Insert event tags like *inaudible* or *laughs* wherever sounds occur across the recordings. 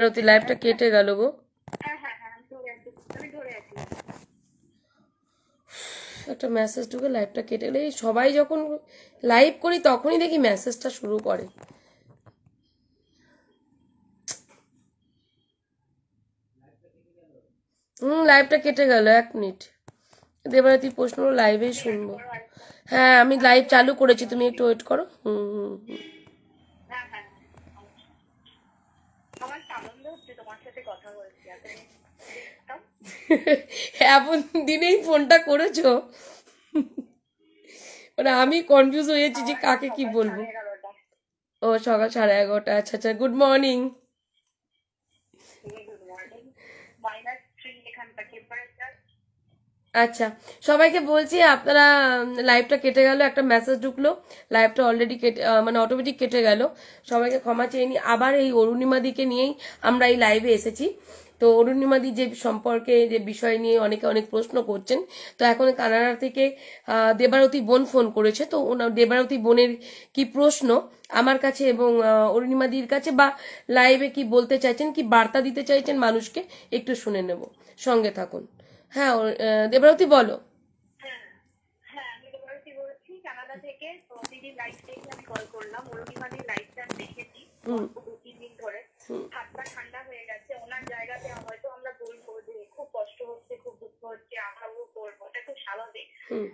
ভারতী লাইভটা কেটে গেল গো হ্যাঁ, হ্যাঁ, হ্যাঁ, একটা মেসেজ ঢুকে লাইভটা কেটে গেলে সবাই যখন লাইভ করি তখনই দেখি মেসেজটা শুরু করে হুম লাইভটা কেটে গেল এক মিনিট দেবরাতির প্রশ্ন লাইভে শুনবো হ্যাঁ আমি লাইভ চালু করেছি তুমি একটু ওয়েট করো হুম হুম হুম *laughs* এমন দিনেই ফোনটা করেছো মানে আমি কনফিউজ হয়েছি যে কাকে কি বলবো ও সকাল সাড়ে এগারোটা আচ্ছা আচ্ছা গুড মর্নিং আচ্ছা সবাইকে বলছি আপনারা লাইভটা কেটে গেল একটা মেসেজ ঢুকলো লাইভটা অলরেডি কেটে মানে অটোমেটিক কেটে গেল সবাইকে ক্ষমা চেয়ে নিই আবার এই অরুণিমা দিকে নিয়েই আমরা এই লাইভে এসেছি তো অরুণিমাদি যে সম্পর্কে যে বিষয় নিয়ে অনেকে অনেক প্রশ্ন করছেন তো এখন কানাডা থেকে দেবারতী বোন ফোন করেছে তো ওনার দেবারতী বোনের কি প্রশ্ন আমার কাছে এবং অরুণিমাদির কাছে বা লাইভে কি বলতে চাইছেন কি বার্তা দিতে চাইছেন মানুষকে একটু শুনে নেব সঙ্গে থাকুন হ্যাঁ দেবারতী বলো হ্যাঁ, থেকে প্রতিদিন ঠান্ডা আমাদের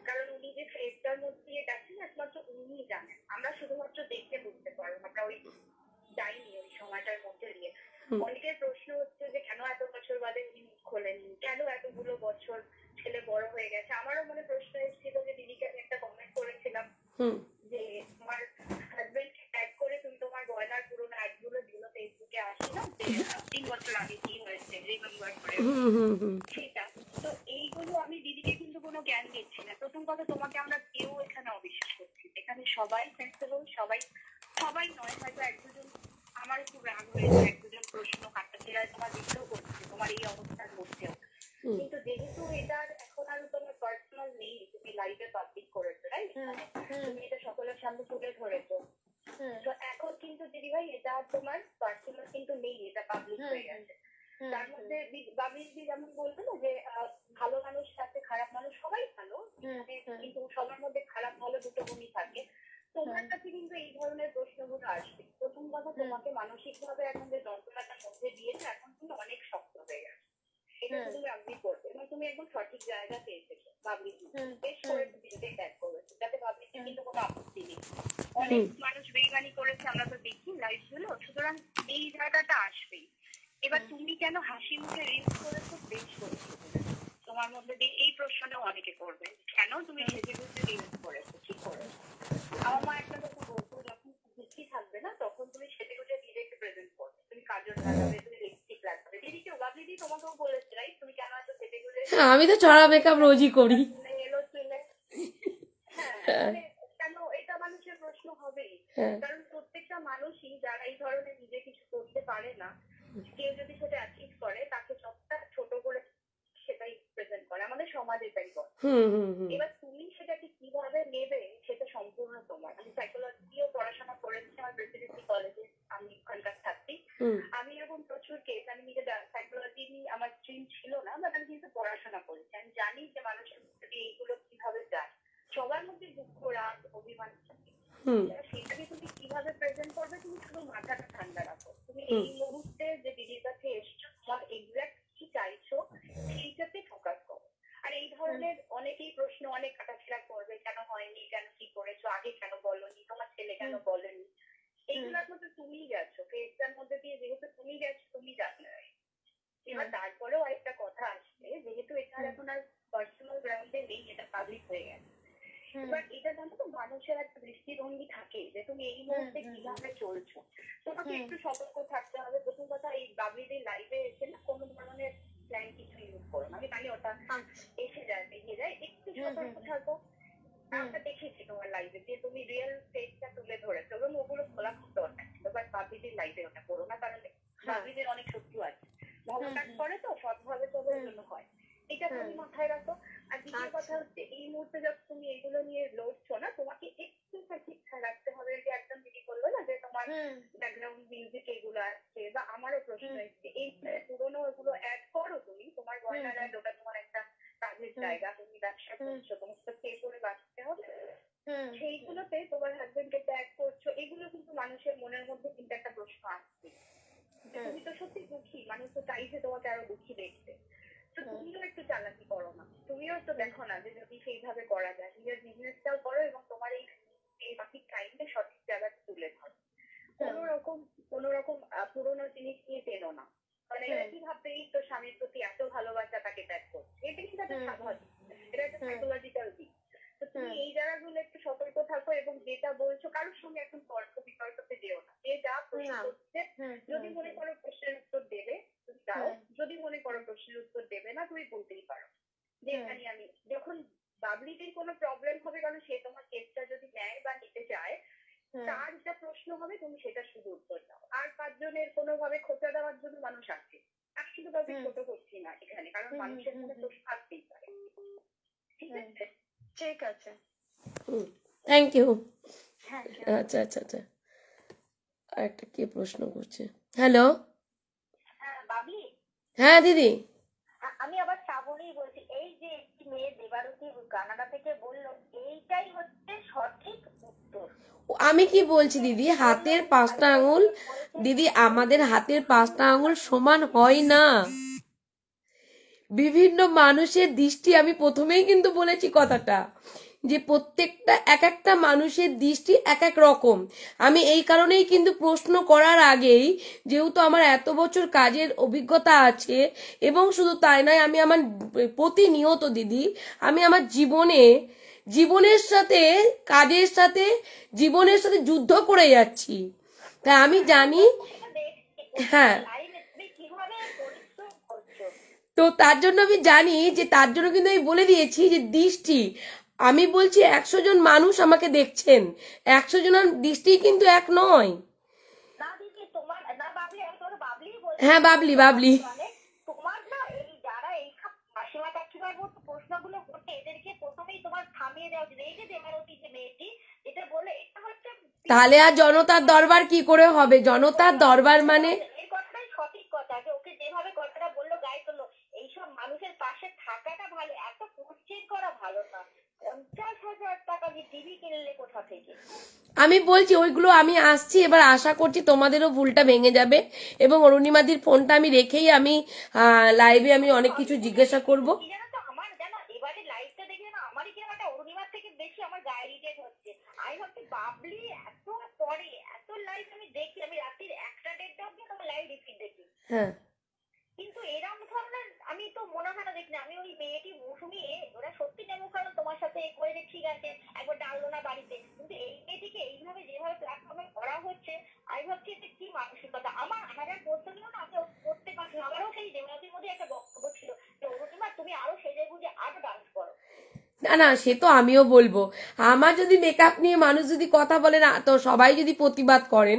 কারণ উনি যে ফেজটার মধ্যে দিয়ে গেছেন একমাত্র উনি জানেন আমরা শুধুমাত্র দেখতে বুঝতে পারবো আমরা ওই যাইনি ওই সময়টার মধ্যে দিয়ে অনেকের প্রশ্ন হচ্ছে যে কেন এত বছর বাদে উনি মুখ খোলেননি কেন এতগুলো বছর ছেলে বড় হয়ে গেছে আমারও মনে প্রশ্ন এসেছিল যে দিদিকে আমি একটা কমেন্ট করেছিলাম যে আমার হাজবেন্ড ফেসবুকে আসে হয়েছে রিমেম্বার করে তো এইগুলো আমি দিদিকে কিন্তু কোনো জ্ঞান দিচ্ছি না প্রথম কথা তোমাকে আমরা কেউ এখানে অবিশ্বাস করছি এখানে সবাই সবাই সবাই নয় হয়তো এক দুজন আমার একটু রাগ হয়েছে এক দুজন প্রশ্ন কাটাছেরা তোমার দিতেও করছে তোমার এই অবস্থার মধ্যেও কিন্তু যেহেতু এটার এখন আর তোমার নেই তুমি লাইভে পাবলিক করেছো রাইট মানে তুমি এটা সকলের সামনে তুলে ধরেছো তো এখন কিন্তু দিদি ভাই এটা তোমার পার্সোনাল কিন্তু নেই এটা পাবলিক হয়ে গেছে তার মধ্যে বাবির দি যেমন বলতো না যে ভালো মানুষ সাথে খারাপ মানুষ সবাই ভালো কিন্তু সবার মধ্যে খারাপ ভালো দুটো গুণই থাকে তোমার কাছে কিন্তু এই ধরনের প্রশ্নগুলো আসবে প্রথম কথা তোমাকে মানসিক ভাবে এখন যে যন্ত্রণাটার মধ্যে দিয়েছে এখন কিন্তু অনেক শক্ত হয়ে গেছে সেটা তুমি আপনি করবে এবং তুমি একদম সঠিক জায়গা পেয়েছো পাবলিসিটি বেশ করে তুমি যদি ট্যাগ করেছো যাতে পাবলিসিটি কিন্তু কোনো আপত্তি নেই অনেক মানুষ বেইমানি করেছে আমরা তো দেখি লাইভ গুলো সুতরাং এই জায়গাটা আসবেই এবার তুমি কেন হাসি মুখে রিলস করেছো বেশ করেছো তোমার মধ্যে দিয়ে এই প্রশ্নে অনেকে করবে কেন তুমি সেজে গুজে রিলস করেছো কি করেছো আমার মা একটা কথা বলতো যখন খুশি থাকবে না তখন তুমি সেজে গুজে নিজেকে প্রেজেন্ট করবে তুমি কাজের টাকা হ্যাঁ, আমি তো চড়া মেকআপ রোজই করি মানে হ্যাঁ, হ্যাঁ। মানে কেন এটা মানুষের প্রশ্ন হবেই কারণ প্রত্যেকটা মানুষই যারা এই ধরনের নিজে কিছু করতে পারে না কেউ যদি সেটা অ্যাচিভ করে তাকে সবটা ছোট করে প্রেজেন্ট করে আমাদের সমাজ এটাই করে এবার তুমি সেটাকে কিভাবে নেবে সেটা সম্পূর্ণ তোমার আমি সাইকোলজিও পড়াশোনা করেছি আমার প্রেসিডেন্সি কলেজে আমি ওখানকার ছাত্রী আমি এরকম প্রচুর কেস আমি নিজে সাইকোলজি নিয়ে আমার স্ট্রিম ছিল না বাট আমি কিন্তু পড়াশোনা করেছি আমি জানি যে মানুষের মধ্যে এইগুলো কিভাবে যায় সবার মধ্যে দুঃখ রাগ অভিমান সেটাকে তুমি কিভাবে প্রেজেন্ট করবে তুমি শুধু মাথাটা ঠান্ডা রাখো তুমি এই মুহূর্তে থ্যাংক ইউ হ্যাঁ। আচ্ছা আচ্ছা আচ্ছা আর একটা কে প্রশ্ন করছে হ্যালো হ্যাঁ দিদি আমি আবার শ্রাবণী বলছি এই যে একটি মেয়ে দেবারতী কানাডা থেকে বলল এইটাই হচ্ছে সঠিক উত্তর আমি কি বলছি দিদি হাতের পাঁচটা আঙুল দিদি আমাদের হাতের পাঁচটা আঙুল সমান হয় না বিভিন্ন মানুষের দৃষ্টি আমি প্রথমেই কিন্তু বলেছি কথাটা যে প্রত্যেকটা এক একটা মানুষের দৃষ্টি এক এক রকম আমি এই কারণেই কিন্তু প্রশ্ন করার আগেই যেহেতু আমার এত বছর কাজের অভিজ্ঞতা আছে এবং শুধু তাই নয় আমি আমার প্রতিনিয়ত দিদি আমি আমার জীবনে জীবনের সাথে কাজের সাথে জীবনের সাথে যুদ্ধ করে যাচ্ছি তা আমি জানি হ্যাঁ তো তার জন্য আমি জানি যে তার জন্য কিন্তু আমি বলে দিয়েছি যে দৃষ্টি আমি বলছি একশো জন মানুষ আমাকে দেখছেন একশো জনের দৃষ্টি কিন্তু এক নয় হ্যাঁ বাবলি বাবলি মানে তাহলে আর জনতার দরবার কি করে হবে জনতার দরবার মানে মানুষের পাশে থাকাটা ভালো এত কোশ্চেন করা ভালো না আমি বলছি ওইগুলো আমি আসছি এবার আশা করছি তোমাদেরও ভুলটা ভেঙে যাবে এবং অরুণিমাদির ফোনটা আমি রেখেই আমি লাইভে আমি অনেক কিছু জিজ্ঞাসা করব হ্যাঁ কিন্তু এরম ধরনের আমি তো মনে হয় না দেখি আমি ওই মেয়েটি মৌসুমি ওরা সত্যি নেমো কারণ তোমার সাথে করে যে ঠিক আছে একবার ডাললো না বাড়িতে কিন্তু এই মেয়েটিকে এইভাবে যেভাবে প্ল্যাটফর্মে করা হচ্ছে আমি ভাবছি যে কি মানসিকতা আমার আমার আর করতে না আমি করতে পারছি আমারও সেই দেবনাথের মধ্যে একটা বক্তব্য ছিল যে অরুণিমা তুমি আরো সেজে বুঝে আরো ডান্স করো না না সে তো আমিও বলবো আমার যদি মেকআপ নিয়ে মানুষ যদি কথা বলে না তো সবাই যদি প্রতিবাদ করেন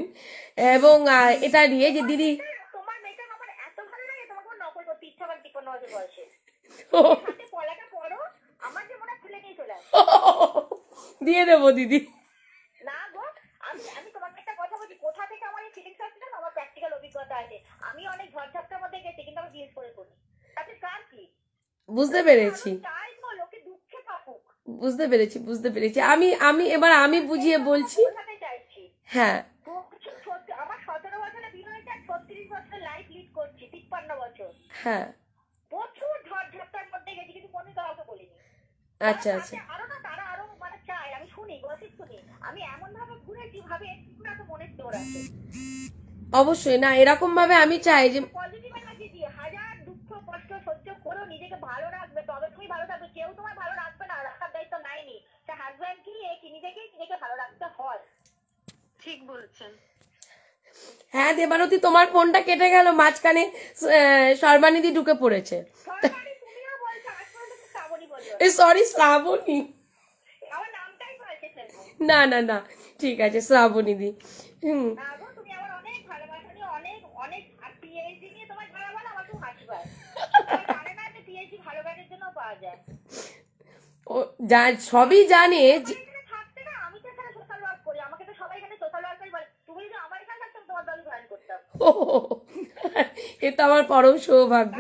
এবং এটা নিয়ে যে দিদি আচ্ছা, *laughs* পড়ো আমার জীবনে চলে *laughs* দিয়ে দেবো দিদি না গো আমি তোমাকে একটা কথা কোথা থেকে আমার আমার অভিজ্ঞতা আছে আমি অনেক ঝড়ঝাপটার মধ্যে কিন্তু আমি জিজ্ঞেস করে করি তাতে কার কি বুঝতে পেরেছি তাই দুঃখে বুঝতে পেরেছি বুঝতে পেরেছি আমি আমি এবার আমি বুঝিয়ে বলছি হ্যাঁ আমার সতেরো বছরের আর ছত্রিশ লিড করছি বছর হ্যাঁ আচ্ছা আচ্ছা আরো না তারা আরো মানে চায় আমি শুনি গসিপ শুনি আমি এমন ভাবে ঘুরেছি ভাবে তো আছে অবশ্যই না এরকম ভাবে আমি চাই যে হাজার দুঃখ কষ্ট সহ্য করো নিজেকে ভালো রাখবে তবে তুমি ভালো থাকবে কেউ ভালো রাখবে না দায়িত্ব তা কি নিজেকেই নিজেকে ভালো রাখতে হয় ঠিক বলছেন হ্যাঁ দেবারতী তোমার ফোনটা কেটে গেল মাঝখানে শর্মানিধি ঢুকে পড়েছে সরি শ্রাবণী না না না ঠিক আছে শ্রাবণীদি হুম যা সবই জানে *laughs* এ তো আমার পরম সৌভাগ্য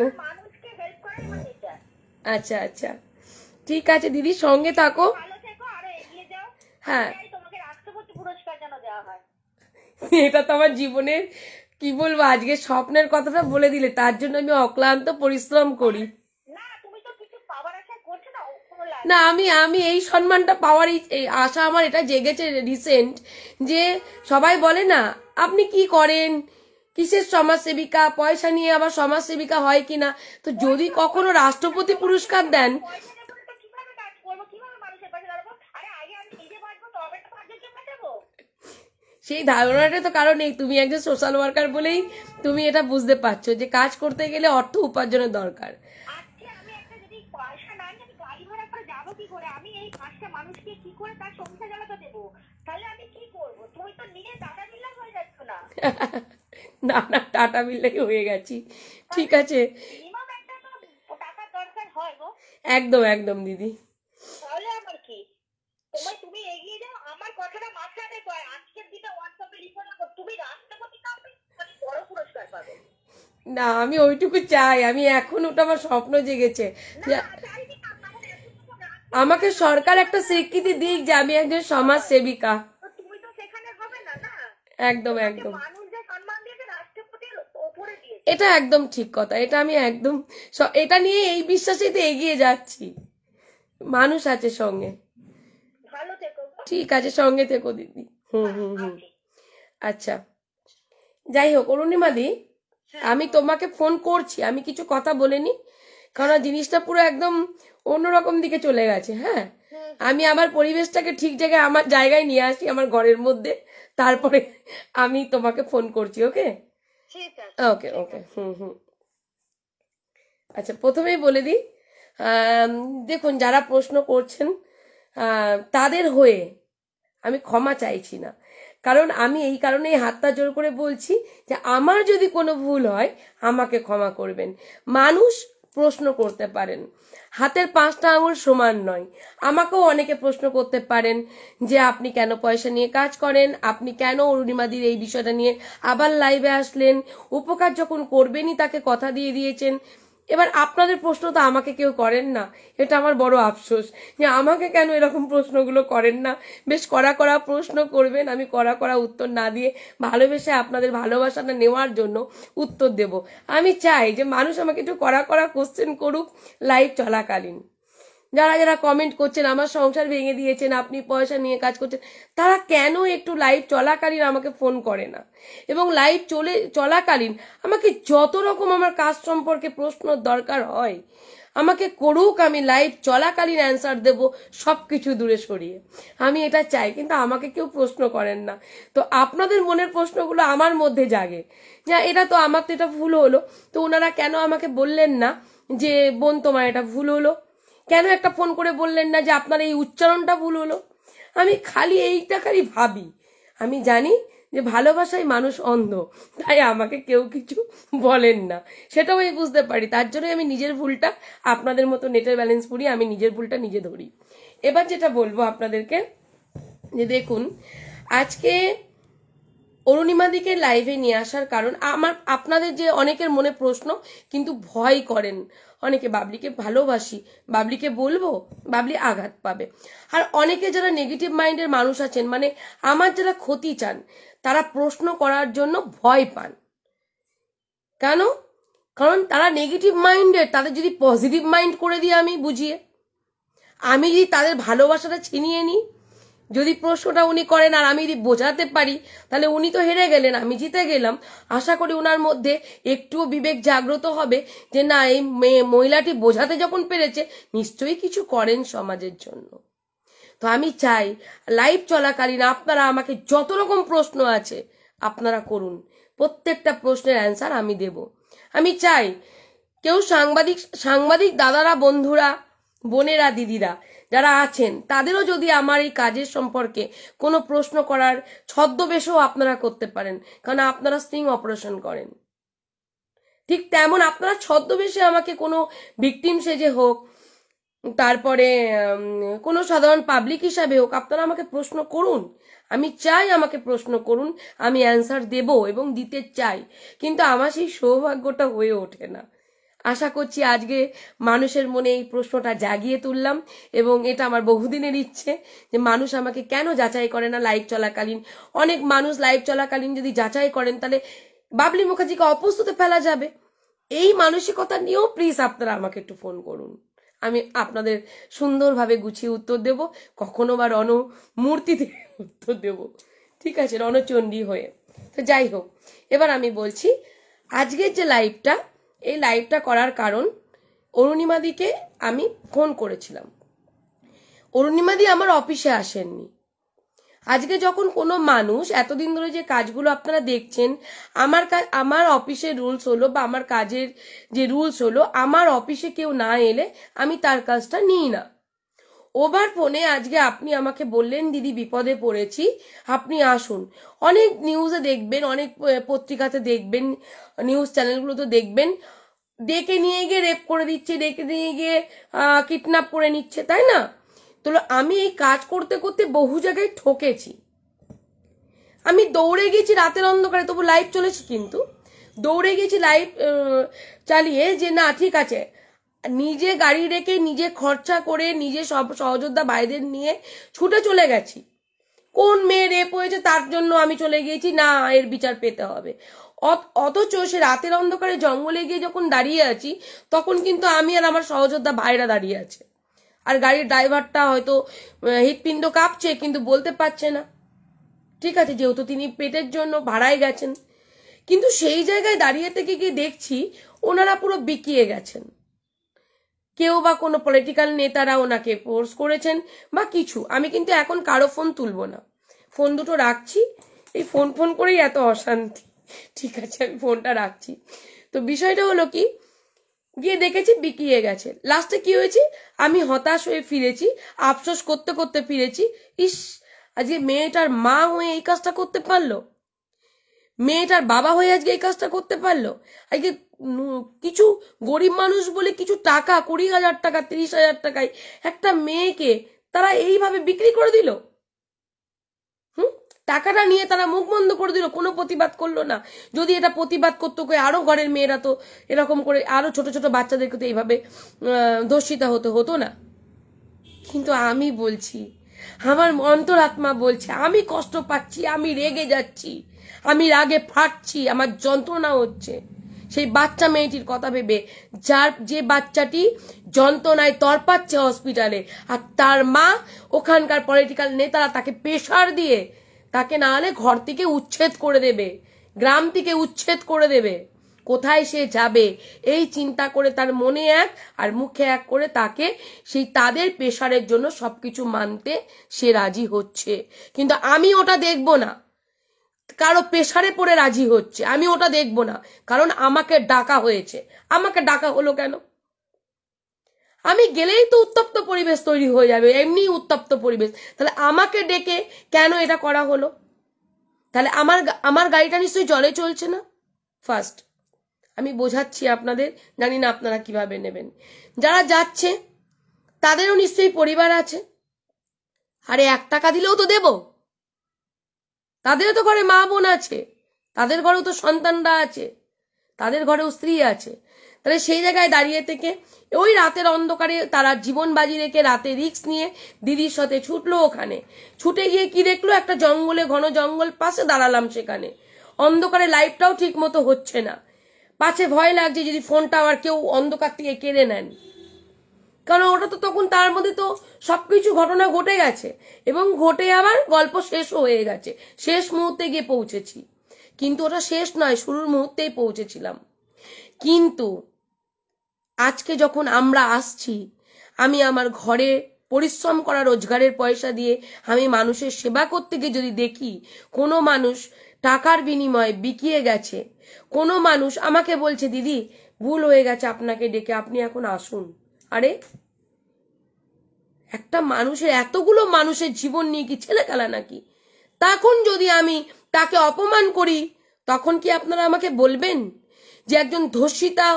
আচ্ছা আচ্ছা ঠিক আছে দিদি সঙ্গে থাকো হ্যাঁ *laughs* এটা তো আমার জীবনের কি বলবো আজকে স্বপ্নের কথাটা বলে দিলে তার জন্য আমি অক্লান্ত পরিশ্রম করি না আমি আমি এই সম্মানটা পাওয়ার আশা আমার এটা জেগেছে রিসেন্ট যে সবাই বলে না আপনি কি করেন কিসের সমাজসেবিকা পয়সা নিয়ে আবার সমাজসেবিকা হয় কিনা তো যদি কখনো রাষ্ট্রপতি পুরস্কার দেন সেই ধারণাটা তো কারণ নেই তুমি একজন সোশ্যাল ওয়ার্কার বলেই তুমি এটা বুঝতে পারছো যে কাজ করতে গেলে অর্থ উপার্জনের দরকার তাহলে আমি কি করবো তুমি তো নিজে দাদা হয়ে যাচ্ছ না *laughs* না না টাটা মিললেই হয়ে গেছি ঠিক আছে একদম একদম দিদি মানে না আমি ওইটুকু চাই আমি এখন ওটা আমার স্বপ্ন জেগেছে আমাকে সরকার একটা স্বীকৃতি দিক যে আমি একজন সমাজ সেবিকা একদম একদম এটা একদম ঠিক কথা এটা আমি একদম এটা নিয়ে এই বিশ্বাসেই তো এগিয়ে যাচ্ছি মানুষ আছে সঙ্গে ঠিক আছে সঙ্গে থেকো দিদি হুম আচ্ছা, হুম হুম আচ্ছা যাই হোক অরুণিমাদি হ্যাঁ। আমি তোমাকে ফোন করছি আমি কিছু কথা বলিনি কারণ জিনিসটা পুরো একদম অন্যরকম দিকে চলে গেছে হ্যাঁ আমি আমার পরিবেশটাকে ঠিক জায়গায় আমার জায়গায় নিয়ে আসি আমার ঘরের মধ্যে তারপরে আমি তোমাকে ফোন করছি ওকে ঠিক ওকে ওকে হুম হুম আচ্ছা প্রথমেই বলে দিই দেখুন যারা প্রশ্ন করছেন তাদের হয়ে আমি ক্ষমা চাইছি না কারণ আমি এই কারণে হাতটা জোর করে বলছি যে আমার যদি কোনো ভুল হয় আমাকে ক্ষমা করবেন মানুষ প্রশ্ন করতে পারেন হাতের পাঁচটা আঙুল সমান নয় আমাকেও অনেকে প্রশ্ন করতে পারেন যে আপনি কেন পয়সা নিয়ে কাজ করেন আপনি কেন অরুণিমাদির এই বিষয়টা নিয়ে আবার লাইভে আসলেন উপকার যখন করবেনই তাকে কথা দিয়ে দিয়েছেন এবার আপনাদের প্রশ্ন তো আমাকে কেউ করেন না এটা আমার বড় আফসোস যে আমাকে কেন এরকম প্রশ্নগুলো করেন না বেশ কড়া কড়া প্রশ্ন করবেন আমি কড়া কড়া উত্তর না দিয়ে ভালোবেসে আপনাদের ভালোবাসাটা নেওয়ার জন্য উত্তর দেব আমি চাই যে মানুষ আমাকে একটু কড়া কড়া কোশ্চেন করুক লাইভ চলাকালীন যারা যারা কমেন্ট করছেন আমার সংসার ভেঙে দিয়েছেন আপনি পয়সা নিয়ে কাজ করছেন তারা কেন একটু লাইভ চলাকালীন আমাকে ফোন করে না এবং লাইভ চলে চলাকালীন আমাকে যত রকম আমার কাজ সম্পর্কে প্রশ্ন দরকার হয় আমাকে করুক আমি লাইভ চলাকালীন অ্যান্সার দেব সব কিছু দূরে সরিয়ে আমি এটা চাই কিন্তু আমাকে কেউ প্রশ্ন করেন না তো আপনাদের মনের প্রশ্নগুলো আমার মধ্যে জাগে যা এটা তো আমার তো এটা ভুল হলো তো ওনারা কেন আমাকে বললেন না যে বোন তোমার এটা ভুল হলো কেন একটা ফোন করে বললেন না যে আপনার এই উচ্চারণটা ভুল হলো আমি খালি এইটা খালি ভাবি আমি জানি যে ভালোবাসায় মানুষ অন্ধ তাই আমাকে কেউ কিছু বলেন না সেটাও আমি বুঝতে পারি তার জন্যই আমি নিজের ভুলটা আপনাদের মতো নেটের ব্যালেন্স পড়ি আমি নিজের ভুলটা নিজে ধরি এবার যেটা বলবো আপনাদেরকে যে দেখুন আজকে অরুণিমাদিকে লাইভে নিয়ে আসার কারণ আমার আপনাদের যে অনেকের মনে প্রশ্ন কিন্তু ভয় করেন অনেকে বাবলিকে ভালোবাসি বাবলিকে বলবো বাবলি আঘাত পাবে আর অনেকে যারা নেগেটিভ মাইন্ডের মানুষ আছেন মানে আমার যারা ক্ষতি চান তারা প্রশ্ন করার জন্য ভয় পান কেন কারণ তারা নেগেটিভ মাইন্ডের তাদের যদি পজিটিভ মাইন্ড করে দিই আমি বুঝিয়ে আমি যদি তাদের ভালোবাসাটা ছিনিয়ে নিই যদি প্রশ্নটা উনি করেন আর আমি যদি বোঝাতে পারি তাহলে উনি তো হেরে গেলেন আমি জিতে গেলাম আশা করি ওনার মধ্যে একটুও বিবেক জাগ্রত হবে যে না এই মহিলাটি বোঝাতে যখন পেরেছে নিশ্চয়ই কিছু করেন সমাজের জন্য তো আমি চাই লাইভ চলাকালীন আপনারা আমাকে যত রকম প্রশ্ন আছে আপনারা করুন প্রত্যেকটা প্রশ্নের অ্যান্সার আমি দেব আমি চাই কেউ সাংবাদিক সাংবাদিক দাদারা বন্ধুরা বোনেরা দিদিরা যারা আছেন তাদেরও যদি আমার এই কাজের সম্পর্কে কোনো প্রশ্ন করার ছদ্মবেশও আপনারা করতে পারেন কারণ আপনারা স্টিং অপারেশন করেন ঠিক তেমন আপনারা ছদ্মবেশে আমাকে কোনো ভিকটিম সেজে হোক তারপরে কোনো সাধারণ পাবলিক হিসাবে হোক আপনারা আমাকে প্রশ্ন করুন আমি চাই আমাকে প্রশ্ন করুন আমি অ্যান্সার দেব এবং দিতে চাই কিন্তু আমার সেই সৌভাগ্যটা হয়ে ওঠে না আশা করছি আজকে মানুষের মনে এই প্রশ্নটা জাগিয়ে তুললাম এবং এটা আমার বহুদিনের ইচ্ছে যে মানুষ আমাকে কেন যাচাই করে না লাইভ চলাকালীন অনেক মানুষ লাইভ চলাকালীন যদি যাচাই করেন তাহলে বাবলি মুখার্জিকে অপ্রস্তুতে ফেলা যাবে এই মানসিকতা নিয়েও প্লিজ আপনারা আমাকে একটু ফোন করুন আমি আপনাদের সুন্দরভাবে গুছিয়ে উত্তর দেব কখনো বা রণ মূর্তি থেকে উত্তর দেব ঠিক আছে রণচণ্ডী হয়ে তো যাই হোক এবার আমি বলছি আজকের যে লাইভটা এই লাইভটা করার কারণ অরুণিমাদিকে আমি ফোন করেছিলাম অরুণিমাদি আমার অফিসে আসেননি আজকে যখন কোনো মানুষ এতদিন ধরে যে কাজগুলো আপনারা দেখছেন আমার আমার অফিসের রুলস হলো বা আমার কাজের যে রুলস হলো আমার অফিসে কেউ না এলে আমি তার কাজটা নিই না ওবার ফোনে আজকে আপনি আমাকে বললেন দিদি বিপদে পড়েছি আপনি আসুন অনেক নিউজে দেখবেন অনেক পত্রিকাতে দেখবেন নিউজ চ্যানেলগুলোতে দেখবেন ডেকে নিয়ে গিয়ে রেপ করে দিচ্ছে ডেকে নিয়ে গিয়ে কিডন্যাপ করে নিচ্ছে তাই না তো আমি এই কাজ করতে করতে বহু জায়গায় ঠকেছি আমি দৌড়ে গেছি রাতের অন্ধকারে তবু লাইভ চলেছি কিন্তু দৌড়ে গেছি লাইভ চালিয়ে যে না ঠিক আছে নিজে গাড়ি রেখে নিজে খরচা করে নিজে সব সহযোদ্ধা বাইদের নিয়ে ছুটে চলে গেছি কোন মেয়ে রেপ হয়েছে তার জন্য আমি চলে গিয়েছি না এর বিচার পেতে হবে অথচ সে রাতের অন্ধকারে জঙ্গলে গিয়ে যখন দাঁড়িয়ে আছি তখন কিন্তু আমি আর আমার সহযোদ্ধা ভাইরা দাঁড়িয়ে আছে আর গাড়ির ড্রাইভারটা হয়তো হৃৎপিণ্ড কাঁপছে কিন্তু বলতে পারছে না ঠিক আছে যেহেতু তিনি পেটের জন্য ভাড়ায় গেছেন কিন্তু সেই জায়গায় দাঁড়িয়ে থেকে গিয়ে দেখছি ওনারা পুরো বিকিয়ে গেছেন কেউ বা কোনো পলিটিক্যাল নেতারা ওনাকে ফোর্স করেছেন বা কিছু আমি কিন্তু এখন কারো ফোন তুলবো না ফোন দুটো রাখছি এই ফোন ফোন করেই এত অশান্তি ঠিক আছে আমি ফোনটা রাখছি তো বিষয়টা হলো কি গিয়ে দেখেছি বিকিয়ে গেছে লাস্টে কি হয়েছে আমি হতাশ হয়ে ফিরেছি আফসোস করতে করতে ফিরেছি ইস আজকে মেয়েটার মা হয়ে এই কাজটা করতে পারলো মেয়েটার বাবা হয়ে আজকে এই কাজটা করতে পারলো আজকে কিছু গরিব মানুষ বলে কিছু টাকা কুড়ি হাজার টাকা তিরিশ হাজার টাকায় একটা মেয়েকে তারা এইভাবে বিক্রি করে দিল হুম টাকাটা নিয়ে তারা মুখ বন্ধ করে দিল কোনো প্রতিবাদ করলো না যদি এটা প্রতিবাদ করতো করে আরও ঘরের মেয়েরা তো এরকম করে আরও ছোট ছোট বাচ্চাদেরকে তো এইভাবে দর্শিতা হতে হতো না কিন্তু আমি বলছি আমার অন্তরাত্মা বলছে আমি কষ্ট পাচ্ছি আমি রেগে যাচ্ছি আমি রাগে ফাটছি আমার যন্ত্রণা হচ্ছে সেই বাচ্চা মেয়েটির কথা ভেবে যার যে বাচ্চাটি যন্ত্রণায় তরপাচ্ছে হসপিটালে আর তার মা ওখানকার পলিটিক্যাল নেতারা তাকে প্রেশার দিয়ে তাকে না হলে ঘর থেকে উচ্ছেদ করে দেবে গ্রাম থেকে উচ্ছেদ করে দেবে কোথায় সে যাবে এই চিন্তা করে তার মনে এক আর মুখে এক করে তাকে সেই তাদের পেশারের জন্য সবকিছু মানতে সে রাজি হচ্ছে কিন্তু আমি ওটা দেখব না কারো পেশারে পড়ে রাজি হচ্ছে আমি ওটা দেখব না কারণ আমাকে ডাকা হয়েছে আমাকে ডাকা হলো কেন আমি গেলেই তো উত্তপ্ত পরিবেশ তৈরি হয়ে যাবে এমনি উত্তপ্ত পরিবেশ তাহলে আমাকে ডেকে কেন এটা করা হলো তাহলে আমার আমার গাড়িটা নিশ্চয়ই জলে চলছে না ফার্স্ট আমি বোঝাচ্ছি আপনাদের জানি না আপনারা কিভাবে নেবেন যারা যাচ্ছে তাদেরও নিশ্চয়ই পরিবার আছে আরে এক টাকা দিলেও তো দেবো তাদেরও তো ঘরে মা বোন আছে তাদের ঘরেও তো সন্তানরা আছে তাদের ঘরেও স্ত্রী আছে তাহলে সেই জায়গায় দাঁড়িয়ে থেকে ওই রাতের অন্ধকারে তারা জীবন বাজি রেখে রাতে রিক্স নিয়ে দিদির সাথে ছুটলো ওখানে ছুটে গিয়ে কি দেখলো একটা জঙ্গলে ঘন জঙ্গল পাশে দাঁড়ালাম সেখানে অন্ধকারে লাইটটাও ঠিক মতো হচ্ছে না পাশে ভয় লাগছে যদি ফোনটা আবার কেউ অন্ধকার থেকে কেড়ে নেন কারণ ওটা তো তখন তার মধ্যে তো সবকিছু ঘটনা ঘটে গেছে এবং ঘটে আবার গল্প শেষ হয়ে গেছে শেষ মুহূর্তে গিয়ে পৌঁছেছি কিন্তু ওটা শেষ নয় শুরুর মুহূর্তেই পৌঁছেছিলাম কিন্তু আজকে যখন আমরা আসছি আমি আমার ঘরে পরিশ্রম করা রোজগারের পয়সা দিয়ে আমি মানুষের সেবা করতে গিয়ে যদি দেখি কোনো মানুষ টাকার বিনিময়ে বিকিয়ে গেছে কোনো মানুষ আমাকে বলছে দিদি ভুল হয়ে গেছে আপনাকে ডেকে আপনি এখন আসুন আরে একটা মানুষের এতগুলো মানুষের জীবন নিয়ে কি ছেলে খেলা নাকি তখন যদি আমি তাকে অপমান করি তখন কি আপনারা আমাকে বলবেন যে একজন ধর্ষিতা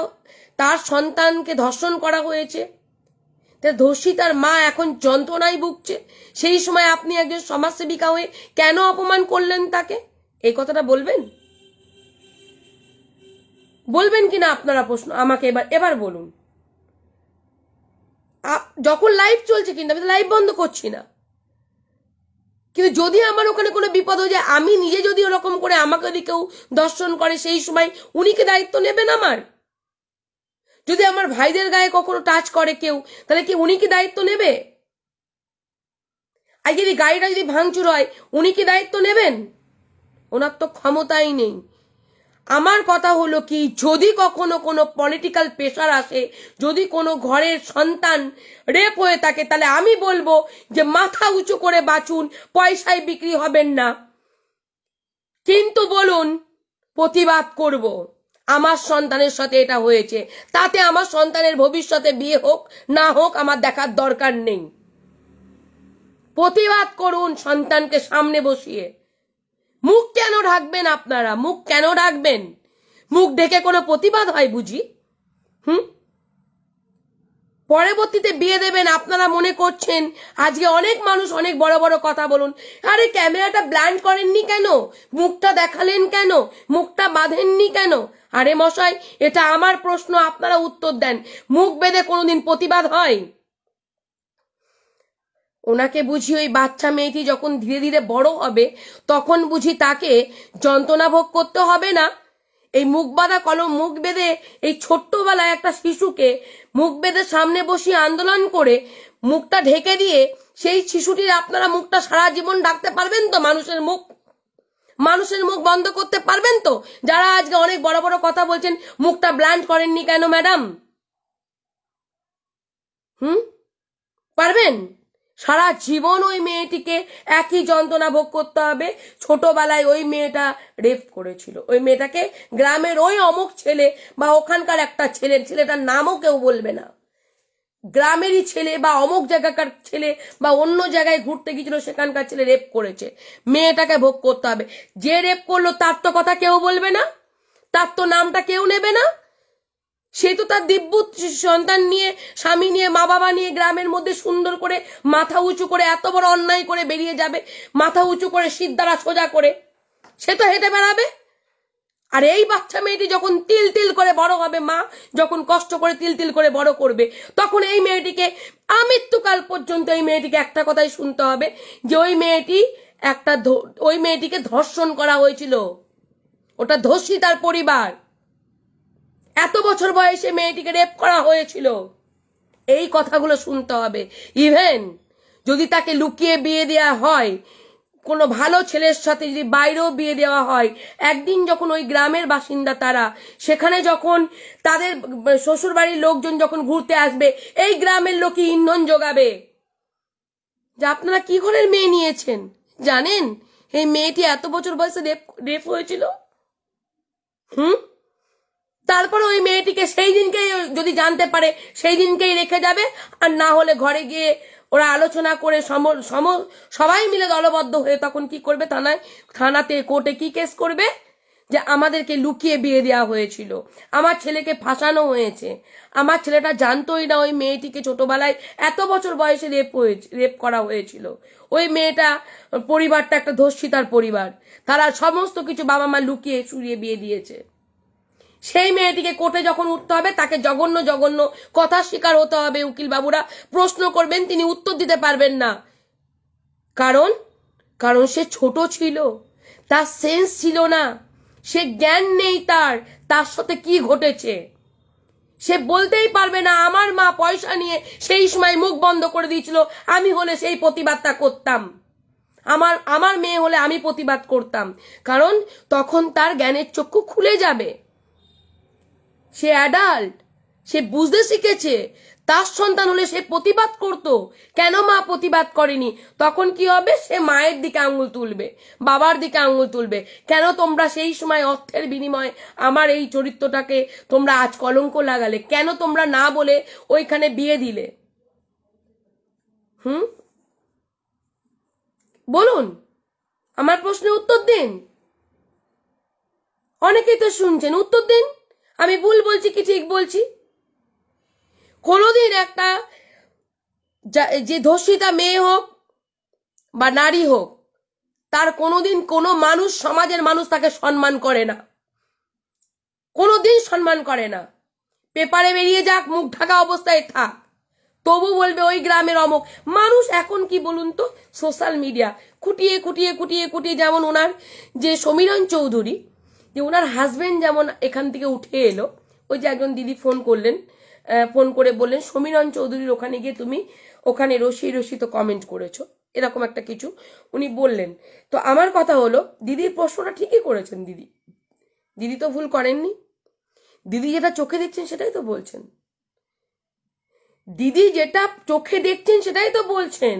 তার সন্তানকে ধর্ষণ করা হয়েছে তা ধর্ষিতার মা এখন যন্ত্রণায় ভুগছে সেই সময় আপনি একজন সমাজসেবিকা হয়ে কেন অপমান করলেন তাকে এই কথাটা বলবেন বলবেন কিনা আপনারা প্রশ্ন আমাকে এবার এবার বলুন যখন লাইভ চলছে কিন্তু আমি তো লাইভ বন্ধ করছি না কিন্তু যদি আমার ওখানে কোনো বিপদ হয়ে যায় আমি নিজে যদি ওরকম করে আমাকে যদি কেউ দর্শন করে সেই সময় উনি কি দায়িত্ব নেবেন আমার যদি আমার ভাইদের গায়ে কখনো টাচ করে কেউ তাহলে কি উনি কি দায়িত্ব নেবে আর যদি গাড়িটা যদি ভাঙচুর হয় উনি কি দায়িত্ব নেবেন ওনার তো ক্ষমতাই নেই আমার কথা হলো কি যদি কখনো কোনো পলিটিক্যাল প্রেশার আসে যদি কোনো ঘরের সন্তান রেপ হয়ে থাকে তাহলে আমি বলবো যে মাথা উঁচু করে বাঁচুন পয়সায় বিক্রি হবেন না কিন্তু বলুন প্রতিবাদ করব আমার সন্তানের সাথে এটা হয়েছে তাতে আমার সন্তানের ভবিষ্যতে বিয়ে হোক না হোক আমার দেখার দরকার নেই প্রতিবাদ করুন সন্তানকে সামনে বসিয়ে মুখ কেন ঢাকবেন আপনারা মুখ কেন ঢাকবেন মুখ ঢেকে কোনো প্রতিবাদ হয় বুঝি হুম পরবর্তীতে বিয়ে দেবেন আপনারা মনে করছেন আজকে অনেক মানুষ অনেক বড় বড় কথা বলুন আরে ক্যামেরাটা ব্ল্যান্ড করেননি কেন মুখটা দেখালেন কেন মুখটা বাঁধেননি কেন আরে মশাই এটা আমার প্রশ্ন আপনারা উত্তর দেন মুখ বেঁধে কোনোদিন প্রতিবাদ হয় ওনাকে বুঝি ওই বাচ্চা মেয়েটি যখন ধীরে ধীরে বড় হবে তখন বুঝি তাকে যন্ত্রণা ভোগ করতে হবে না এই মুখ বাঁধা কলম মুখ বেঁধে এই ছোট্টবেলায় একটা শিশুকে মুখ বেঁধে সামনে বসিয়ে আন্দোলন করে মুখটা ঢেকে দিয়ে সেই শিশুটির আপনারা মুখটা সারা জীবন ডাকতে পারবেন তো মানুষের মুখ মানুষের মুখ বন্ধ করতে পারবেন তো যারা আজকে অনেক বড় বড় কথা বলছেন মুখটা ব্ল্যান্ড করেননি কেন ম্যাডাম হুম পারবেন সারা জীবন ওই মেয়েটিকে একই যন্ত্রণা ভোগ করতে হবে ছোটবেলায় ওই মেয়েটা রেপ করেছিল ওই মেয়েটাকে গ্রামের ওই অমুক ছেলে বা ওখানকার একটা ছেলে ছেলেটার নামও কেউ বলবে না গ্রামেরই ছেলে বা অমুক জায়গাকার ছেলে বা অন্য জায়গায় ঘুরতে গিয়েছিল সেখানকার ছেলে রেপ করেছে মেয়েটাকে ভোগ করতে হবে যে রেপ করলো তার তো কথা কেউ বলবে না তার তো নামটা কেউ নেবে না সে তো তার দিব্য সন্তান নিয়ে স্বামী নিয়ে মা বাবা নিয়ে গ্রামের মধ্যে সুন্দর করে মাথা উঁচু করে এত বড় অন্যায় করে বেরিয়ে যাবে মাথা উঁচু করে শীত দ্বারা সোজা করে সে তো হেঁটে বেড়াবে আর এই বাচ্চা মেয়েটি যখন তিল তিল করে বড় হবে মা যখন কষ্ট করে তিল তিল করে বড় করবে তখন এই মেয়েটিকে আমৃত্যুকাল পর্যন্ত এই মেয়েটিকে একটা কথাই শুনতে হবে যে ওই মেয়েটি একটা ওই মেয়েটিকে ধর্ষণ করা হয়েছিল ওটা ধর্ষী তার পরিবার এত বছর বয়সে মেয়েটিকে রেপ করা হয়েছিল এই কথাগুলো শুনতে হবে ইভেন যদি তাকে লুকিয়ে বিয়ে দেওয়া হয় কোনো ভালো ছেলের সাথে যদি বাইরেও বিয়ে দেওয়া হয় একদিন যখন ওই গ্রামের বাসিন্দা তারা সেখানে যখন তাদের শ্বশুরবাড়ির লোকজন যখন ঘুরতে আসবে এই গ্রামের লোকই ইন্ধন যোগাবে যে আপনারা কি ঘরের মেয়ে নিয়েছেন জানেন এই মেয়েটি এত বছর বয়সে রেপ রেপ হয়েছিল হুম তারপরে ওই মেয়েটিকে সেই দিনকেই যদি জানতে পারে সেই দিনকেই রেখে যাবে আর না হলে ঘরে গিয়ে ওরা আলোচনা করে সম সম সবাই মিলে দলবদ্ধ হয়ে তখন কি করবে থানায় থানাতে কোর্টে কি কেস করবে যে আমাদেরকে লুকিয়ে বিয়ে দেওয়া হয়েছিল আমার ছেলেকে ফাঁসানো হয়েছে আমার ছেলেটা জানতোই না ওই মেয়েটিকে ছোটবেলায় এত বছর বয়সে রেপ হয়েছে রেপ করা হয়েছিল ওই মেয়েটা পরিবারটা একটা ধর্ষিতার পরিবার তারা সমস্ত কিছু বাবা মা লুকিয়ে সুরিয়ে বিয়ে দিয়েছে সেই মেয়েটিকে কোর্টে যখন উঠতে হবে তাকে জঘন্য জঘন্য কথা শিকার হতে হবে উকিল বাবুরা প্রশ্ন করবেন তিনি উত্তর দিতে পারবেন না কারণ কারণ সে ছোট ছিল তার সেন্স ছিল না সে জ্ঞান নেই তার তার সাথে কি ঘটেছে সে বলতেই পারবে না আমার মা পয়সা নিয়ে সেই সময় মুখ বন্ধ করে দিয়েছিল আমি হলে সেই প্রতিবাদটা করতাম আমার আমার মেয়ে হলে আমি প্রতিবাদ করতাম কারণ তখন তার জ্ঞানের চক্ষু খুলে যাবে সে অ্যাডাল্ট সে বুঝতে শিখেছে তার সন্তান হলে সে প্রতিবাদ করত কেন মা প্রতিবাদ করেনি তখন কি হবে সে মায়ের দিকে আঙুল তুলবে বাবার দিকে আঙুল তুলবে কেন তোমরা সেই সময় অর্থের বিনিময়ে আমার এই চরিত্রটাকে তোমরা আজ কলঙ্ক লাগালে কেন তোমরা না বলে ওইখানে বিয়ে দিলে হুম বলুন আমার প্রশ্নে উত্তর দিন অনেকেই তো শুনছেন উত্তর দিন আমি ভুল বলছি কি ঠিক বলছি কোনোদিন একটা যে ধর্ষিতা মেয়ে হোক বা নারী হোক তার কোনোদিন কোনো মানুষ সমাজের মানুষ তাকে সম্মান করে না কোনোদিন সম্মান করে না পেপারে বেরিয়ে যাক মুখ ঢাকা অবস্থায় থাক তবু বলবে ওই গ্রামের অমক মানুষ এখন কি বলুন তো সোশ্যাল মিডিয়া খুটিয়ে খুটিয়ে খুটিয়ে খুটিয়ে যেমন ওনার যে সমীরণ চৌধুরী যে ওনার হাজব্যান্ড যেমন এখান থেকে উঠে এলো ওই যে একজন দিদি ফোন করলেন ফোন করে বললেন সমীরণ চৌধুরীর ওখানে গিয়ে তুমি ওখানে রসি তো কমেন্ট করেছো এরকম একটা কিছু উনি বললেন তো আমার কথা হলো দিদির প্রশ্নটা ঠিকই করেছেন দিদি দিদি তো ভুল করেননি দিদি যেটা চোখে দেখছেন সেটাই তো বলছেন দিদি যেটা চোখে দেখছেন সেটাই তো বলছেন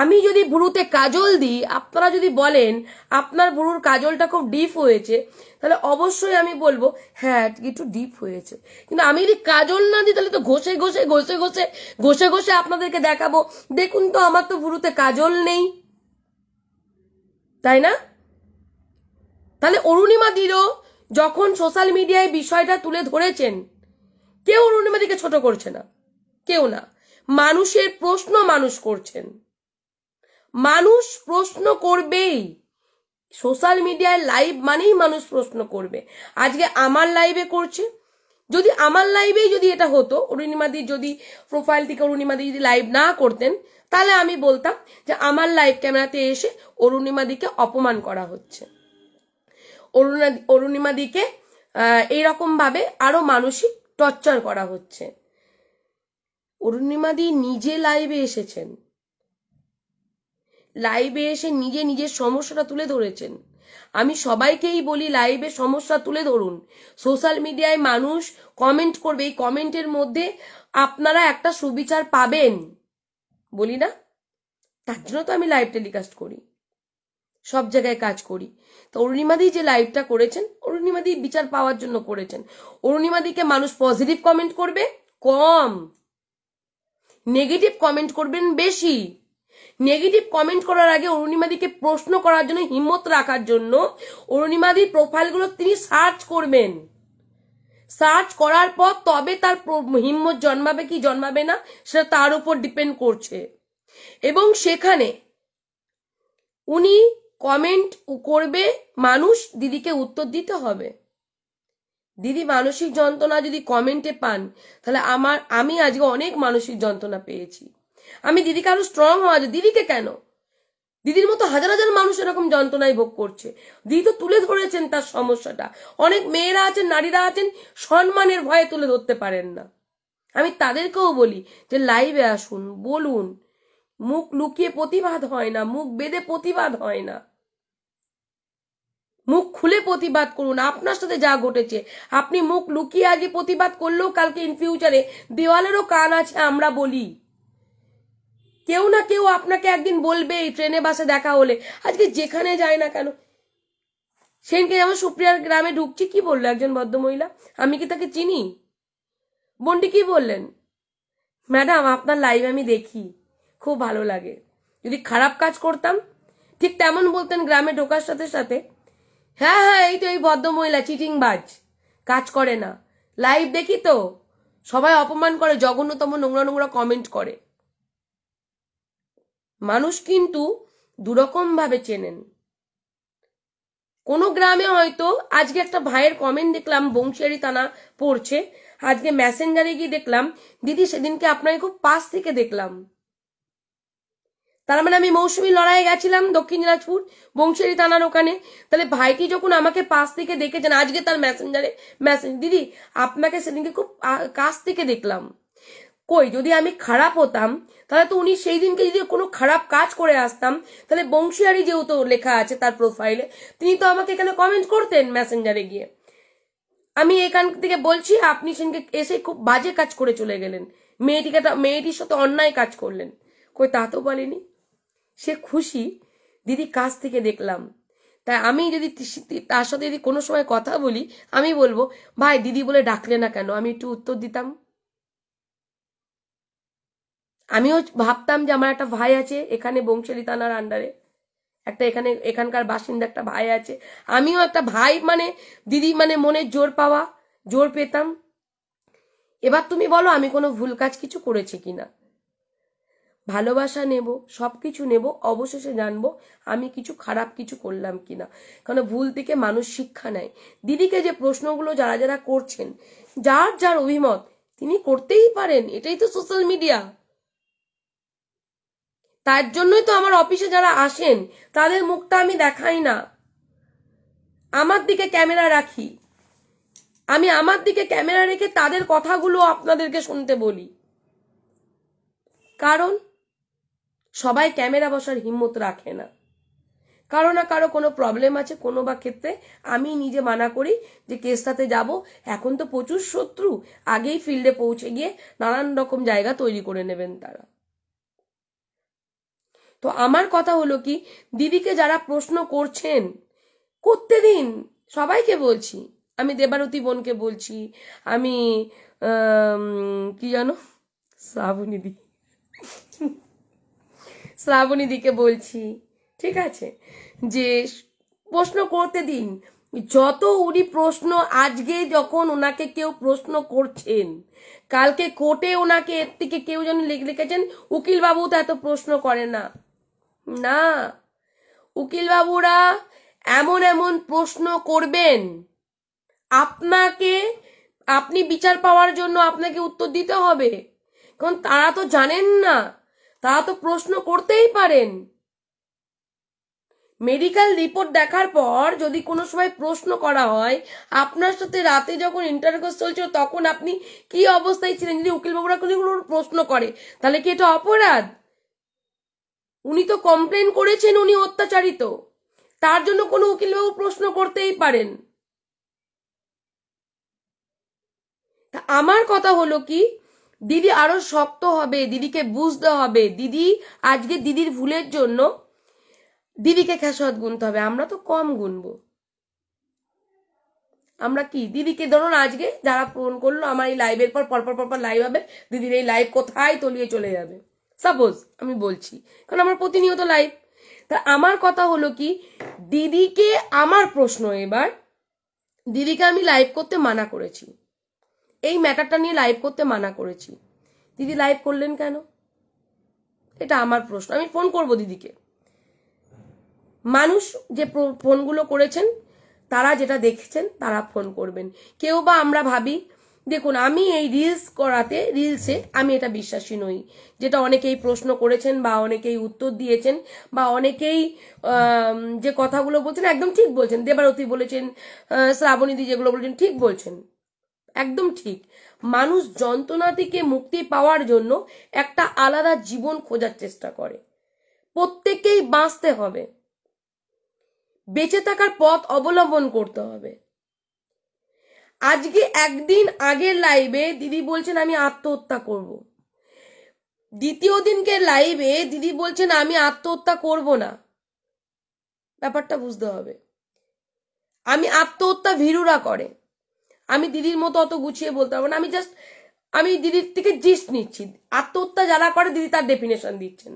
আমি যদি বুড়ুতে কাজল দিই আপনারা যদি বলেন আপনার বুড়ুর কাজলটা খুব ডিপ হয়েছে তাহলে অবশ্যই আমি বলবো হ্যাঁ একটু ডিপ হয়েছে কিন্তু আমি যদি কাজল না দিই তাহলে তো ঘষে ঘষে ঘষে ঘষে ঘষে ঘষে আপনাদেরকে দেখাবো দেখুন তো আমার তো বুড়ুতে কাজল নেই তাই না তাহলে অরুণিমা দিরও যখন সোশ্যাল মিডিয়ায় বিষয়টা তুলে ধরেছেন কেউ অরুণিমাদিকে ছোট করছে না কেউ না মানুষের প্রশ্ন মানুষ করছেন মানুষ প্রশ্ন করবেই সোশ্যাল মিডিয়ায় লাইভ মানেই মানুষ প্রশ্ন করবে আজকে আমার লাইভে করছে যদি আমার লাইভেই যদি এটা হতো অরুণিমাদি যদি প্রোফাইল থেকে অরুণিমাদি যদি লাইভ না করতেন তাহলে আমি বলতাম যে আমার লাইভ ক্যামেরাতে এসে অরুণিমাদিকে অপমান করা হচ্ছে অরুণা অরুণিমাদিকে এইরকমভাবে আরও মানসিক টর্চার করা হচ্ছে অরুণিমাদি নিজে লাইভে এসেছেন লাইভে এসে নিজে নিজের সমস্যাটা তুলে ধরেছেন আমি সবাইকেই বলি লাইভে সমস্যা তুলে ধরুন সোশ্যাল মিডিয়ায় মানুষ কমেন্ট করবে এই কমেন্টের মধ্যে আপনারা একটা সুবিচার পাবেন বলি না তার জন্য তো আমি লাইভ টেলিকাস্ট করি সব জায়গায় কাজ করি তো অরুণিমাদি যে লাইভটা করেছেন অরুণিমাদি বিচার পাওয়ার জন্য করেছেন অরুণিমাদিকে মানুষ পজিটিভ কমেন্ট করবে কম নেগেটিভ কমেন্ট করবেন বেশি নেগেটিভ কমেন্ট করার আগে অরুণিমাদিকে প্রশ্ন করার জন্য হিম্মত রাখার জন্য অরুণিমাদির প্রোফাইলগুলো তিনি সার্চ করবেন সার্চ করার পর তবে তার হিম্মত জন্মাবে কি জন্মাবে না সেটা তার উপর ডিপেন্ড করছে এবং সেখানে উনি কমেন্ট করবে মানুষ দিদিকে উত্তর দিতে হবে দিদি মানসিক যন্ত্রণা যদি কমেন্টে পান তাহলে আমার আমি আজকে অনেক মানসিক যন্ত্রণা পেয়েছি আমি দিদিকে আরো স্ট্রং হওয়া যায় দিদিকে কেন দিদির মতো হাজার হাজার মানুষ এরকম যন্ত্রণায় ভোগ করছে দিদি তো তুলে ধরেছেন তার সমস্যাটা অনেক মেয়েরা আছেন নারীরা আছেন সম্মানের ভয়ে তুলে ধরতে পারেন না আমি তাদেরকেও বলি যে লাইভে আসুন বলুন মুখ লুকিয়ে প্রতিবাদ হয় না মুখ বেঁধে প্রতিবাদ হয় না মুখ খুলে প্রতিবাদ করুন আপনার সাথে যা ঘটেছে আপনি মুখ লুকিয়ে আজকে প্রতিবাদ করলেও কালকে ইন ফিউচারে দেওয়ালেরও কান আছে আমরা বলি কেউ না কেউ আপনাকে একদিন বলবে এই ট্রেনে বাসে দেখা হলে আজকে যেখানে যায় না কেন সেদিনকে যেমন সুপ্রিয়ার গ্রামে ঢুকছি কি বললো একজন ভদ্রমহিলা আমি কি তাকে চিনি বন্ডি কি বললেন ম্যাডাম আপনার লাইভ আমি দেখি খুব ভালো লাগে যদি খারাপ কাজ করতাম ঠিক তেমন বলতেন গ্রামে ঢোকার সাথে সাথে হ্যাঁ হ্যাঁ এই তো এই ভদ্রমহিলা চিটিংবাজ কাজ করে না লাইভ দেখি তো সবাই অপমান করে জঘন্যতম নোংরা নোংরা কমেন্ট করে মানুষ কিন্তু দুরকমভাবে চেনেন কোনো গ্রামে হয়তো আজকে একটা ভাইয়ের কমেন্ট দেখলাম বংশিয়ারি থানা পড়ছে আজকে মেসেঞ্জারে গিয়ে দেখলাম দিদি সেদিনকে আপনাকে খুব পাশ থেকে দেখলাম তার মানে আমি মৌসুমি লড়াই গেছিলাম দক্ষিণ দিনাজপুর বংশারি থানার ওখানে তাহলে ভাইটি যখন আমাকে পাশ থেকে দেখেছেন আজকে তার মেসেঞ্জারে মেসেঞ্জ দিদি আপনাকে সেদিনকে খুব কাছ থেকে দেখলাম কই যদি আমি খারাপ হতাম তাহলে তো উনি সেই দিনকে যদি কোনো খারাপ কাজ করে আসতাম তাহলে বংশীয়ারি যেহেতু লেখা আছে তার প্রোফাইলে তিনি তো আমাকে এখানে কমেন্ট করতেন মেসেঞ্জারে গিয়ে আমি এখান থেকে বলছি আপনি সেদিনকে এসে খুব বাজে কাজ করে চলে গেলেন মেয়েটিকে মেয়েটির সাথে অন্যায় কাজ করলেন কই তা তো বলেনি সে খুশি দিদি কাজ থেকে দেখলাম তাই আমি যদি তার সাথে যদি কোনো সময় কথা বলি আমি বলবো ভাই দিদি বলে ডাকলে না কেন আমি একটু উত্তর দিতাম আমিও ভাবতাম যে আমার একটা ভাই আছে এখানে বংশালী থানার আন্ডারে একটা এখানে এখানকার বাসিন্দা একটা ভাই আছে আমিও একটা ভাই মানে দিদি মানে মনে জোর পাওয়া জোর পেতাম এবার তুমি বলো আমি কোনো ভুল কাজ কিছু করেছি কি না ভালোবাসা নেব সব কিছু নেব অবশেষে জানবো আমি কিছু খারাপ কিছু করলাম কি না কারণ ভুল থেকে মানুষ শিক্ষা নেয় দিদিকে যে প্রশ্নগুলো যারা যারা করছেন যার যার অভিমত তিনি করতেই পারেন এটাই তো সোশ্যাল মিডিয়া তার জন্যই তো আমার অফিসে যারা আসেন তাদের মুখটা আমি দেখাই না আমার দিকে ক্যামেরা রাখি আমি আমার দিকে ক্যামেরা রেখে তাদের কথাগুলো আপনাদেরকে শুনতে বলি কারণ সবাই ক্যামেরা বসার হিম্মত রাখে না কারো না কারো কোনো প্রবলেম আছে কোনো বা ক্ষেত্রে আমি নিজে মানা করি যে কেসটাতে যাব এখন তো প্রচুর শত্রু আগেই ফিল্ডে পৌঁছে গিয়ে নানান রকম জায়গা তৈরি করে নেবেন তারা তো আমার কথা হলো কি দিদিকে যারা প্রশ্ন করছেন করতে দিন সবাইকে বলছি আমি দেবারতী বোনকে বলছি আমি কি জানো শ্রাবণীদি শ্রাবণীদিকে বলছি ঠিক আছে যে প্রশ্ন করতে দিন যত উনি প্রশ্ন আজকে যখন ওনাকে কেউ প্রশ্ন করছেন কালকে কোর্টে ওনাকে এর থেকে কেউ যেন লিখেছেন উকিলবাবু তো এত প্রশ্ন করে না না উকিলবাবুরা এমন এমন প্রশ্ন করবেন আপনাকে আপনি বিচার পাওয়ার জন্য আপনাকে উত্তর দিতে হবে কারণ তারা তো জানেন না তারা তো প্রশ্ন করতেই পারেন মেডিকেল রিপোর্ট দেখার পর যদি কোনো সময় প্রশ্ন করা হয় আপনার সাথে রাতে যখন ইন্টারভিউ চলছিল তখন আপনি কি অবস্থায় ছিলেন যদি উকিলবাবুরা কোনো প্রশ্ন করে তাহলে কি এটা অপরাধ উনি তো কমপ্লেন করেছেন উনি অত্যাচারিত তার জন্য কোনো উকিলবাবু প্রশ্ন করতেই পারেন তা আমার কথা হলো কি দিদি আরো শক্ত হবে দিদিকে বুঝতে হবে দিদি আজকে দিদির ভুলের জন্য দিদিকে খেসত গুনতে হবে আমরা তো কম গুনব আমরা কি দিদিকে ধরুন আজকে যারা ফোন করলো আমার এই লাইভের পর পরপর পরপর লাইভ হবে দিদির এই লাইভ কোথায় তলিয়ে চলে যাবে সাপোজ আমি বলছি কারণ আমার প্রতিনিয়ত লাইফ তা আমার কথা হলো কি দিদিকে আমার প্রশ্ন এবার দিদিকে আমি লাইভ করতে মানা করেছি এই ম্যাটারটা নিয়ে লাইভ করতে মানা করেছি দিদি লাইভ করলেন কেন এটা আমার প্রশ্ন আমি ফোন করব দিদিকে মানুষ যে ফোনগুলো করেছেন তারা যেটা দেখছেন তারা ফোন করবেন কেউ বা আমরা ভাবি দেখুন আমি এই রিলস করাতে রিলসে আমি এটা বিশ্বাসী নই যেটা অনেকেই প্রশ্ন করেছেন বা অনেকেই উত্তর দিয়েছেন বা অনেকেই যে কথাগুলো বলছেন একদম ঠিক বলছেন দেবারতী বলেছেন শ্রাবণীদি যেগুলো বলেছেন ঠিক বলছেন একদম ঠিক মানুষ যন্ত্রণা থেকে মুক্তি পাওয়ার জন্য একটা আলাদা জীবন খোঁজার চেষ্টা করে প্রত্যেকেই বাঁচতে হবে বেঁচে থাকার পথ অবলম্বন করতে হবে আজকে একদিন আগের লাইভে দিদি বলছেন আমি আত্মহত্যা করব। দ্বিতীয় দিনকে লাইভে দিদি বলছেন আমি আত্মহত্যা করব না ব্যাপারটা বুঝতে হবে আমি আত্মহত্যা ভীরুরা করে আমি দিদির মতো অত গুছিয়ে বলতে পারবো না আমি জাস্ট আমি দিদির থেকে জিস্ট নিচ্ছি আত্মহত্যা যারা করে দিদি তার ডেফিনেশন দিচ্ছেন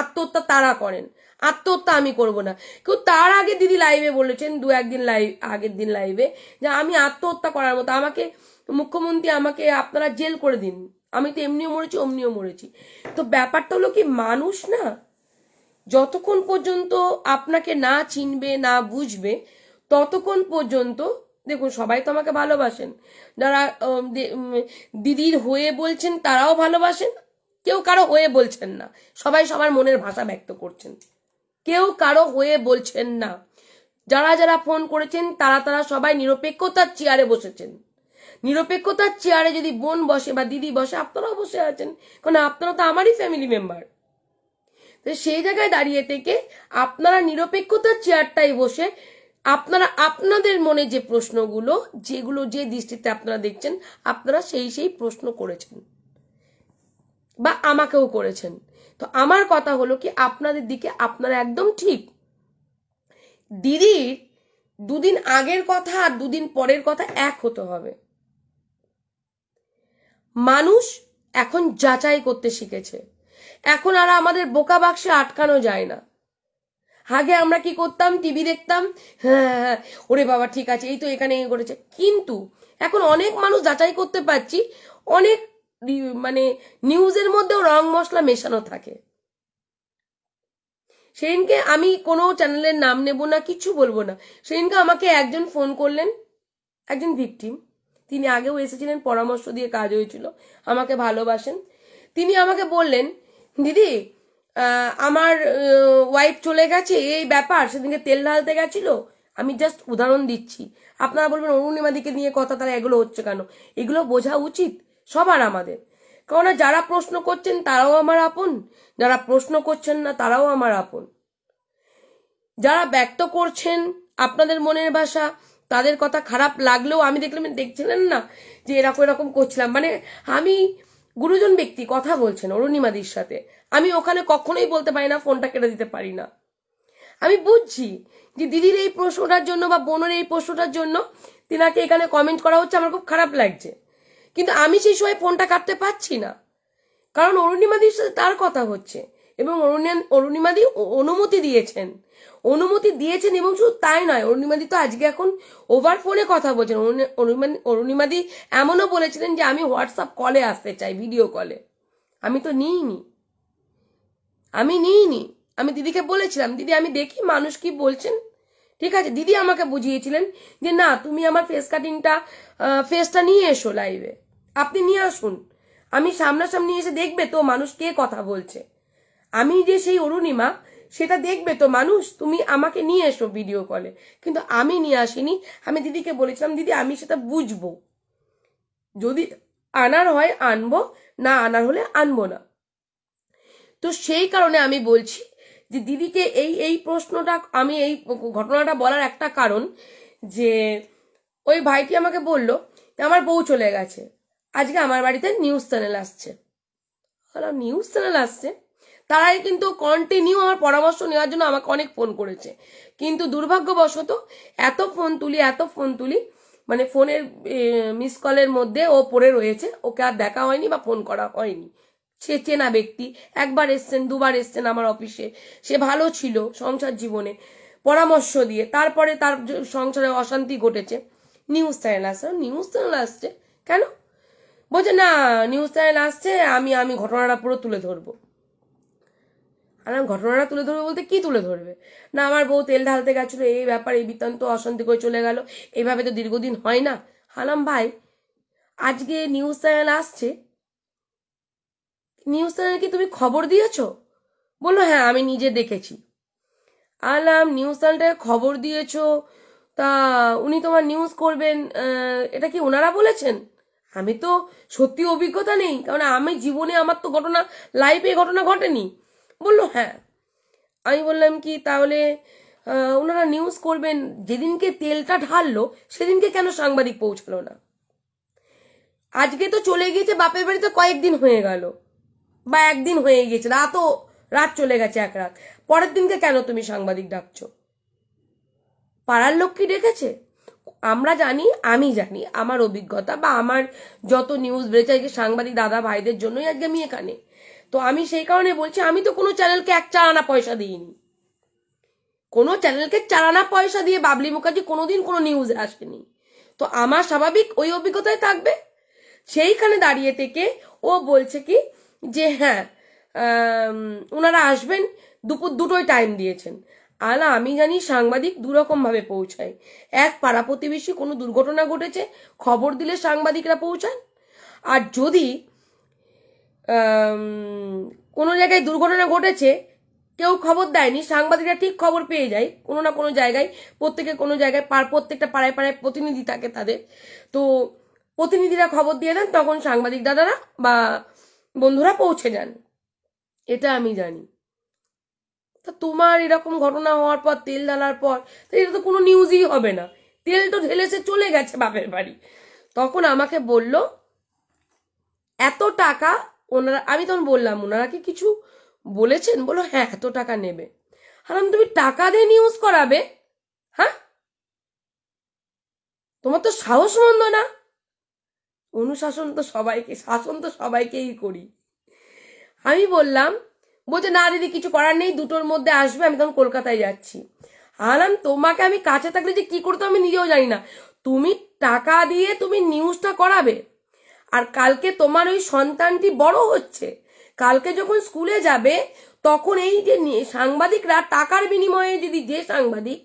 আত্মহত্যা তারা করেন আত্মহত্যা আমি করব না কেউ তার আগে দিদি লাইভে বলেছেন দু একদিন লাইভ আগের দিন লাইভে যে আমি আত্মহত্যা করার মতো আমাকে মুখ্যমন্ত্রী আমাকে আপনারা জেল করে দিন আমি তো এমনিও মরেছি অমনিও মরেছি তো ব্যাপারটা হলো কি মানুষ না যতক্ষণ পর্যন্ত আপনাকে না চিনবে না বুঝবে ততক্ষণ পর্যন্ত দেখুন সবাই তো আমাকে ভালোবাসেন যারা দিদির হয়ে বলছেন তারাও ভালোবাসেন কেউ কারো হয়ে বলছেন না সবাই সবার মনের ভাষা ব্যক্ত করছেন কেউ কারো হয়ে বলছেন না যারা যারা ফোন করেছেন তারা তারা সবাই নিরপেক্ষতার চেয়ারে বসেছেন নিরপেক্ষতার চেয়ারে যদি বোন বসে বা দিদি বসে আপনারাও বসে আছেন কারণ আপনারা তো আমারই ফ্যামিলি মেম্বার তো সেই জায়গায় দাঁড়িয়ে থেকে আপনারা নিরপেক্ষতার চেয়ারটাই বসে আপনারা আপনাদের মনে যে প্রশ্নগুলো যেগুলো যে দৃষ্টিতে আপনারা দেখছেন আপনারা সেই সেই প্রশ্ন করেছেন বা আমাকেও করেছেন তো আমার কথা হলো কি আপনাদের দিকে আপনারা একদম ঠিক দিদির দুদিন আগের কথা আর দুদিন পরের কথা এক হতে হবে মানুষ এখন যাচাই করতে শিখেছে এখন আর আমাদের বোকা বাক্সে আটকানো যায় না আগে আমরা কি করতাম টিভি দেখতাম হ্যাঁ, হ্যাঁ, হ্যাঁ ওরে বাবা ঠিক আছে এই তো এখানে করেছে কিন্তু এখন অনেক মানুষ যাচাই করতে পারছি অনেক মানে নিউজের মধ্যেও রং মশলা মেশানো থাকে সেদিনকে আমি কোনো চ্যানেলের নাম নেব না কিছু বলবো না সেদিনকে আমাকে একজন ফোন করলেন একজন ভিকটিম তিনি আগেও এসেছিলেন পরামর্শ দিয়ে কাজ হয়েছিল আমাকে ভালোবাসেন তিনি আমাকে বললেন দিদি আমার ওয়াইফ চলে গেছে এই ব্যাপার সেদিনকে তেল ঢালতে গেছিল আমি জাস্ট উদাহরণ দিচ্ছি আপনারা বলবেন অরুণিমাদিকে নিয়ে কথা তারা এগুলো হচ্ছে কেন এগুলো বোঝা উচিত সবার আমাদের কারণ যারা প্রশ্ন করছেন তারাও আমার আপন যারা প্রশ্ন করছেন না তারাও আমার আপন যারা ব্যক্ত করছেন আপনাদের মনের ভাষা তাদের কথা খারাপ লাগলেও আমি দেখলাম দেখছিলেন না যে এরকম এরকম করছিলাম মানে আমি গুরুজন ব্যক্তি কথা বলছেন অরুণিমাদির সাথে আমি ওখানে কখনোই বলতে পারি না ফোনটা কেটে দিতে পারি না আমি বুঝছি যে দিদির এই প্রশ্নটার জন্য বা বোনের এই প্রশ্নটার জন্য তিনাকে এখানে কমেন্ট করা হচ্ছে আমার খুব খারাপ লাগছে কিন্তু আমি সেই সময় ফোনটা কাটতে পারছি না কারণ অরুণিমাদির সাথে তার কথা হচ্ছে এবং অরুণিমাদি অনুমতি দিয়েছেন অনুমতি দিয়েছেন এবং শুধু তাই নয় অরুণিমাদি তো আজকে এখন ওভার ফোনে কথা বলছেন অরুণিমাদি এমনও বলেছিলেন যে আমি হোয়াটসঅ্যাপ কলে আসতে চাই ভিডিও কলে আমি তো নিইনি আমি নিইনি আমি দিদিকে বলেছিলাম দিদি আমি দেখি মানুষ কি বলছেন ঠিক আছে দিদি আমাকে বুঝিয়েছিলেন যে না তুমি আমার ফেস কাটিংটা ফেসটা নিয়ে এসো লাইভে আপনি নিয়ে আসুন আমি সামনাসামনি এসে দেখবে তো মানুষ কে কথা বলছে আমি যে সেই অরুণিমা সেটা দেখবে তো মানুষ তুমি আমাকে নিয়ে এসো ভিডিও কলে কিন্তু আমি নিয়ে আসিনি আমি দিদিকে বলেছিলাম দিদি আমি সেটা বুঝবো যদি আনার হয় আনবো না আনার হলে আনবো না তো সেই কারণে আমি বলছি যে দিদিকে এই এই প্রশ্নটা আমি এই ঘটনাটা বলার একটা কারণ যে ওই ভাইটি আমাকে বলল আমার বউ চলে গেছে আজকে আমার বাড়িতে নিউজ চ্যানেল আসছে নিউজ চ্যানেল আসছে তারাই কিন্তু কন্টিনিউ আমার পরামর্শ নেওয়ার জন্য আমাকে অনেক ফোন করেছে কিন্তু দুর্ভাগ্যবশত এত ফোন তুলি এত ফোন তুলি মানে ফোনের মিস কলের মধ্যে ও পড়ে রয়েছে ওকে আর দেখা হয়নি বা ফোন করা হয়নি সে চেনা ব্যক্তি একবার এসছেন দুবার এসছেন আমার অফিসে সে ভালো ছিল সংসার জীবনে পরামর্শ দিয়ে তারপরে তার সংসারে অশান্তি ঘটেছে নিউজ চ্যানেল আসছে নিউজ চ্যানেল আসছে কেন বলছে না নিউজ চ্যানেল আসছে আমি আমি ঘটনাটা পুরো তুলে ধরবো আর ঘটনাটা তুলে ধরবে বলতে কি তুলে ধরবে না আমার বউ তেল ঢালতে গেছিলো এই ব্যাপার এই বৃত্তান্ত অশান্তি করে চলে গেল এইভাবে তো দীর্ঘদিন হয় না হালাম ভাই আজকে নিউজ চ্যানেল আসছে নিউজ চ্যানেল কি তুমি খবর দিয়েছ বললো হ্যাঁ আমি নিজে দেখেছি আলাম নিউজ চ্যানেলটাকে খবর দিয়েছ তা উনি তোমার নিউজ করবেন এটা কি ওনারা বলেছেন আমি তো সত্যি অভিজ্ঞতা নেই কারণ আমি জীবনে আমার তো ঘটনা লাইফে ঘটনা ঘটেনি বললো হ্যাঁ আমি বললাম কি তাহলে ওনারা নিউজ করবেন যেদিনকে তেলটা ঢাললো সেদিনকে কেন সাংবাদিক পৌঁছালো না আজকে তো চলে গিয়েছে বাপের বাড়িতে কয়েকদিন হয়ে গেল বা একদিন হয়ে গিয়েছে রাতও রাত চলে গেছে এক রাত পরের দিনকে কেন তুমি সাংবাদিক ডাকছো পাড়ার লোক কি ডেকেছে আমরা জানি আমি জানি আমার অভিজ্ঞতা বা আমার যত নিউজ বেড়েছে সাংবাদিক দাদা ভাইদের জন্যই আজকে আমি এখানে তো আমি সেই কারণে বলছি আমি তো কোনো চ্যানেলকে এক চালানা পয়সা দিইনি কোনো চ্যানেলকে চালানা পয়সা দিয়ে বাবলি মুখার্জি কোনোদিন কোনো নিউজে আসেনি তো আমার স্বাভাবিক ওই অভিজ্ঞতায় থাকবে সেইখানে দাঁড়িয়ে থেকে ও বলছে কি যে হ্যাঁ ওনারা আসবেন দুপুর দুটোই টাইম দিয়েছেন আলা আমি জানি সাংবাদিক দুরকমভাবে পৌঁছায় এক পাড়া প্রতিবেশী কোনো দুর্ঘটনা ঘটেছে খবর দিলে সাংবাদিকরা পৌঁছান আর যদি কোনো জায়গায় দুর্ঘটনা ঘটেছে কেউ খবর দেয়নি সাংবাদিকরা ঠিক খবর পেয়ে যায় কোনো না কোনো জায়গায় প্রত্যেকে কোনো জায়গায় পার প্রত্যেকটা পাড়ায় পাড়ায় প্রতিনিধি থাকে তাদের তো প্রতিনিধিরা খবর দিয়ে দেন তখন সাংবাদিক দাদারা বা বন্ধুরা পৌঁছে যান এটা আমি জানি তা তোমার এরকম ঘটনা হওয়ার পর তেল ঢালার পর এটা তো কোনো নিউজই হবে না তেল তো ঢেলে সে চলে গেছে বাপের বাড়ি তখন আমাকে বলল এত টাকা ওনারা আমি তখন বললাম ওনারা কি কিছু বলেছেন বলো হ্যাঁ এত টাকা নেবে হারাম তুমি টাকা দিয়ে নিউজ করাবে হ্যাঁ তোমার তো সাহস মন্দ না অনুশাসন তো সবাইকে শাসন তো সবাইকেই করি আমি বললাম বলছে না দিদি কিছু করার নেই দুটোর মধ্যে আসবে আমি তখন কলকাতায় যাচ্ছি আলাম তোমাকে আমি কাছে থাকলে যে কি করতো আমি নিজেও জানি না তুমি টাকা দিয়ে তুমি নিউজটা করাবে আর কালকে তোমার ওই সন্তানটি বড় হচ্ছে কালকে যখন স্কুলে যাবে তখন এই যে সাংবাদিকরা টাকার বিনিময়ে যদি যে সাংবাদিক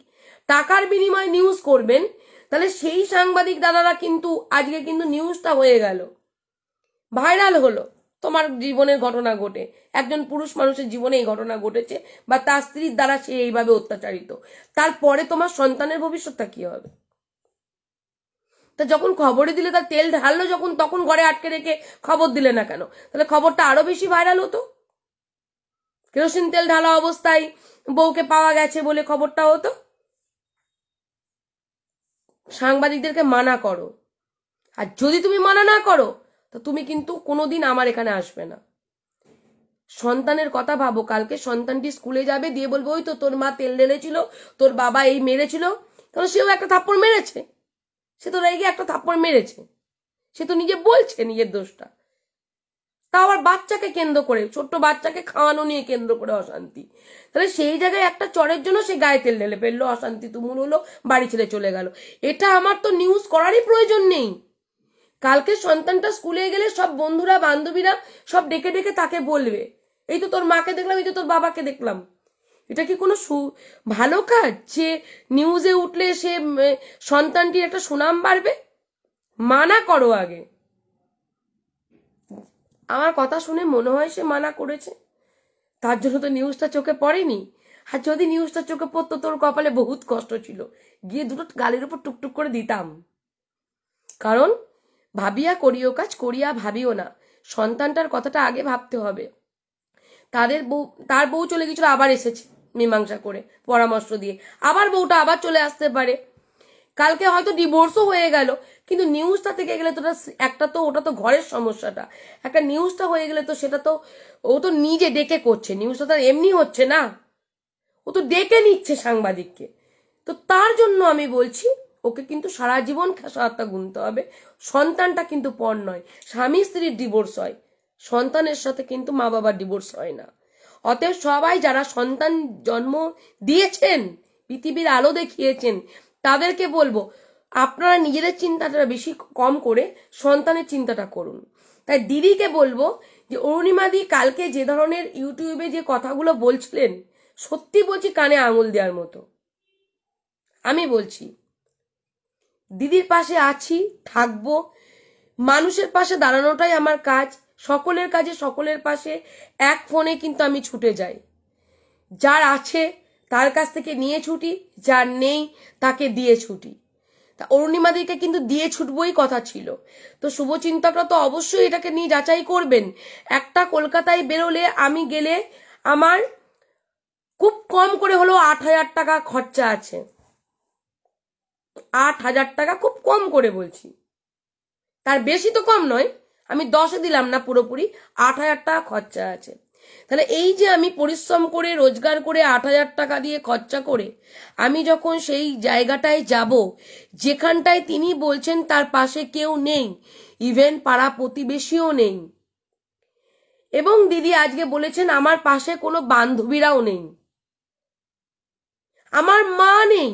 টাকার বিনিময়ে নিউজ করবেন তাহলে সেই সাংবাদিক দাদারা কিন্তু আজকে কিন্তু নিউজটা হয়ে গেল ভাইরাল হলো তোমার জীবনের ঘটনা ঘটে একজন পুরুষ মানুষের জীবনে এই ঘটনা ঘটেছে বা তার স্ত্রীর দ্বারা সে এইভাবে অত্যাচারিত তারপরে তোমার সন্তানের ভবিষ্যৎটা কি হবে তা যখন খবরে দিলে তার তেল ঢাললো যখন তখন ঘরে আটকে রেখে খবর দিলে না কেন তাহলে খবরটা আরো বেশি ভাইরাল হতো কেরোসিন তেল ঢালা অবস্থায় বউকে পাওয়া গেছে বলে খবরটা হতো সাংবাদিকদেরকে মানা করো আর যদি তুমি মানা না করো তো তুমি কিন্তু কোনোদিন আমার এখানে আসবে না সন্তানের কথা ভাবো কালকে সন্তানটি স্কুলে যাবে দিয়ে বলবো ওই তো তোর মা তেল ঢেলেছিল তোর বাবা এই মেরেছিল কারণ সেও একটা থাপ্পড় মেরেছে সে তো রেগে একটা থাপ্পড় মেরেছে সে তো নিজে বলছে নিজের দোষটা তা আবার বাচ্চাকে কেন্দ্র করে ছোট্ট বাচ্চাকে খাওয়ানো নিয়ে কেন্দ্র করে অশান্তি তাহলে সেই জায়গায় একটা চরের জন্য সে গায়ে তেল ঢেলে ফেললো অশান্তি তুমুল হলো বাড়ি ছেড়ে চলে গেল এটা আমার তো নিউজ করারই প্রয়োজন নেই কালকে সন্তানটা স্কুলে গেলে সব বন্ধুরা বান্ধবীরা সব ডেকে ডেকে তাকে বলবে এই তো তোর মাকে দেখলাম এই তো তোর বাবাকে দেখলাম এটা কি কোনো ভালো কাজ যে নিউজে উঠলে সে সন্তানটির একটা সুনাম বাড়বে মানা করো আগে আমার কথা শুনে মনে হয় সে মানা করেছে তার জন্য তো নিউজটা চোখে পড়েনি আর যদি নিউজটা চোখে পড়তো তোর কপালে বহুত কষ্ট ছিল গিয়ে দুটো গালের উপর টুকটুক করে দিতাম কারণ ভাবিয়া করিও কাজ করিয়া ভাবিও না সন্তানটার কথাটা আগে ভাবতে হবে তাদের বউ তার বউ চলে গেছিল আবার এসেছে মীমাংসা করে পরামর্শ দিয়ে আবার বউটা আবার চলে আসতে পারে কালকে হয়তো ডিভোর্সও হয়ে গেল কিন্তু নিউজটা থেকে গেলে তো একটা তো ওটা তো ঘরের সমস্যাটা একটা নিউজটা হয়ে গেলে তো সেটা তো ও তো নিজে ডেকে করছে নিউজটা তার এমনি হচ্ছে না ও তো ডেকে নিচ্ছে সাংবাদিককে তো তার জন্য আমি বলছি ওকে কিন্তু সারা জীবন খেসাহাত্তা গুনতে হবে সন্তানটা কিন্তু পর নয় স্বামী স্ত্রীর ডিভোর্স হয় সন্তানের সাথে কিন্তু মা বাবার ডিভোর্স হয় না অতএব সবাই যারা সন্তান জন্ম দিয়েছেন পৃথিবীর আলো দেখিয়েছেন তাদেরকে বলবো আপনারা নিজেদের চিন্তাটা বেশি কম করে সন্তানের চিন্তাটা করুন তাই দিদিকে বলবো যে অরুণিমাদি কালকে যে ধরনের ইউটিউবে যে কথাগুলো বলছিলেন সত্যি বলছি কানে আঙুল দেওয়ার মতো আমি বলছি দিদির পাশে আছি থাকবো মানুষের পাশে দাঁড়ানোটাই আমার কাজ সকলের কাজে সকলের পাশে এক ফোনে কিন্তু আমি ছুটে যাই যার আছে তার কাছ থেকে নিয়ে ছুটি যার নেই তাকে দিয়ে ছুটি তা অরুণিমাদিকে কিন্তু দিয়ে ছুটবই কথা ছিল তো শুভচিন্তকরা তো অবশ্যই এটাকে নিয়ে যাচাই করবেন একটা কলকাতায় বেরোলে আমি গেলে আমার খুব কম করে হলেও আট হাজার টাকা খরচা আছে আট হাজার টাকা খুব কম করে বলছি তার বেশি তো কম নয় আমি দশে দিলাম না পুরোপুরি আট হাজার টাকা খরচা আছে তাহলে এই যে আমি পরিশ্রম করে রোজগার করে আট হাজার টাকা দিয়ে খরচা করে আমি যখন সেই জায়গাটায় যাব যেখানটায় তিনি বলছেন তার পাশে কেউ নেই ইভেন পাড়া প্রতিবেশীও নেই এবং দিদি আজকে বলেছেন আমার পাশে কোনো বান্ধবীরাও নেই আমার মা নেই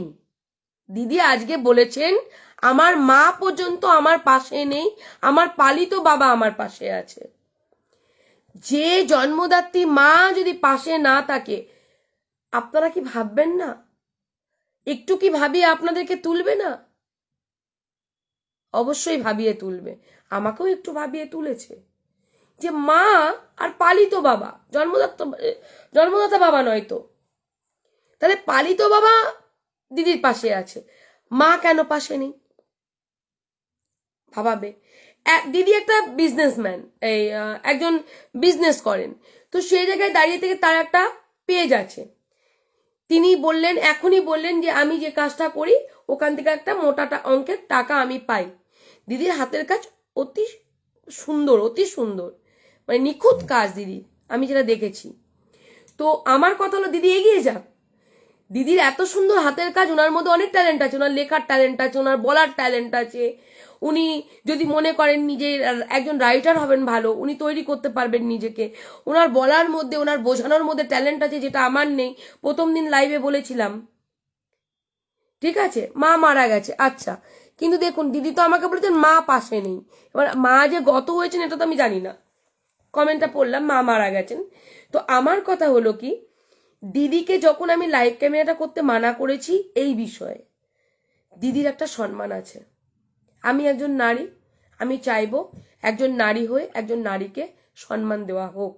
দিদি আজকে বলেছেন আমার মা পর্যন্ত আমার পাশে নেই আমার পালিত বাবা আমার পাশে আছে যে জন্মদাত্রী মা যদি পাশে না থাকে আপনারা কি ভাববেন না একটু কি ভাবিয়ে আপনাদেরকে তুলবে না অবশ্যই ভাবিয়ে তুলবে আমাকেও একটু ভাবিয়ে তুলেছে যে মা আর পালিত বাবা জন্মদাত্ত জন্মদাতা বাবা নয় তো তাহলে পালিত বাবা দিদির পাশে আছে মা কেন পাশে নেই ভাবাবে দিদি একটা বিজনেসম্যান এই একজন বিজনেস করেন তো সেই জায়গায় দাঁড়িয়ে থেকে তার একটা পেজ আছে তিনি বললেন এখনই বললেন যে আমি যে কাজটা করি ওখান থেকে একটা মোটাটা অঙ্কের টাকা আমি পাই দিদির হাতের কাজ অতি সুন্দর অতি সুন্দর মানে নিখুঁত কাজ দিদি আমি যেটা দেখেছি তো আমার কথা হলো দিদি এগিয়ে যাক দিদির এত সুন্দর হাতের কাজ ওনার মধ্যে অনেক ট্যালেন্ট আছে ওনার লেখার ট্যালেন্ট আছে ওনার বলার ট্যালেন্ট আছে উনি যদি মনে করেন নিজে একজন রাইটার হবেন ভালো উনি তৈরি করতে পারবেন নিজেকে ওনার বলার মধ্যে ওনার বোঝানোর মধ্যে ট্যালেন্ট আছে যেটা আমার নেই প্রথম দিন লাইভে বলেছিলাম ঠিক আছে মা মারা গেছে আচ্ছা কিন্তু দেখুন দিদি তো আমাকে বলেছেন মা পাশে নেই এবার মা যে গত হয়েছেন এটা তো আমি জানি না কমেন্টটা পড়লাম মা মারা গেছেন তো আমার কথা হলো কি দিদিকে যখন আমি লাইভ ক্যামেরাটা করতে মানা করেছি এই বিষয়ে দিদির একটা সম্মান আছে আমি একজন নারী আমি চাইব একজন নারী হয়ে একজন নারীকে সম্মান দেওয়া হোক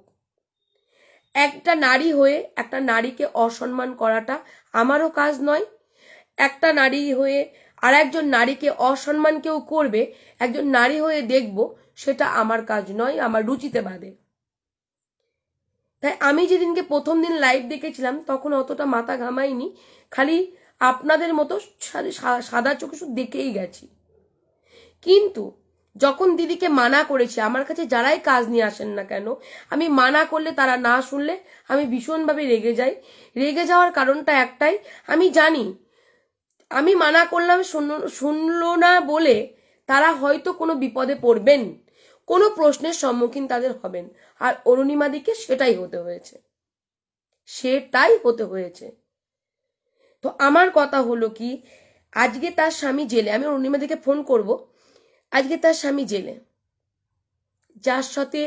একটা নারী হয়ে একটা নারীকে অসম্মান করাটা আমারও কাজ নয় একটা নারী হয়ে আর একজন নারীকে অসম্মান কেউ করবে একজন নারী হয়ে দেখব সেটা আমার কাজ নয় আমার রুচিতে বাধে তাই আমি যেদিনকে প্রথম দিন লাইভ দেখেছিলাম তখন অতটা মাথা ঘামাইনি খালি আপনাদের মতো সাদা চোখে শুধু দেখেই গেছি কিন্তু যখন দিদিকে মানা করেছি আমার কাছে যারাই কাজ নিয়ে আসেন না কেন আমি মানা করলে তারা না শুনলে আমি ভীষণভাবে রেগে যাই রেগে যাওয়ার কারণটা একটাই আমি জানি আমি মানা করলাম শুনলো না বলে তারা হয়তো কোনো বিপদে পড়বেন কোনো প্রশ্নের সম্মুখীন তাদের হবেন আর অরুণিমাদিকে সেটাই হতে হয়েছে সেটাই হতে হয়েছে তো আমার কথা হলো কি আজকে তার স্বামী জেলে আমি অরুণিমাদিকে ফোন করব আজকে তার স্বামী জেলে যার সাথে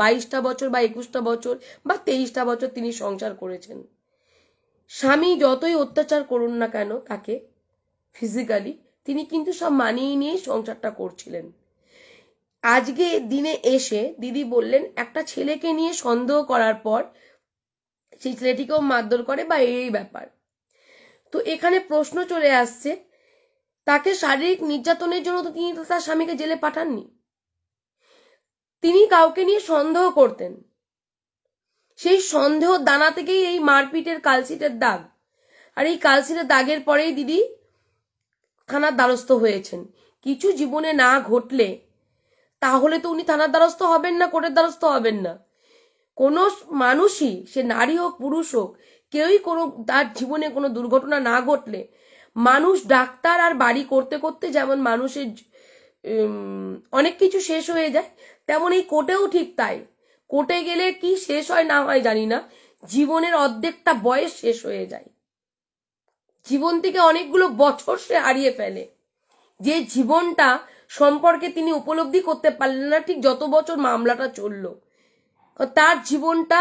বাইশটা বছর বা একুশটা বছর বা তেইশটা বছর তিনি সংসার করেছেন স্বামী যতই অত্যাচার করুন না কেন তাকে ফিজিক্যালি তিনি কিন্তু সব মানিয়ে নিয়েই সংসারটা করছিলেন আজকে দিনে এসে দিদি বললেন একটা ছেলেকে নিয়ে সন্দেহ করার পর সেই ছেলেটিকেও মারধর করে বা এই ব্যাপার তো এখানে প্রশ্ন চলে আসছে তাকে শারীরিক নির্যাতনের জন্য তো তিনি তার স্বামীকে জেলে পাঠাননি তিনি কাউকে নিয়ে সন্দেহ করতেন সেই সন্দেহ দানা থেকেই এই মারপিটের কালসিটের দাগ আর এই কালসিটের দাগের পরেই দিদি থানার দ্বারস্থ হয়েছেন কিছু জীবনে না ঘটলে তাহলে তো উনি থানার দ্বারস্থ হবেন না কোর্টের দ্বারস্থ হবেন না কোনো মানুষই সে নারী হোক পুরুষ হোক কেউই কোনো তার জীবনে কোনো দুর্ঘটনা না ঘটলে মানুষ ডাক্তার আর বাড়ি করতে করতে যেমন মানুষের অনেক কিছু শেষ হয়ে যায় তেমন এই কোর্টেও ঠিক তাই কোর্টে গেলে কি শেষ হয় না হয় জানি না জীবনের অর্ধেকটা বয়স শেষ হয়ে যায় জীবন থেকে অনেকগুলো বছর সে হারিয়ে ফেলে যে জীবনটা সম্পর্কে তিনি উপলব্ধি করতে পারলেন না ঠিক যত বছর মামলাটা চলল তার জীবনটা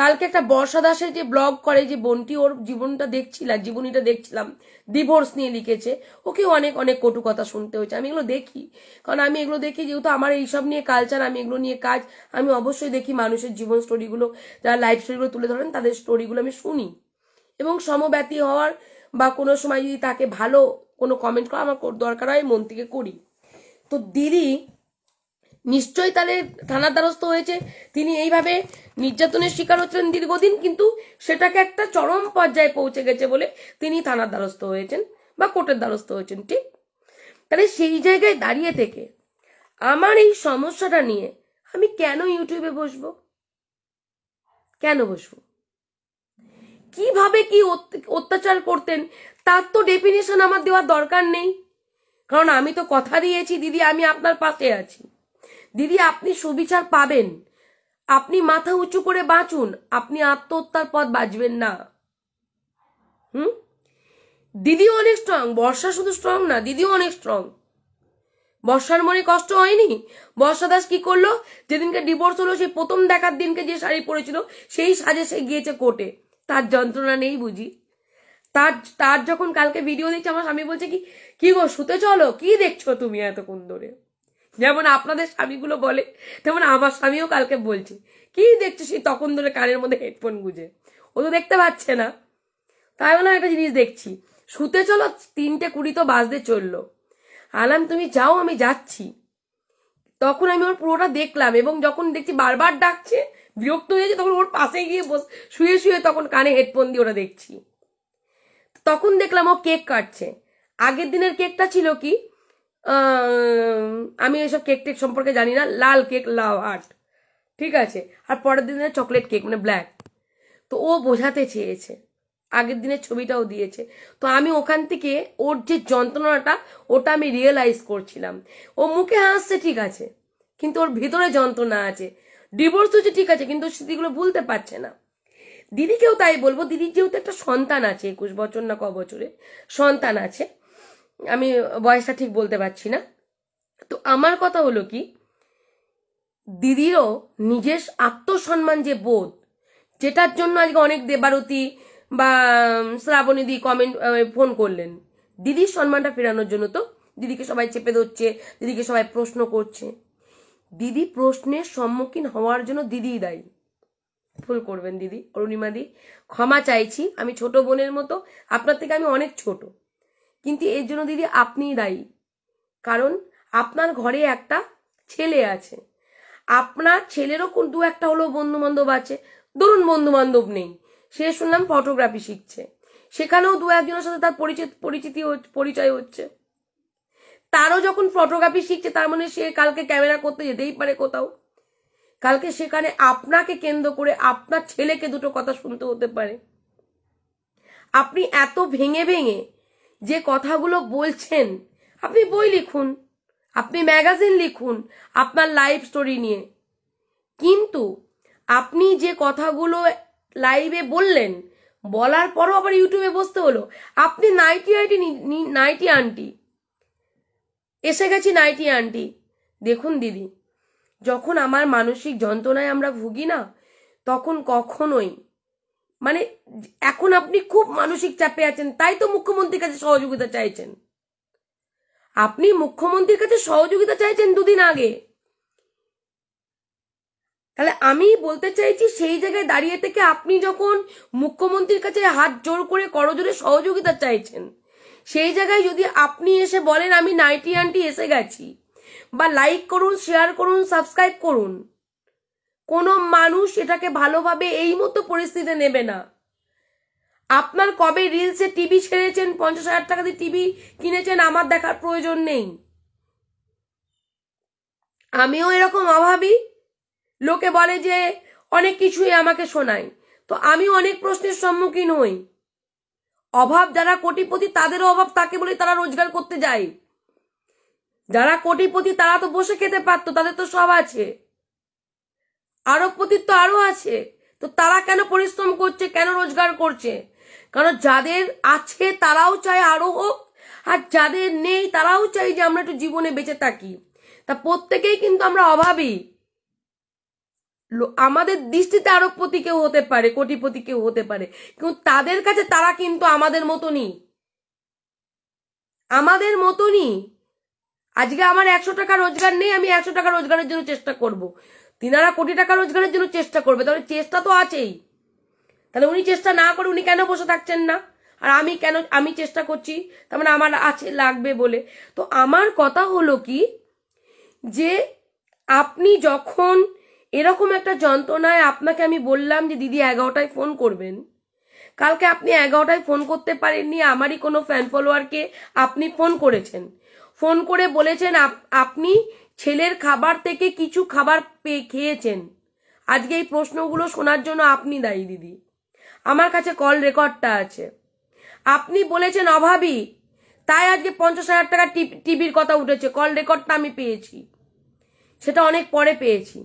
কালকে একটা বর্ষা দাসের যে ব্লগ করে যে বোনটি ওর জীবনটা দেখছিলাম জীবনীটা দেখছিলাম ডিভোর্স নিয়ে লিখেছে ওকে অনেক অনেক কটু কথা শুনতে হয়েছে আমি এগুলো দেখি কারণ আমি এগুলো দেখি যেহেতু আমার এইসব নিয়ে কালচার আমি এগুলো নিয়ে কাজ আমি অবশ্যই দেখি মানুষের জীবন স্টোরিগুলো যারা লাইফ স্টোরিগুলো তুলে ধরেন তাদের স্টোরিগুলো আমি শুনি এবং সমব্যাতি হওয়ার বা কোনো সময় যদি তাকে ভালো কোনো কমেন্ট করা আমার দরকার হয় মন থেকে করি তো দিদি নিশ্চয়ই তাদের থানার দ্বারস্থ হয়েছে তিনি এইভাবে নির্যাতনের শিকার হচ্ছেন দীর্ঘদিন কিন্তু সেটাকে একটা চরম পর্যায়ে পৌঁছে গেছে বলে তিনি থানার দ্বারস্থ হয়েছেন বা কোর্টের দ্বারস্থ হয়েছেন ঠিক তাহলে সেই জায়গায় দাঁড়িয়ে থেকে আমার এই সমস্যাটা নিয়ে আমি কেন ইউটিউবে বসব কেন বসব কিভাবে কি অত্যাচার করতেন তার তো ডেফিনেশন আমার দেওয়ার দরকার নেই কারণ আমি তো কথা দিয়েছি দিদি আমি আপনার পাশে আছি দিদি আপনি সুবিচার পাবেন আপনি মাথা উঁচু করে বাঁচুন আপনি আত্মহত্যার পথ বাঁচবেন না হুম দিদি অনেক স্ট্রং বর্ষা শুধু স্ট্রং না দিদিও অনেক স্ট্রং বর্ষার মনে কষ্ট হয়নি বর্ষা দাস কি করলো যেদিনকে ডিভোর্স হলো সেই প্রথম দেখার দিনকে যে শাড়ি পরেছিল সেই সাজে সে গিয়েছে কোর্টে তার যন্ত্রণা নেই বুঝি তার তার যখন কালকে ভিডিও দিচ্ছে আমার স্বামী বলছে কি কি গো শুতে চলো কি দেখছো তুমি এতক্ষণ ধরে যেমন আপনাদের স্বামীগুলো বলে তেমন আমার স্বামীও কালকে বলছে কি দেখছো সেই তখন ধরে কানের মধ্যে হেডফোন গুঁজে ও তো দেখতে পাচ্ছে না তাই বলে একটা জিনিস দেখছি শুতে চলো তিনটে কুড়ি তো বাজতে চললো আলাম তুমি যাও আমি যাচ্ছি তখন আমি ওর পুরোটা দেখলাম এবং যখন দেখছি বারবার ডাকছে বিরক্ত হয়েছে তখন ওর পাশে গিয়ে শুয়ে শুয়ে তখন কানে হেডফোন দিয়ে ওটা দেখছি তখন দেখলাম ও কেক কাটছে আগের দিনের কেকটা ছিল কি আমি এসব কেক টেক সম্পর্কে জানি না লাল কেক লাউ আর্ট ঠিক আছে আর পরের দিনের চকলেট কেক মানে ব্ল্যাক তো ও বোঝাতে চেয়েছে আগের দিনের ছবিটাও দিয়েছে তো আমি ওখান থেকে ওর যে যন্ত্রণাটা ওটা আমি রিয়েলাইজ করছিলাম ও মুখে হাসছে ঠিক আছে কিন্তু ওর ভিতরে যন্ত্রণা আছে ডিভোর্স হচ্ছে ঠিক আছে কিন্তু স্মৃতিগুলো ভুলতে পারছে না দিদিকেও তাই বলবো দিদির যেহেতু একটা সন্তান আছে একুশ বছর না ক বছরে সন্তান আছে আমি বয়সটা ঠিক বলতে পারছি না তো আমার কথা হলো কি দিদিরও নিজের আত্মসম্মান যে বোধ যেটার জন্য আজকে অনেক দেবারতী বা শ্রাবণীদি কমেন্ট ফোন করলেন দিদির সম্মানটা ফেরানোর জন্য তো দিদিকে সবাই চেপে ধরছে দিদিকে সবাই প্রশ্ন করছে দিদি প্রশ্নের সম্মুখীন হওয়ার জন্য দিদিই দায়ী ভুল করবেন দিদি অরুণিমাদি ক্ষমা চাইছি আমি ছোট বোনের মতো আপনার থেকে আমি অনেক ছোট কিন্তু এর জন্য দিদি আপনিই দায়ী কারণ আপনার ঘরে একটা ছেলে আছে আপনার ছেলেরও দু একটা হলো বন্ধু বান্ধব আছে ধরুন বন্ধু বান্ধব নেই সে শুনলাম ফটোগ্রাফি শিখছে সেখানেও দু একজনের সাথে তার পরিচিত পরিচিতি পরিচয় হচ্ছে তারও যখন ফটোগ্রাফি শিখছে তার মানে সে কালকে ক্যামেরা করতে যেতেই পারে কোথাও কালকে সেখানে আপনাকে কেন্দ্র করে আপনার ছেলেকে দুটো কথা শুনতে হতে পারে আপনি এত ভেঙে ভেঙে যে কথাগুলো বলছেন আপনি বই লিখুন আপনি ম্যাগাজিন লিখুন আপনার লাইভ স্টোরি নিয়ে কিন্তু আপনি যে কথাগুলো লাইভে বললেন বলার পরও আবার ইউটিউবে বসতে হলো আপনি নাইটি আইটি নাইটি আন্টি এসে গেছি নাইটি আন্টি দেখুন দিদি যখন আমার মানসিক যন্ত্রণায় আমরা ভুগি না তখন কখনোই মানে এখন আপনি খুব মানসিক চাপে আছেন তাই তো মুখ্যমন্ত্রীর কাছে সহযোগিতা চাইছেন আপনি মুখ্যমন্ত্রীর কাছে সহযোগিতা চাইছেন দুদিন আগে তাহলে আমি বলতে চাইছি সেই জায়গায় দাঁড়িয়ে থেকে আপনি যখন মুখ্যমন্ত্রীর কাছে হাত জোর করে করজোরে সহযোগিতা চাইছেন সেই জায়গায় যদি আপনি এসে বলেন আমি নাইটি আন্টি এসে গেছি বা লাইক করুন শেয়ার করুন সাবস্ক্রাইব করুন কোনো মানুষ এটাকে ভালোভাবে এই মতো পরিস্থিতি নেবে না আপনার কবে রিলসে টিভি ছেড়েছেন পঞ্চাশ হাজার টাকা দিয়ে টিভি কিনেছেন আমার দেখার প্রয়োজন নেই আমিও এরকম অভাবী লোকে বলে যে অনেক কিছুই আমাকে শোনায় তো আমি অনেক প্রশ্নের সম্মুখীন হই অভাব যারা কোটিপতি তাদেরও অভাব তাকে বলে তারা রোজগার করতে যায় যারা কোটিপতি তারা তো বসে খেতে পারতো তাদের তো সব আছে আরবপতির তো আরো আছে তো তারা কেন পরিশ্রম করছে কেন রোজগার করছে কারণ যাদের আছে তারাও চায় আরও হোক আর যাদের নেই তারাও চাই যে আমরা একটু জীবনে বেঁচে থাকি তা প্রত্যেকেই কিন্তু আমরা অভাবী আমাদের দৃষ্টিতে আরবপতি কেউ হতে পারে কোটিপতি কেউ হতে পারে কিন্তু তাদের কাছে তারা কিন্তু আমাদের মতনই আমাদের মতনই আজকে আমার একশো টাকা রোজগার নেই আমি একশো টাকা রোজগারের জন্য চেষ্টা করব। তিনারা কোটি টাকা রোজগারের জন্য চেষ্টা করবে তাহলে চেষ্টা তো আছেই তাহলে উনি চেষ্টা না করে উনি কেন বসে থাকছেন না আর আমি কেন আমি চেষ্টা করছি তার মানে আমার আছে লাগবে বলে তো আমার কথা হলো কি যে আপনি যখন এরকম একটা যন্ত্রণায় আপনাকে আমি বললাম যে দিদি এগারোটায় ফোন করবেন কালকে আপনি এগারোটায় ফোন করতে পারেননি আমারই কোনো ফ্যান ফলোয়ারকে আপনি ফোন করেছেন ফোন করে বলেছেন আপনি ছেলের খাবার থেকে কিছু খাবার খেয়েছেন আজকে এই প্রশ্নগুলো শোনার জন্য আপনি দায়ী দিদি আমার কাছে কল রেকর্ডটা আছে আপনি বলেছেন অভাবী তাই আজকে পঞ্চাশ হাজার টাকা টিভির কথা উঠেছে কল রেকর্ডটা আমি পেয়েছি সেটা অনেক পরে পেয়েছি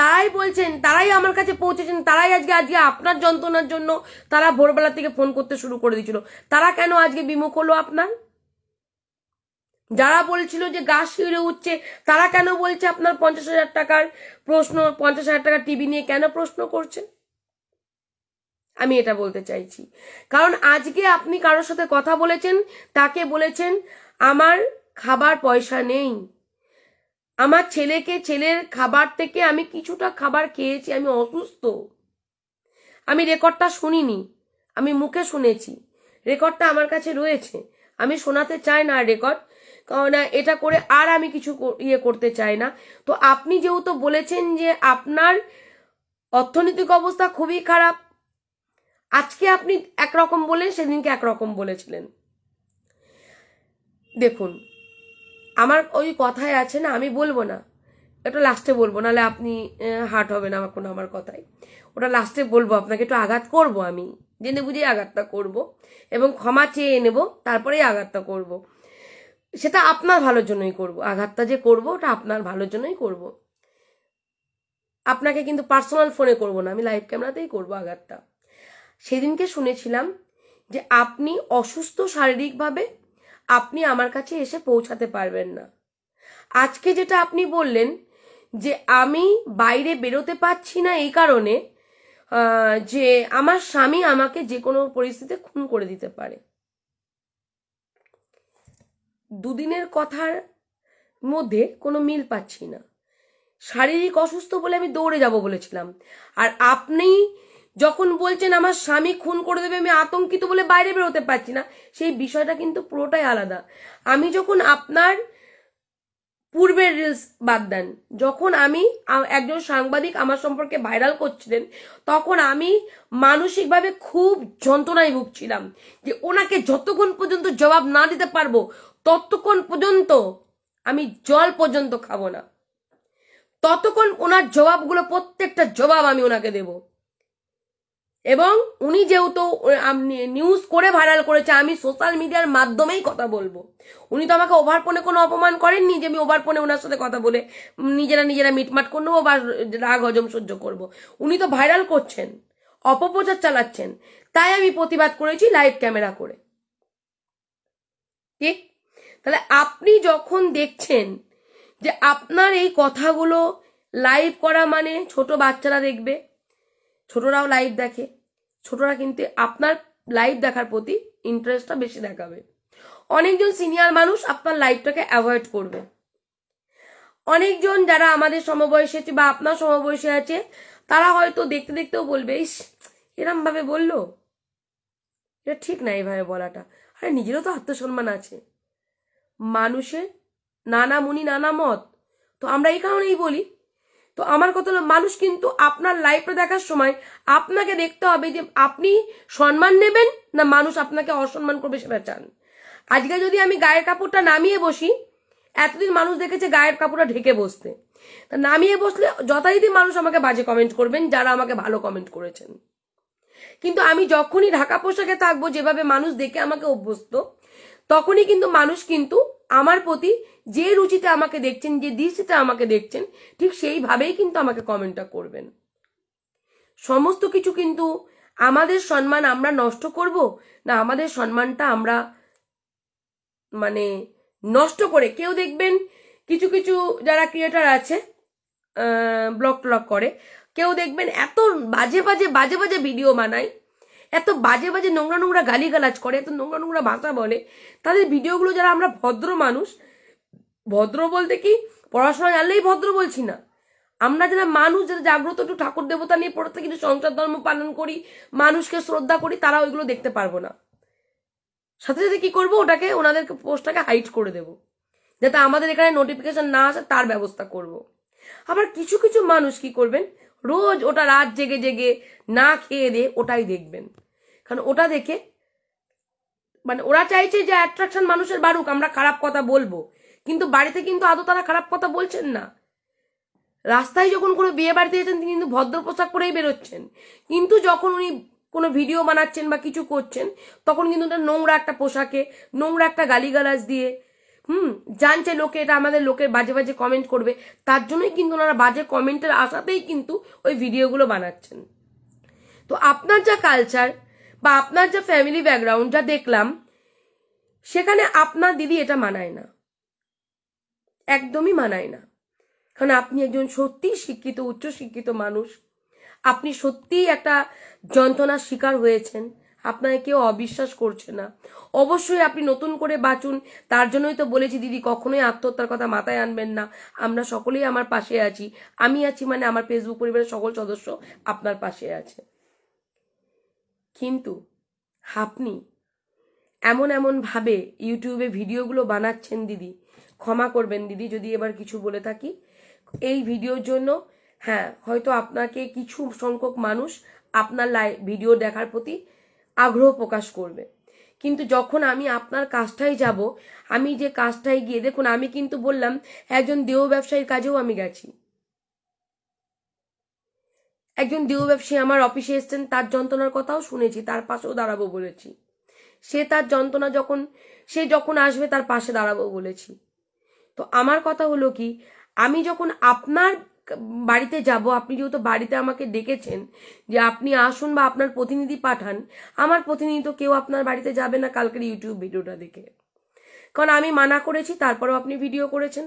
তাই বলছেন তারাই আমার কাছে পৌঁছেছেন তারাই আজকে আজকে আপনার যন্ত্রণার জন্য তারা ভোরবেলা থেকে ফোন করতে শুরু করে দিয়েছিল তারা কেন আজকে বিমুখ হলো আপনার যারা বলছিল যে গাছ শিউরে উঠছে তারা কেন বলছে আপনার পঞ্চাশ হাজার টাকার প্রশ্ন পঞ্চাশ হাজার টাকার টিভি নিয়ে কেন প্রশ্ন করছে আমি এটা বলতে চাইছি কারণ আজকে আপনি কারোর সাথে কথা বলেছেন তাকে বলেছেন আমার খাবার পয়সা নেই আমার ছেলেকে ছেলের খাবার থেকে আমি কিছুটা খাবার খেয়েছি আমি অসুস্থ আমি রেকর্ডটা শুনিনি আমি মুখে শুনেছি রেকর্ডটা আমার কাছে রয়েছে আমি শোনাতে চাই না রেকর্ড না এটা করে আর আমি কিছু ইয়ে করতে চাই না তো আপনি যেহেতু বলেছেন যে আপনার অর্থনৈতিক অবস্থা খুবই খারাপ আজকে আপনি একরকম বলেন সেদিনকে একরকম বলেছিলেন দেখুন আমার ওই কথায় আছে না আমি বলবো না এটা লাস্টে বলবো নাহলে আপনি হার্ট হবে না আমার কোনো আমার কথায় ওটা লাস্টে বলবো আপনাকে একটু আঘাত করব আমি জেনে বুঝে আঘাতটা করব এবং ক্ষমা চেয়ে নেব তারপরেই আঘাতটা করব সেটা আপনার ভালোর জন্যই করব আঘাতটা যে করব ওটা আপনার ভালোর জন্যই করব আপনাকে কিন্তু পার্সোনাল ফোনে করব না আমি লাইভ ক্যামেরাতেই করব আঘাতটা সেদিনকে শুনেছিলাম যে আপনি অসুস্থ শারীরিকভাবে আপনি আমার কাছে এসে পৌঁছাতে পারবেন না আজকে যেটা আপনি বললেন যে আমি বাইরে বেরোতে পারছি না এই কারণে যে আমার স্বামী আমাকে যে কোনো পরিস্থিতিতে খুন করে দিতে পারে দুদিনের কথার মধ্যে কোনো মিল পাচ্ছি না শারীরিক অসুস্থ বলে আমি দৌড়ে যাব বলেছিলাম আর আপনি যখন বলছেন আমার স্বামী খুন করে দেবে আমি আতঙ্কিত বলে বাইরে বেরোতে পারছি না সেই বিষয়টা কিন্তু পুরোটাই আলাদা আমি যখন আপনার পূর্বের রিলস বাদ দেন যখন আমি একজন সাংবাদিক আমার সম্পর্কে ভাইরাল করছিলেন তখন আমি মানসিকভাবে খুব যন্ত্রণায় ভুগছিলাম যে ওনাকে যতক্ষণ পর্যন্ত জবাব না দিতে পারবো ততক্ষণ পর্যন্ত আমি জল পর্যন্ত খাবো না ততক্ষণ ওনার জবাবগুলো প্রত্যেকটা জবাব আমি ওনাকে দেব এবং উনি যেহেতু নিউজ করে ভাইরাল করেছে আমি সোশ্যাল মিডিয়ার মাধ্যমেই কথা বলবো উনি তো আমাকে ফোনে কোনো অপমান করেননি যে আমি ফোনে ওনার সাথে কথা বলে নিজেরা নিজেরা মিটমাট করে নেবো বা রাগ হজম সহ্য করবো উনি তো ভাইরাল করছেন অপপ্রচার চালাচ্ছেন তাই আমি প্রতিবাদ করেছি লাইভ ক্যামেরা করে ঠিক তাহলে আপনি যখন দেখছেন যে আপনার এই কথাগুলো লাইভ করা মানে ছোট বাচ্চারা দেখবে ছোটরাও লাইভ দেখে ছোটরা কিন্তু আপনার লাইভ দেখার প্রতি ইন্টারেস্টটা বেশি দেখাবে অনেকজন সিনিয়র মানুষ আপনার লাইভটাকে অ্যাভয়েড করবে অনেকজন যারা আমাদের সমবয়সী আছে বা আপনার সমবয়সী আছে তারা হয়তো দেখতে দেখতেও বলবে ইস এরমভাবে বললো এটা ঠিক না এইভাবে বলাটা আরে নিজেরও তো আত্মসম্মান আছে মানুষের নানা মুনি নানা মত তো আমরা এই কারণেই বলি তো আমার কথা হলো মানুষ কিন্তু আপনার লাইফটা দেখার সময় আপনাকে দেখতে হবে যে আপনি সম্মান নেবেন না মানুষ আপনাকে অসম্মান করবে সেটা চান আজকে যদি আমি গায়ের কাপড়টা নামিয়ে বসি এতদিন মানুষ দেখেছে গায়ের কাপড়টা ঢেকে বসতে তা নামিয়ে বসলে যথারীতি মানুষ আমাকে বাজে কমেন্ট করবেন যারা আমাকে ভালো কমেন্ট করেছেন কিন্তু আমি যখনই ঢাকা পোশাকে থাকবো যেভাবে মানুষ দেখে আমাকে অভ্যস্ত তখনই কিন্তু মানুষ কিন্তু আমার প্রতি যে রুচিতে আমাকে দেখছেন যে দৃষ্টিতে আমাকে দেখছেন ঠিক সেইভাবেই কিন্তু আমাকে কমেন্টটা করবেন সমস্ত কিছু কিন্তু আমাদের সম্মান আমরা নষ্ট করব না আমাদের সম্মানটা আমরা মানে নষ্ট করে কেউ দেখবেন কিছু কিছু যারা ক্রিয়েটার আছে ব্লগ ট্লগ করে কেউ দেখবেন এত বাজে বাজে বাজে বাজে ভিডিও বানায় এত বাজে বাজে নোংরা নোংরা গালিগালাজ করে এত নোংরা নোংরা ভাষা বলে তাদের ভিডিওগুলো যারা আমরা ভদ্র মানুষ ভদ্র বলতে কি পড়াশোনা জানলেই ভদ্র বলছি না আমরা যারা মানুষ যারা জাগ্রত একটু ঠাকুর দেবতা নিয়ে পড়তে কিন্তু সংসার ধর্ম পালন করি মানুষকে শ্রদ্ধা করি তারা ওইগুলো দেখতে পারবো না সাথে সাথে কি করবো ওটাকে ওনাদেরকে পোস্টটাকে হাইট করে দেব যাতে আমাদের এখানে নোটিফিকেশন না আসে তার ব্যবস্থা করব। আবার কিছু কিছু মানুষ কি করবেন রোজ ওটা রাত জেগে জেগে না খেয়ে দিয়ে ওটাই দেখবেন কারণ ওটা দেখে মানে ওরা চাইছে যে অ্যাট্রাকশন মানুষের বাড়ুক আমরা খারাপ কথা বলবো কিন্তু বাড়িতে কিন্তু আদৌ তারা খারাপ কথা বলছেন না রাস্তায় যখন কোনো বিয়ে বাড়িতে যেতেন তিনি কিন্তু ভদ্র পোশাক পরেই বেরোচ্ছেন কিন্তু যখন উনি কোনো ভিডিও বানাচ্ছেন বা কিছু করছেন তখন কিন্তু ওটা নোংরা একটা পোশাকে নোংরা একটা গালিগালাজ দিয়ে হুম জানছে লোকে এটা আমাদের লোকের বাজে বাজে কমেন্ট করবে তার জন্যই কিন্তু ওনারা বাজে কমেন্টের আশাতেই কিন্তু ওই ভিডিওগুলো বানাচ্ছেন তো আপনার যা কালচার বা আপনার যে ফ্যামিলি ব্যাকগ্রাউন্ডটা দেখলাম সেখানে আপনার দিদি এটা মানায় না একদমই মানায় না কারণ আপনি একজন সত্যিই শিক্ষিত উচ্চশিক্ষিত মানুষ আপনি সত্যিই একটা যন্ত্রণার শিকার হয়েছেন আপনাকে কেউ অবিশ্বাস করছে না অবশ্যই আপনি নতুন করে বাঁচুন তার জন্যই তো বলেছি দিদি কখনোই আত্মহত্যার কথা মাথায় আনবেন না আমরা সকলেই আমার পাশে আছি আমি আছি মানে আমার ফেসবুক পরিবারের সকল সদস্য আপনার পাশে আছে কিন্তু আপনি এমন এমনভাবে ইউটিউবে ভিডিওগুলো বানাচ্ছেন দিদি ক্ষমা করবেন দিদি যদি এবার কিছু বলে থাকি এই ভিডিওর জন্য হ্যাঁ হয়তো আপনাকে কিছু সংখ্যক মানুষ আপনার লাই ভিডিও দেখার প্রতি আগ্রহ প্রকাশ করবে কিন্তু যখন আমি আপনার কাজটাই যাব আমি যে কাজটাই গিয়ে দেখুন আমি কিন্তু বললাম একজন দেহ ব্যবসায়ীর কাজেও আমি গেছি একজন দেহ ব্যবসায়ী আমার অফিসে এসছেন তার যন্ত্রণার কথাও শুনেছি তার পাশেও দাঁড়াবো বলেছি সে তার যন্ত্রণা যখন সে যখন আসবে তার পাশে দাঁড়াবো বলেছি তো আমার কথা হলো কি আমি যখন আপনার বাড়িতে যাব আপনি যেহেতু বাড়িতে আমাকে ডেকেছেন যে আপনি আসুন বা আপনার প্রতিনিধি পাঠান আমার প্রতিনিধি তো কেউ আপনার বাড়িতে যাবে না কালকের ইউটিউব ভিডিওটা দেখে কারণ আমি মানা করেছি তারপরেও আপনি ভিডিও করেছেন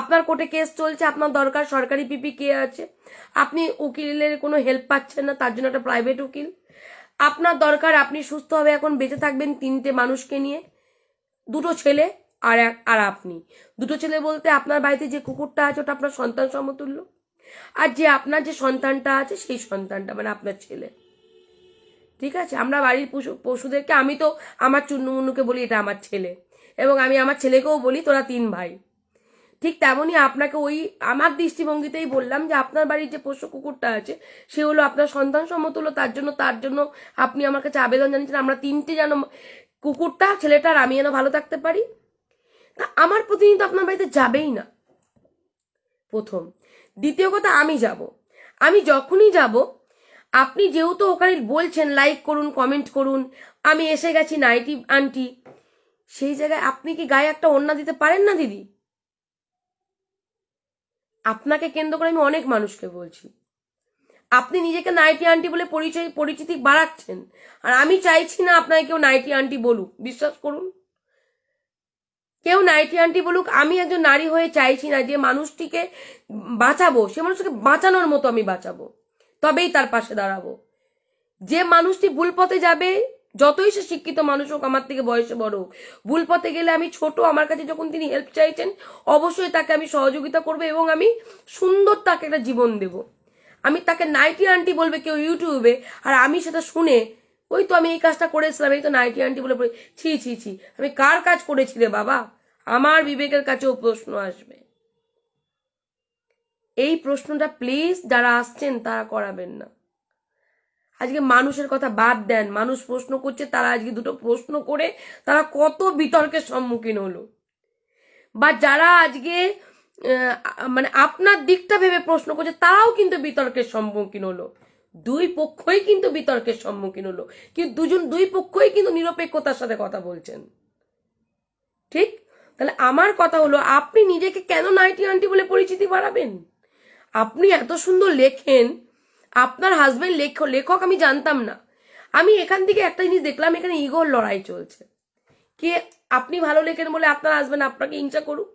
আপনার কোর্টে কেস চলছে আপনার দরকার সরকারি পিপি কে আছে আপনি উকিলের কোনো হেল্প পাচ্ছেন না তার জন্য একটা প্রাইভেট উকিল আপনার দরকার আপনি সুস্থভাবে এখন বেঁচে থাকবেন তিনটে মানুষকে নিয়ে দুটো ছেলে আর এক আর আপনি দুটো ছেলে বলতে আপনার বাড়িতে যে কুকুরটা আছে ওটা আপনার সন্তান সমতুল্য আর যে আপনার যে সন্তানটা আছে সেই সন্তানটা মানে আপনার ছেলে ঠিক আছে আমরা বাড়ির পশু পশুদেরকে আমি তো আমার চুন্নুমুন্নুকে বলি এটা আমার ছেলে এবং আমি আমার ছেলেকেও বলি তোরা তিন ভাই ঠিক তেমনই আপনাকে ওই আমার দৃষ্টিভঙ্গিতেই বললাম যে আপনার বাড়ির যে পোষ্য কুকুরটা আছে সে হলো আপনার সন্তান সমতুল্য তার জন্য তার জন্য আপনি আমার কাছে আবেদন জানিয়েছেন আমরা তিনটে যেন কুকুরটা ছেলেটার আমি যেন ভালো থাকতে পারি তা আমার প্রতিনিধি আপনার বাড়িতে যাবেই না প্রথম দ্বিতীয় কথা আমি যাব আমি যখনই যাব আপনি যেহেতু ওখানে বলছেন লাইক করুন কমেন্ট করুন আমি এসে গেছি নাইটি আন্টি সেই জায়গায় আপনি কি গায়ে একটা অন্যা দিতে পারেন না দিদি আপনাকে কেন্দ্র করে আমি অনেক মানুষকে বলছি আপনি নিজেকে নাইটি আন্টি বলে পরিচয় পরিচিতি বাড়াচ্ছেন আর আমি চাইছি না আপনাকে কেউ নাইটি আন্টি বলুক বিশ্বাস করুন কেউ নাইটি আন্টি বলুক আমি একজন নারী হয়ে চাইছি না যে মানুষটিকে বাঁচাবো সে মানুষকে বাঁচানোর মতো আমি বাঁচাবো তবেই তার পাশে দাঁড়াবো যে মানুষটি ভুল পথে যাবে যতই সে শিক্ষিত মানুষ হোক আমার থেকে বয়সে বড় হোক ভুল পথে গেলে আমি ছোট আমার কাছে যখন তিনি হেল্প চাইছেন অবশ্যই তাকে আমি সহযোগিতা করব এবং আমি সুন্দর তাকে একটা জীবন দেব আমি তাকে নাইটি আন্টি বলবে কেউ ইউটিউবে আর আমি সেটা শুনে ওই তো আমি এই কাজটা করেছিলাম এই তো নাইটি আন্টি বলে ছি ছি ছি আমি কার কাজ করেছি রে বাবা আমার বিবেকের কাছেও প্রশ্ন আসবে এই প্রশ্নটা প্লিজ যারা আসছেন তারা করাবেন না আজকে মানুষের কথা বাদ দেন মানুষ প্রশ্ন করছে তারা আজকে দুটো প্রশ্ন করে তারা কত বিতর্কের সম্মুখীন হলো বা যারা আজকে মানে আপনার দিকটা ভেবে প্রশ্ন করছে তারাও কিন্তু বিতর্কের সম্মুখীন হলো দুই পক্ষই কিন্তু বিতর্কের সম্মুখীন হলো কিন্তু দুজন দুই পক্ষই কিন্তু নিরপেক্ষতার সাথে কথা বলছেন ঠিক তাহলে আমার কথা হলো আপনি নিজেকে কেন নাইটি আন্টি বলে পরিচিতি বাড়াবেন আপনি এত সুন্দর লেখেন আপনার হাজবেন্ড লেখক লেখক আমি জানতাম না আমি এখান থেকে একটা জিনিস দেখলাম এখানে ইগোর লড়াই চলছে কে আপনি ভালো লেখেন বলে আপনার হাজবেন্ড আপনাকে ইনচা করুক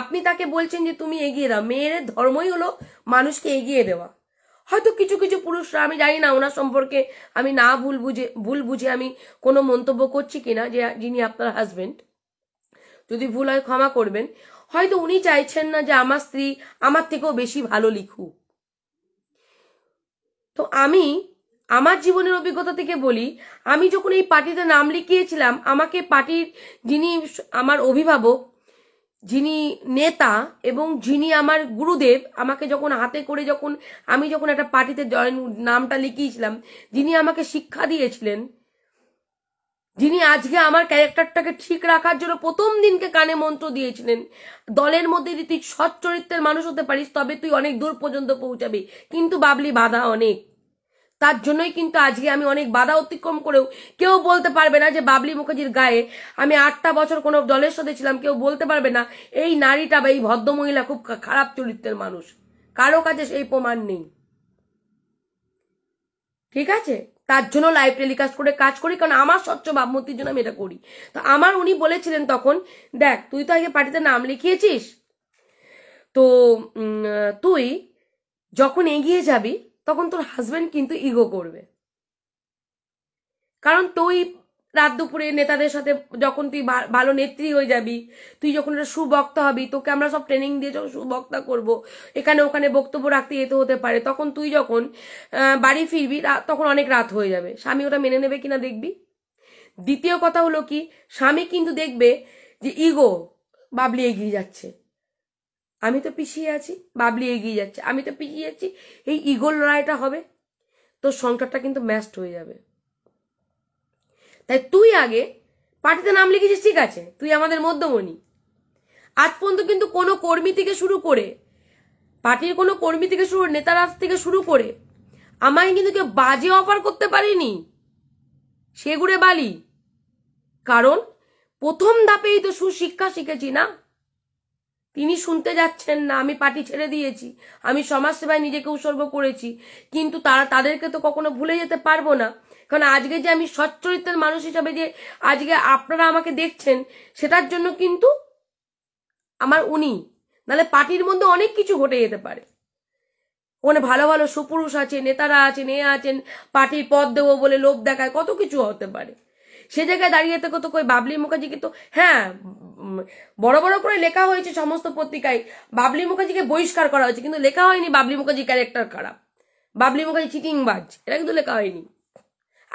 আপনি তাকে বলছেন যে তুমি এগিয়ে দাও মেয়ের ধর্মই হলো মানুষকে এগিয়ে দেওয়া হয়তো কিছু কিছু পুরুষরা আমি জানি না ওনার সম্পর্কে আমি না ভুল বুঝে ভুল বুঝে আমি কোনো মন্তব্য করছি কিনা যে যিনি আপনার হাজবেন্ড যদি ভুল হয় ক্ষমা করবেন হয়তো উনি চাইছেন না যে আমার স্ত্রী আমার থেকেও বেশি ভালো লিখুক তো আমি আমার জীবনের অভিজ্ঞতা থেকে বলি আমি যখন এই পার্টিতে নাম লিখিয়েছিলাম আমাকে পার্টির যিনি আমার অভিভাবক যিনি নেতা এবং যিনি আমার গুরুদেব আমাকে যখন হাতে করে যখন আমি যখন একটা পার্টিতে জয়েন নামটা লিখিয়েছিলাম যিনি আমাকে শিক্ষা দিয়েছিলেন যিনি আজকে আমার ক্যারেক্টারটাকে ঠিক রাখার জন্য প্রথম দিনকে কানে মন্ত্র দিয়েছিলেন দলের মধ্যে যদি তুই সৎ চরিত্রের মানুষ হতে পারিস তবে তুই অনেক দূর পর্যন্ত পৌঁছাবি কিন্তু বাবলি বাধা অনেক তার জন্যই কিন্তু আজকে আমি অনেক বাধা অতিক্রম করেও কেউ বলতে পারবে না যে বাবলি মুখার্জির গায়ে আমি আটটা বছর কোনো দলের সাথে ছিলাম কেউ বলতে পারবে না এই নারীটা বা এই ভদ্রমহিলা খুব খারাপ চরিত্রের মানুষ কারো কাছে সেই প্রমাণ নেই ঠিক আছে তার জন্য লাইভ টেলিকাস্ট করে কাজ করি কারণ আমার স্বচ্ছ ভাবমূর্তির জন্য আমি এটা করি তো আমার উনি বলেছিলেন তখন দেখ তুই তো আগে পার্টিতে নাম লিখিয়েছিস তো তুই যখন এগিয়ে যাবি তখন তোর হাজব্যান্ড কিন্তু ইগো করবে কারণ তুই রাত দুপুরে নেতাদের সাথে যখন তুই ভালো নেত্রী হয়ে যাবি তুই যখন একটা সুবক্তা হবি তোকে আমরা সব ট্রেনিং দিয়ে যখন সুবক্তা করব এখানে ওখানে বক্তব্য রাখতে যেতে হতে পারে তখন তুই যখন বাড়ি ফিরবি তখন অনেক রাত হয়ে যাবে স্বামী ওটা মেনে নেবে কিনা দেখবি দ্বিতীয় কথা হলো কি স্বামী কিন্তু দেখবে যে ইগো বাবলি এগিয়ে যাচ্ছে আমি তো পিছিয়ে আছি বাবলি এগিয়ে যাচ্ছে আমি তো পিছিয়ে যাচ্ছি এই ইগোর লড়াইটা হবে তোর সংসারটা কিন্তু ম্যাস্ট হয়ে যাবে তাই তুই আগে পার্টিতে নাম লিখেছিস ঠিক আছে তুই আমাদের মধ্যমণি আজ পর্যন্ত কিন্তু কোনো কর্মী থেকে শুরু করে পার্টির কোনো কর্মী থেকে শুরু নেতারা থেকে শুরু করে আমাকে কিন্তু কেউ বাজে অফার করতে পারিনি সেগুড়ে বালি কারণ প্রথম ধাপেই তো সুশিক্ষা শিখেছি না তিনি শুনতে যাচ্ছেন না আমি পার্টি ছেড়ে দিয়েছি আমি সমাজসেবায় নিজেকে উৎসর্গ করেছি কিন্তু তারা তাদেরকে তো কখনো ভুলে যেতে পারবো না কারণ আজকে যে আমি সচ্চরিত্রের মানুষ হিসাবে যে আজকে আপনারা আমাকে দেখছেন সেটার জন্য কিন্তু আমার উনি নাহলে পার্টির মধ্যে অনেক কিছু ঘটে যেতে পারে ওখানে ভালো ভালো সুপুরুষ আছে নেতারা আছেন এ আছেন পার্টির পদ দেবো বলে লোভ দেখায় কত কিছু হতে পারে সে জায়গায় দাঁড়িয়ে থেকে তো কই বাবলি মুখার্জিকে তো হ্যাঁ বড় বড় করে লেখা হয়েছে সমস্ত পত্রিকায় বাবলি মুখার্জিকে বহিষ্কার করা হয়েছে কিন্তু লেখা হয়নি বাবলি মুখার্জি ক্যারেক্টার খারাপ বাবলি মুখার্জি চিটিংবাজ এটা কিন্তু লেখা হয়নি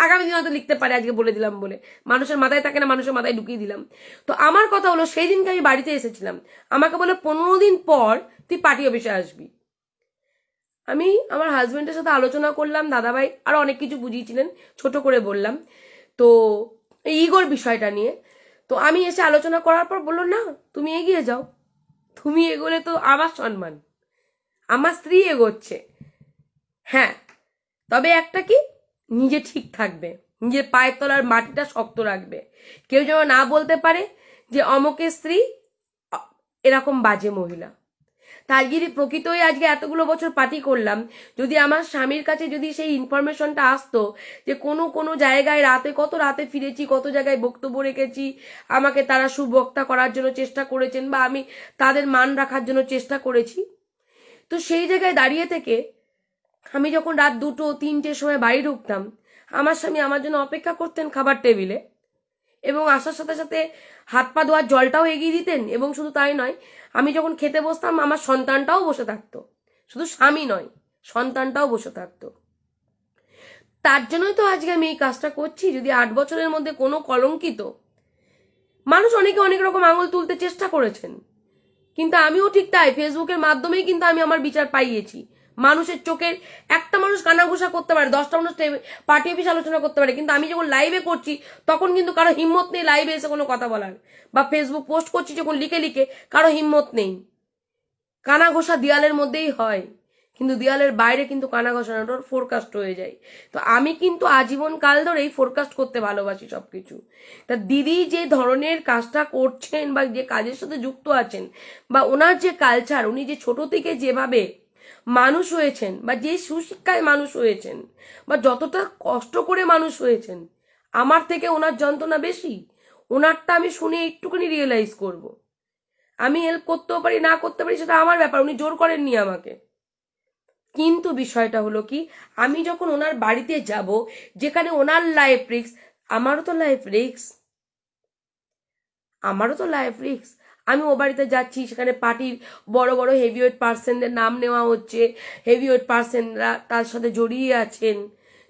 আগামী দিনে হয়তো লিখতে পারে আজকে বলে দিলাম বলে মানুষের মাথায় থাকে না মানুষের মাথায় ঢুকিয়ে দিলাম তো আমার কথা হলো সেই দিনকে আমি বাড়িতে এসেছিলাম আমাকে বলে পনেরো দিন পর তুই পার্টি অফিসে আসবি আমি আমার হাজব্যান্ডের সাথে আলোচনা করলাম দাদাভাই আরও অনেক কিছু বুঝিয়েছিলেন ছোট করে বললাম তো ইগোর বিষয়টা নিয়ে তো আমি এসে আলোচনা করার পর বললো না তুমি এগিয়ে যাও তুমি এগোলে তো আমার সম্মান আমার স্ত্রী এগোচ্ছে হ্যাঁ তবে একটা কি নিজে ঠিক থাকবে নিজের পায়ের তলার মাটিটা শক্ত রাখবে কেউ যেন না বলতে পারে যে অমকের স্ত্রী এরকম বাজে মহিলা তালগিরি প্রকৃতই আজকে এতগুলো বছর পার্টি করলাম যদি আমার স্বামীর কাছে যদি সেই ইনফরমেশনটা আসতো যে কোনো কোনো জায়গায় রাতে কত রাতে ফিরেছি কত জায়গায় বক্তব্য রেখেছি আমাকে তারা সুবক্তা করার জন্য চেষ্টা করেছেন বা আমি তাদের মান রাখার জন্য চেষ্টা করেছি তো সেই জায়গায় দাঁড়িয়ে থেকে আমি যখন রাত দুটো তিনটের সময় বাড়ি ঢুকতাম আমার স্বামী আমার জন্য অপেক্ষা করতেন খাবার টেবিলে এবং আসার সাথে সাথে হাত পা ধোয়ার জলটাও এগিয়ে দিতেন এবং শুধু তাই নয় আমি যখন খেতে বসতাম আমার সন্তানটাও বসে থাকতো শুধু স্বামী নয় সন্তানটাও বসে থাকতো তার জন্যই তো আজকে আমি এই কাজটা করছি যদি আট বছরের মধ্যে কোনো কলঙ্কিত মানুষ অনেকে অনেক রকম আঙুল তুলতে চেষ্টা করেছেন কিন্তু আমিও ঠিক তাই ফেসবুকের মাধ্যমেই কিন্তু আমি আমার বিচার পাইয়েছি মানুষের চোখের একটা মানুষ কানাঘুষা করতে পারে দশটা মানুষ পার্টি অফিস আলোচনা করতে পারে কিন্তু আমি যখন লাইভে করছি তখন কিন্তু কারো হিম্মত নেই লাইভে এসে কোনো কথা বলার বা ফেসবুক পোস্ট করছি যখন লিখে লিখে কারো হিম্মত নেই কানাঘোষা দেয়ালের মধ্যেই হয় কিন্তু দেওয়ালের বাইরে কিন্তু কানা ঘষানোটার ফোরকাস্ট হয়ে যায় তো আমি কিন্তু আজীবন কাল ধরে এই ফোরকাস্ট করতে ভালোবাসি সব কিছু তা দিদি যে ধরনের কাজটা করছেন বা যে কাজের সাথে যুক্ত আছেন বা ওনার যে কালচার উনি যে ছোট থেকে যেভাবে মানুষ হয়েছেন বা যে সুশিক্ষায় মানুষ হয়েছেন বা যতটা কষ্ট করে মানুষ হয়েছেন আমার থেকে ওনার যন্ত্রণা বেশি ওনারটা আমি শুনে একটুখানি রিয়েলাইজ করব। আমি হেল্প করতেও পারি না করতে পারি সেটা আমার ব্যাপার উনি জোর করেননি আমাকে কিন্তু বিষয়টা হলো কি আমি যখন ওনার বাড়িতে যাব যেখানে ওনার লাইফ রিক্স আমারও তো লাইফ রিক্স আমারও তো লাইফ রিক্স আমি ও বাড়িতে যাচ্ছি সেখানে পার্টির বড় বড় হেভিওয়েট পার্সেনদের নাম নেওয়া হচ্ছে হেভিওয়েট পার্সেনরা তার সাথে জড়িয়ে আছেন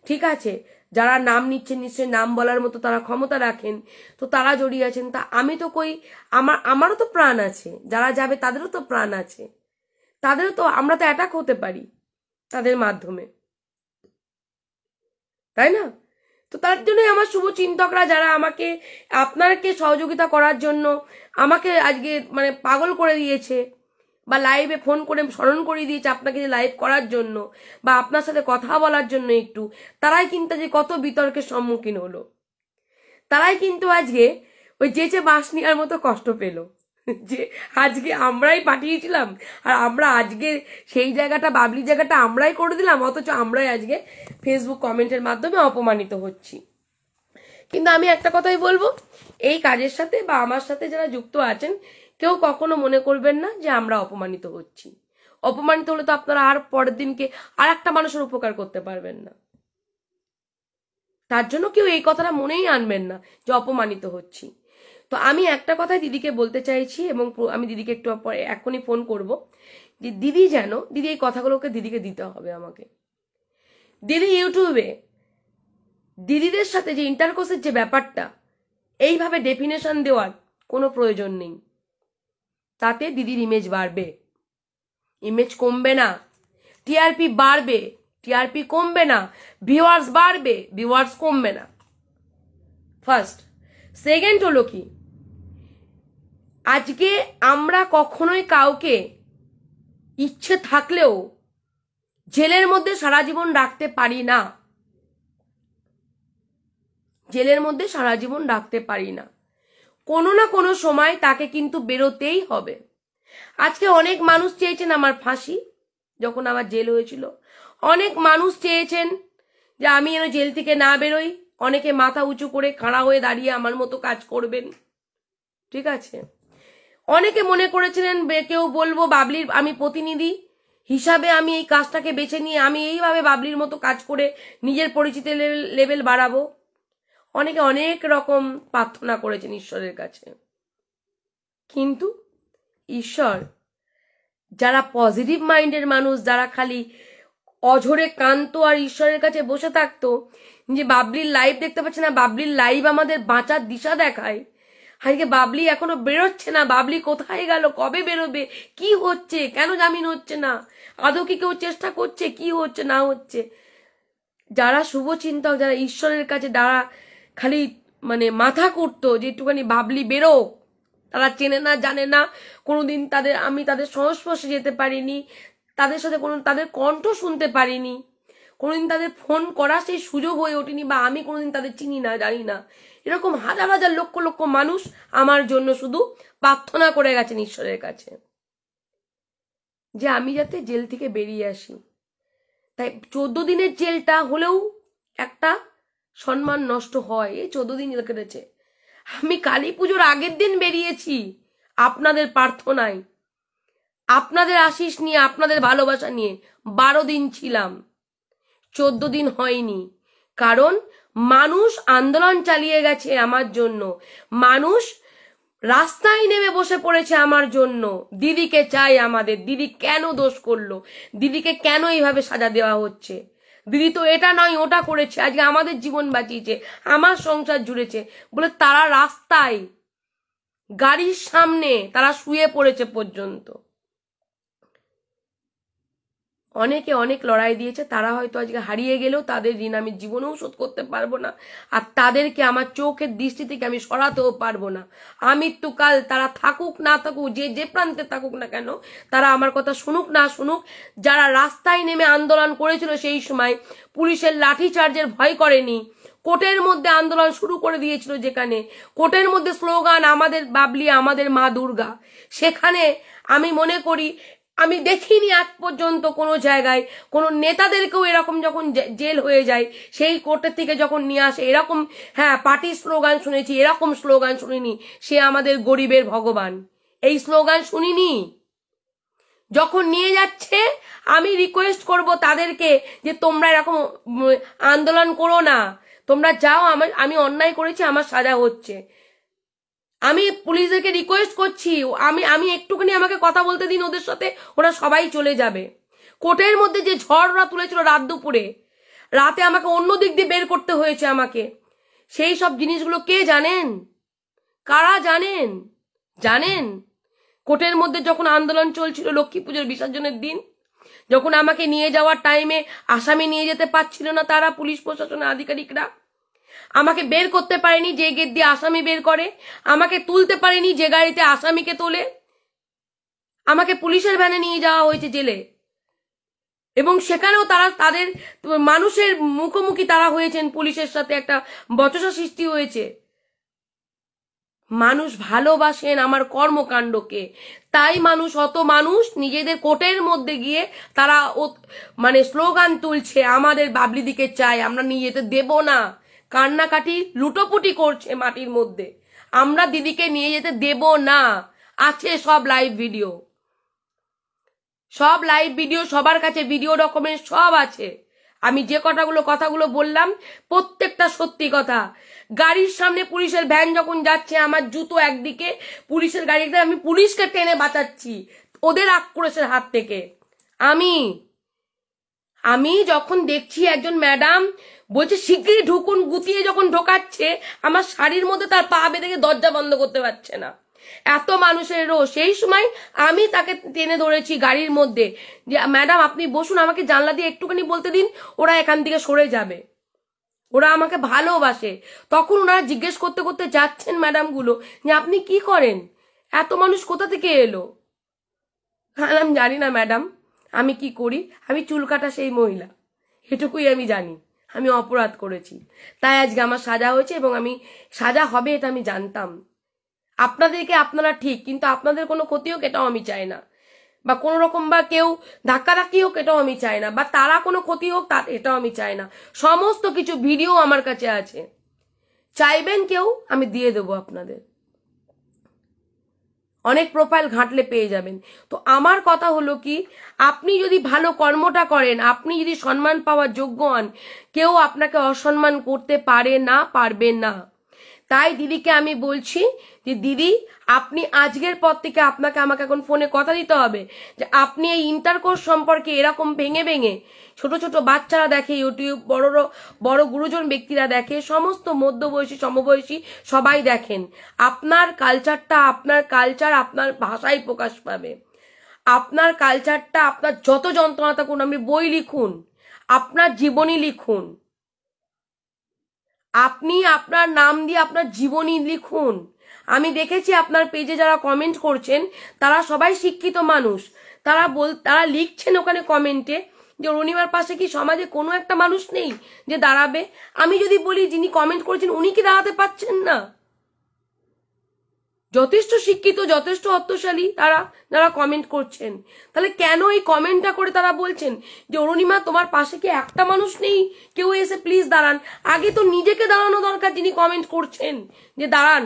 ঠিক আছে যারা নাম নিচ্ছেন নিশ্চয়ই নাম বলার মতো তারা ক্ষমতা রাখেন তো তারা জড়িয়ে আছেন তা আমি তো কই আমার আমারও তো প্রাণ আছে যারা যাবে তাদেরও তো প্রাণ আছে তাদেরও তো আমরা তো অ্যাটাক হতে পারি তাদের মাধ্যমে তাই না তো তার জন্যই আমার শুভ চিন্তকরা যারা আমাকে আপনাকে সহযোগিতা করার জন্য আমাকে আজকে মানে পাগল করে দিয়েছে বা লাইভে ফোন করে স্মরণ করিয়ে দিয়েছে আপনাকে যে লাইভ করার জন্য বা আপনার সাথে কথা বলার জন্য একটু তারাই কিন্তু যে কত বিতর্কের সম্মুখীন হলো তারাই কিন্তু আজকে ওই যে যে বাঁশ নেওয়ার মতো কষ্ট পেলো *laughs* যে আজকে আমরাই পাঠিয়েছিলাম আর আমরা আজকে সেই জায়গাটা বাবলি জায়গাটা আমরাই করে দিলাম অথচ আমরাই আজকে ফেসবুক কমেন্টের মাধ্যমে অপমানিত হচ্ছি কিন্তু আমি একটা কথাই বলবো এই কাজের সাথে বা আমার সাথে যারা যুক্ত আছেন কেউ কখনো মনে করবেন না যে আমরা অপমানিত হচ্ছি অপমানিত হলে তো আপনারা আর পরের দিনকে আর একটা মানুষের উপকার করতে পারবেন না তার জন্য কেউ এই কথাটা মনেই আনবেন না যে অপমানিত হচ্ছি তো আমি একটা কথাই দিদিকে বলতে চাইছি এবং আমি দিদিকে একটু এখনই ফোন করব যে দিদি যেন দিদি এই কথাগুলোকে দিদিকে দিতে হবে আমাকে দিদি ইউটিউবে দিদিদের সাথে যে ইন্টারকোর্সের যে ব্যাপারটা এইভাবে ডেফিনেশন দেওয়ার কোনো প্রয়োজন নেই তাতে দিদির ইমেজ বাড়বে ইমেজ কমবে না টিআরপি বাড়বে টিআরপি কমবে না ভিওয়ার্স বাড়বে ভিওয়ার্স কমবে না ফার্স্ট সেকেন্ড হলো কি আজকে আমরা কখনোই কাউকে ইচ্ছে থাকলেও জেলের মধ্যে সারা জীবন রাখতে পারি না জেলের মধ্যে সারা জীবন রাখতে পারি না কোনো না কোনো সময় তাকে কিন্তু বেরোতেই হবে আজকে অনেক মানুষ চেয়েছেন আমার ফাঁসি যখন আমার জেল হয়েছিল অনেক মানুষ চেয়েছেন যে আমি যেন জেল থেকে না বেরোই অনেকে মাথা উঁচু করে খাড়া হয়ে দাঁড়িয়ে আমার মতো কাজ করবেন ঠিক আছে অনেকে মনে করেছিলেন কেউ বলবো বাবলির আমি প্রতিনিধি হিসাবে আমি এই কাজটাকে বেছে নিয়ে আমি এইভাবে বাবলির মতো কাজ করে নিজের পরিচিতি লেভেল বাড়াবো অনেকে অনেক রকম প্রার্থনা করেছেন ঈশ্বরের কাছে কিন্তু ঈশ্বর যারা পজিটিভ মাইন্ডের মানুষ যারা খালি অঝরে কান্ত আর ঈশ্বরের কাছে বসে থাকতো যে বাবলির লাইভ দেখতে পাচ্ছে না বাবলির লাইভ আমাদের বাঁচার দিশা দেখায় আজকে বাবলি এখনো বেরোচ্ছে না বাবলি কোথায় গেল কবে বেরোবে কি হচ্ছে কেন জামিন হচ্ছে না আদৌ কি কেউ চেষ্টা করছে কি হচ্ছে না হচ্ছে যারা শুভ চিন্তক যারা ঈশ্বরের কাছে দাঁড়া খালি মানে মাথা করতো যে একটুখানি ভাবলি বেরো তারা চেনে না জানে না কোনোদিন তাদের আমি তাদের সংস্পর্শে যেতে পারিনি তাদের সাথে কোনো তাদের কণ্ঠ শুনতে পারিনি কোনোদিন তাদের ফোন করার সেই সুযোগ হয়ে ওঠেনি বা আমি কোনোদিন তাদের চিনি না জানি না এরকম হাজার হাজার লক্ষ লক্ষ মানুষ আমার জন্য শুধু প্রার্থনা করে গেছেন ঈশ্বরের কাছে যে আমি যাতে জেল থেকে বেরিয়ে আসি তাই চোদ্দ দিনের জেলটা হলেও একটা সম্মান নষ্ট হয় এই চোদ্দ দিন কেটেছে আমি কালী পুজোর আগের দিন বেরিয়েছি আপনাদের প্রার্থনায় আপনাদের আশিস নিয়ে আপনাদের ভালোবাসা নিয়ে বারো দিন ছিলাম চোদ্দ দিন হয়নি কারণ মানুষ আন্দোলন চালিয়ে গেছে আমার জন্য মানুষ রাস্তায় নেমে বসে পড়েছে আমার জন্য দিদিকে চাই আমাদের দিদি কেন দোষ করলো দিদিকে কেন এইভাবে সাজা দেওয়া হচ্ছে দিদি তো এটা নয় ওটা করেছে আজকে আমাদের জীবন বাঁচিয়েছে আমার সংসার জুড়েছে বলে তারা রাস্তায় গাড়ির সামনে তারা শুয়ে পড়েছে পর্যন্ত অনেকে অনেক লড়াই দিয়েছে তারা হয়তো আজকে হারিয়ে গেলেও তাদের ঋণ আমি জীবনেও শোধ করতে পারবো না আর তাদেরকে আমার চোখের দৃষ্টি থেকে আমি সরাতেও পারবো না তো কাল তারা থাকুক না থাকুক যে যে প্রান্তে থাকুক না কেন তারা আমার কথা শুনুক না শুনুক যারা রাস্তায় নেমে আন্দোলন করেছিল সেই সময় পুলিশের লাঠিচার্জের ভয় করেনি কোর্টের মধ্যে আন্দোলন শুরু করে দিয়েছিল যেখানে কোর্টের মধ্যে স্লোগান আমাদের বাবলি আমাদের মা দুর্গা সেখানে আমি মনে করি আমি দেখিনি আজ পর্যন্ত কোনো জায়গায় কোনো নেতাদেরকেও এরকম যখন জেল হয়ে যায় সেই কোর্টের থেকে যখন নিয়ে আসে এরকম হ্যাঁ পার্টির স্লোগান শুনেছি এরকম স্লোগান শুনিনি সে আমাদের গরিবের ভগবান এই স্লোগান শুনিনি যখন নিয়ে যাচ্ছে আমি রিকোয়েস্ট করব তাদেরকে যে তোমরা এরকম আন্দোলন করো না তোমরা যাও আমার আমি অন্যায় করেছি আমার সাজা হচ্ছে আমি পুলিশদেরকে রিকোয়েস্ট করছি আমি আমি একটুখানি আমাকে কথা বলতে দিন ওদের সাথে ওরা সবাই চলে যাবে কোটের মধ্যে যে ঝড়রা তুলেছিল রাত দুপুরে রাতে আমাকে অন্য দিক দিয়ে বের করতে হয়েছে আমাকে সেই সব জিনিসগুলো কে জানেন কারা জানেন জানেন কোটের মধ্যে যখন আন্দোলন চলছিল লক্ষ্মী পুজোর বিসর্জনের দিন যখন আমাকে নিয়ে যাওয়ার টাইমে আসামি নিয়ে যেতে পারছিল না তারা পুলিশ প্রশাসনের আধিকারিকরা আমাকে বের করতে পারেনি যে গেট দিয়ে আসামি বের করে আমাকে তুলতে পারেনি যে গাড়িতে আসামিকে তোলে আমাকে পুলিশের ভ্যানে নিয়ে যাওয়া হয়েছে জেলে এবং সেখানেও তারা তাদের মানুষের মুখোমুখি তারা হয়েছেন পুলিশের সাথে একটা বচসা সৃষ্টি হয়েছে মানুষ ভালোবাসেন আমার কর্মকাণ্ডকে তাই মানুষ অত মানুষ নিজেদের কোটের মধ্যে গিয়ে তারা মানে স্লোগান তুলছে আমাদের বাবলি দিকে চাই আমরা নিজেদের দেব না কান্নাকাটি লুটোপুটি করছে মাটির মধ্যে আমরা দিদিকে নিয়ে যেতে দেব না আছে সব লাইভ ভিডিও সব লাইভ ভিডিও সবার কাছে ভিডিও ডকুমেন্ট সব আছে আমি যে কথাগুলো কথাগুলো বললাম প্রত্যেকটা সত্যি কথা গাড়ির সামনে পুলিশের ভ্যান যখন যাচ্ছে আমার জুতো একদিকে পুলিশের গাড়িতে আমি পুলিশকে টেনে বাঁচাচ্ছি ওদের আক্রোশের হাত থেকে আমি আমি যখন দেখছি একজন ম্যাডাম বলছে শিগগিরই ঢুকুন গুতিয়ে যখন ঢোকাচ্ছে আমার শাড়ির মধ্যে তার পা বেঁধে দরজা বন্ধ করতে পারছে না এত মানুষের রো সেই সময় আমি তাকে টেনে ধরেছি গাড়ির মধ্যে যে ম্যাডাম আপনি বসুন আমাকে জানলা দিয়ে একটুখানি বলতে দিন ওরা এখান থেকে সরে যাবে ওরা আমাকে ভালোবাসে তখন ওনারা জিজ্ঞেস করতে করতে যাচ্ছেন ম্যাডামগুলো যে আপনি কি করেন এত মানুষ কোথা থেকে এলো আমি জানি না ম্যাডাম আমি কি করি আমি চুল কাটা সেই মহিলা এটুকুই আমি জানি আমি অপরাধ করেছি তাই আজকে আমার সাজা হয়েছে এবং আমি সাজা হবে এটা আমি জানতাম আপনাদেরকে আপনারা ঠিক কিন্তু আপনাদের কোনো ক্ষতি হোক এটাও আমি চাই না বা কোনো রকম বা কেউ ধাক্কাধাক্কি হোক এটাও আমি চাই না বা তারা কোনো ক্ষতি হোক তার এটাও আমি চাই না সমস্ত কিছু ভিডিও আমার কাছে আছে চাইবেন কেউ আমি দিয়ে দেবো আপনাদের অনেক প্রোফাইল ঘাঁটলে পেয়ে যাবেন তো আমার কথা হলো কি আপনি যদি ভালো কর্মটা করেন আপনি যদি সম্মান পাওয়ার যোগ্য হন কেউ আপনাকে অসম্মান করতে পারে না পারবে না তাই দিদিকে আমি বলছি যে দিদি আপনি আজকের পর থেকে আপনাকে আমাকে এখন ফোনে কথা দিতে হবে যে আপনি এই ইন্টারকোর্স সম্পর্কে এরকম ভেঙে ভেঙে ছোট ছোট বাচ্চারা দেখে ইউটিউব বড় বড় গুরুজন ব্যক্তিরা দেখে সমস্ত মধ্যবয়সী সমবয়সী সবাই দেখেন আপনার কালচারটা আপনার কালচার আপনার ভাষায় প্রকাশ পাবে আপনার কালচারটা আপনার যত যন্ত্রণা থাকুন আপনি বই লিখুন আপনার জীবনী লিখুন আপনি আপনার নাম দিয়ে আপনার জীবনী লিখুন আমি দেখেছি আপনার পেজে যারা কমেন্ট করছেন তারা সবাই শিক্ষিত মানুষ তারা বল তারা লিখছেন ওখানে কমেন্টে যে রনিমার পাশে কি সমাজে কোনো একটা মানুষ নেই যে দাঁড়াবে আমি যদি বলি যিনি কমেন্ট করেছেন উনি কি দাঁড়াতে পাচ্ছেন না যথেষ্ট শিক্ষিত যথেষ্ট অর্থশালী তারা যারা কমেন্ট করছেন তাহলে কেন এই কমেন্টটা করে তারা বলছেন যে অরুণিমা তোমার পাশে কি একটা মানুষ নেই কেউ এসে প্লিজ দাঁড়ান আগে তো নিজেকে দাঁড়ানো দরকার যিনি কমেন্ট করছেন যে দাঁড়ান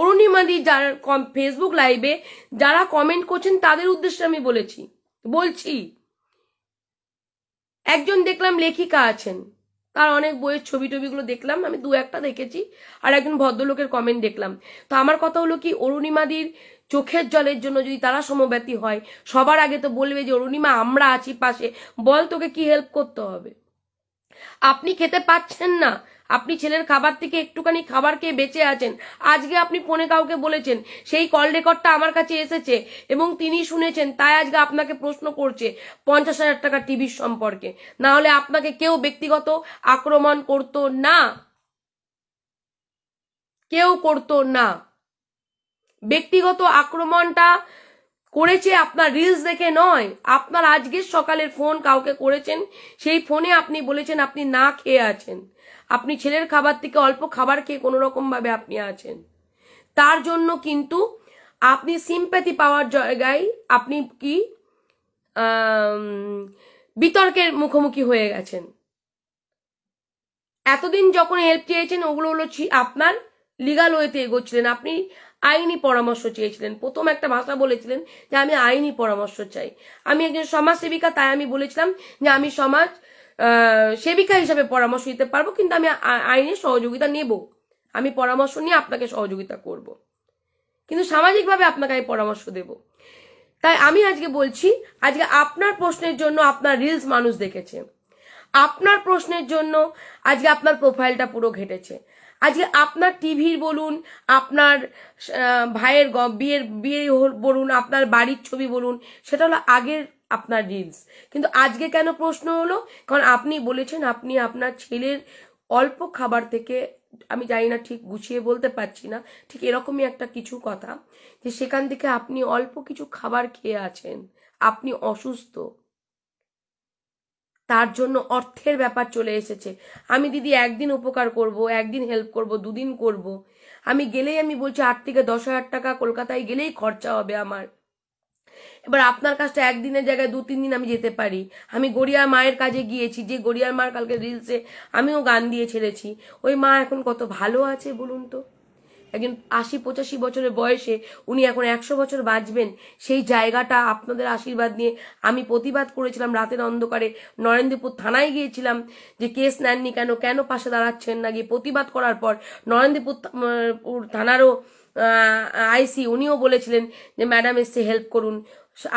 অরুণিমাদি যারা ফেসবুক লাইভে যারা কমেন্ট করছেন তাদের উদ্দেশ্যে আমি বলেছি বলছি একজন দেখলাম লেখিকা আছেন তার অনেক বইয়ের ছবি টবিগুলো দেখলাম আমি দু একটা দেখেছি আর একজন ভদ্রলোকের কমেন্ট দেখলাম তো আমার কথা হলো কি অরুণিমাদির চোখের জলের জন্য যদি তারা সমব্যাতী হয় সবার আগে তো বলবে যে অরুণিমা আমরা আছি পাশে বল তোকে কি হেল্প করতে হবে আপনি খেতে পাচ্ছেন না আপনি ছেলের খাবার থেকে একটুখানি খাবার খেয়ে বেঁচে আছেন আজকে আপনি ফোনে কাউকে বলেছেন সেই কল রেকর্ডটা আমার কাছে এসেছে এবং তিনি শুনেছেন তাই আজকে আপনাকে প্রশ্ন করছে পঞ্চাশ হাজার টাকা টিভির সম্পর্কে না হলে আপনাকে কেউ ব্যক্তিগত আক্রমণ করতো না কেউ করতো না ব্যক্তিগত আক্রমণটা করেছে আপনার রিলস দেখে নয় আপনার আজকের সকালের ফোন কাউকে করেছেন সেই ফোনে আপনি বলেছেন আপনি না খেয়ে আছেন আপনি ছেলের খাবার থেকে অল্প খাবার খেয়ে কোনো রকমভাবে আপনি আছেন তার জন্য কিন্তু আপনি সিম্প্যাথি পাওয়ার জায়গায় আপনি কি বিতর্কের মুখোমুখি হয়ে গেছেন এতদিন যখন হেল্প চেয়েছেন ওগুলো হলো আপনার লিগাল ওয়েতে এগোচ্ছিলেন আপনি আইনি পরামর্শ চেয়েছিলেন প্রথম একটা ভাষা বলেছিলেন যে আমি আইনি পরামর্শ চাই আমি একজন সমাজসেবিকা তাই আমি বলেছিলাম যে আমি সমাজ সেবিকা হিসাবে পরামর্শ দিতে পারবো কিন্তু আমি আইনের সহযোগিতা নেব আমি পরামর্শ নিয়ে আপনাকে সহযোগিতা করব। কিন্তু সামাজিকভাবে আপনাকে আমি পরামর্শ দেব তাই আমি আজকে বলছি আজকে আপনার প্রশ্নের জন্য আপনার রিলস মানুষ দেখেছে আপনার প্রশ্নের জন্য আজকে আপনার প্রোফাইলটা পুরো ঘেটেছে আজকে আপনার টিভির বলুন আপনার ভাইয়ের বিয়ের বিয়ে বলুন আপনার বাড়ির ছবি বলুন সেটা হলো আগের আপনার রিলস কিন্তু আজকে কেন প্রশ্ন হলো কারণ আপনি বলেছেন আপনি আপনার ছেলের অল্প খাবার থেকে আমি জানি না ঠিক গুছিয়ে বলতে পারছি না ঠিক এরকমই একটা কিছু কথা যে সেখান থেকে আপনি অল্প কিছু খাবার খেয়ে আছেন আপনি অসুস্থ তার জন্য অর্থের ব্যাপার চলে এসেছে আমি দিদি একদিন উপকার করব একদিন হেল্প করব দুদিন করব আমি গেলেই আমি বলছি আট থেকে দশ হাজার টাকা কলকাতায় গেলেই খরচা হবে আমার এবার আপনার কাজটা একদিনের জায়গায় দু তিন দিন আমি যেতে পারি আমি গড়িয়ার মায়ের কাজে গিয়েছি যে গড়িয়ার মার কালকে রিলসে আমিও গান দিয়ে ছেড়েছি ওই মা এখন কত ভালো আছে বলুন তো একজন আশি পঁচাশি বছরের বয়সে উনি এখন একশো বছর বাঁচবেন সেই জায়গাটা আপনাদের আশীর্বাদ নিয়ে আমি প্রতিবাদ করেছিলাম রাতের অন্ধকারে নরেন্দ্রপুর থানায় গিয়েছিলাম যে কেস নেননি কেন কেন পাশে দাঁড়াচ্ছেন না গিয়ে প্রতিবাদ করার পর নরেন্দ্রপুর থানারও আইসি উনিও বলেছিলেন যে ম্যাডাম এসছে হেল্প করুন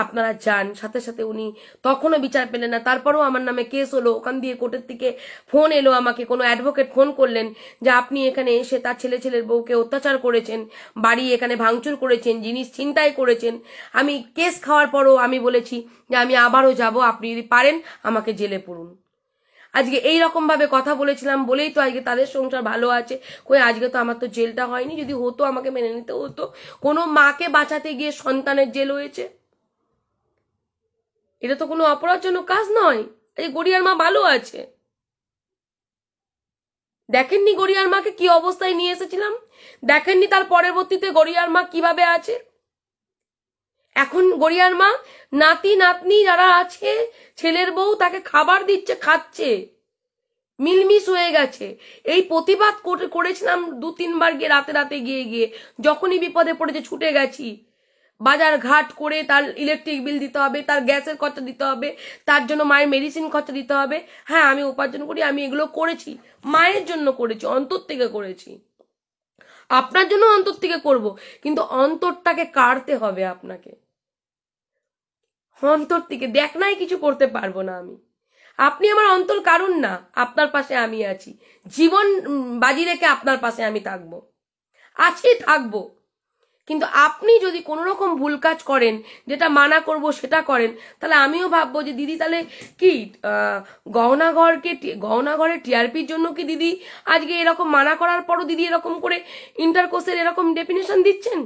আপনারা যান সাথে সাথে উনি তখনও বিচার পেলেন না তারপরেও আমার নামে কেস হলো ওখান দিয়ে কোর্টের থেকে ফোন এলো আমাকে কোনো অ্যাডভোকেট ফোন করলেন যে আপনি এখানে এসে তার ছেলে ছেলের বউকে অত্যাচার করেছেন বাড়ি এখানে ভাঙচুর করেছেন জিনিস চিন্তাই করেছেন আমি কেস খাওয়ার পরও আমি বলেছি যে আমি আবারও যাব আপনি যদি পারেন আমাকে জেলে পড়ুন আজকে এই রকমভাবে কথা বলেছিলাম বলেই তো আজকে তাদের সংসার ভালো আছে কই আজকে তো আমার তো জেলটা হয়নি যদি হতো আমাকে মেনে নিতে হতো কোনো মাকে বাঁচাতে গিয়ে সন্তানের জেল হয়েছে এটা তো কোনো অপরাধজনক কাজ নয় এই গড়িয়ার মা ভালো আছে দেখেননি গড়িয়ার মাকে কি অবস্থায় নিয়ে এসেছিলাম দেখেননি তার পরবর্তীতে গড়িয়ার মা কিভাবে আছে এখন গড়িয়ার মা নাতি নাতনি যারা আছে ছেলের বউ তাকে খাবার দিচ্ছে খাচ্ছে মিলমিস হয়ে গেছে এই প্রতিবাদ করেছিলাম দু তিনবার গিয়ে রাতে রাতে গিয়ে গিয়ে যখনই বিপদে পড়েছে ছুটে গেছি বাজার ঘাট করে তার ইলেকট্রিক বিল দিতে হবে তার গ্যাসের খরচা দিতে হবে তার জন্য মায়ের মেডিসিন খরচা দিতে হবে হ্যাঁ আমি উপার্জন করি আমি এগুলো করেছি মায়ের জন্য করেছি অন্তর থেকে করেছি আপনার জন্য অন্তর থেকে করব কিন্তু অন্তরটাকে কাড়তে হবে আপনাকে অন্তর থেকে দেখ নাই কিছু করতে পারবো না আমি আপনি আমার অন্তর কারণ না আপনার পাশে আমি আছি জীবন বাজি রেখে আপনার পাশে আমি থাকবো আছি থাকবো কিন্তু আপনি যদি কোনো রকম ভুল কাজ করেন যেটা মানা করব সেটা করেন তাহলে আমিও ভাববো যে দিদি তাহলে কি গহনাঘরকে গহনাঘরের টিআরপির জন্য কি দিদি আজকে এরকম মানা করার পরও দিদি এরকম করে কোর্সের এরকম ডেফিনেশন দিচ্ছেন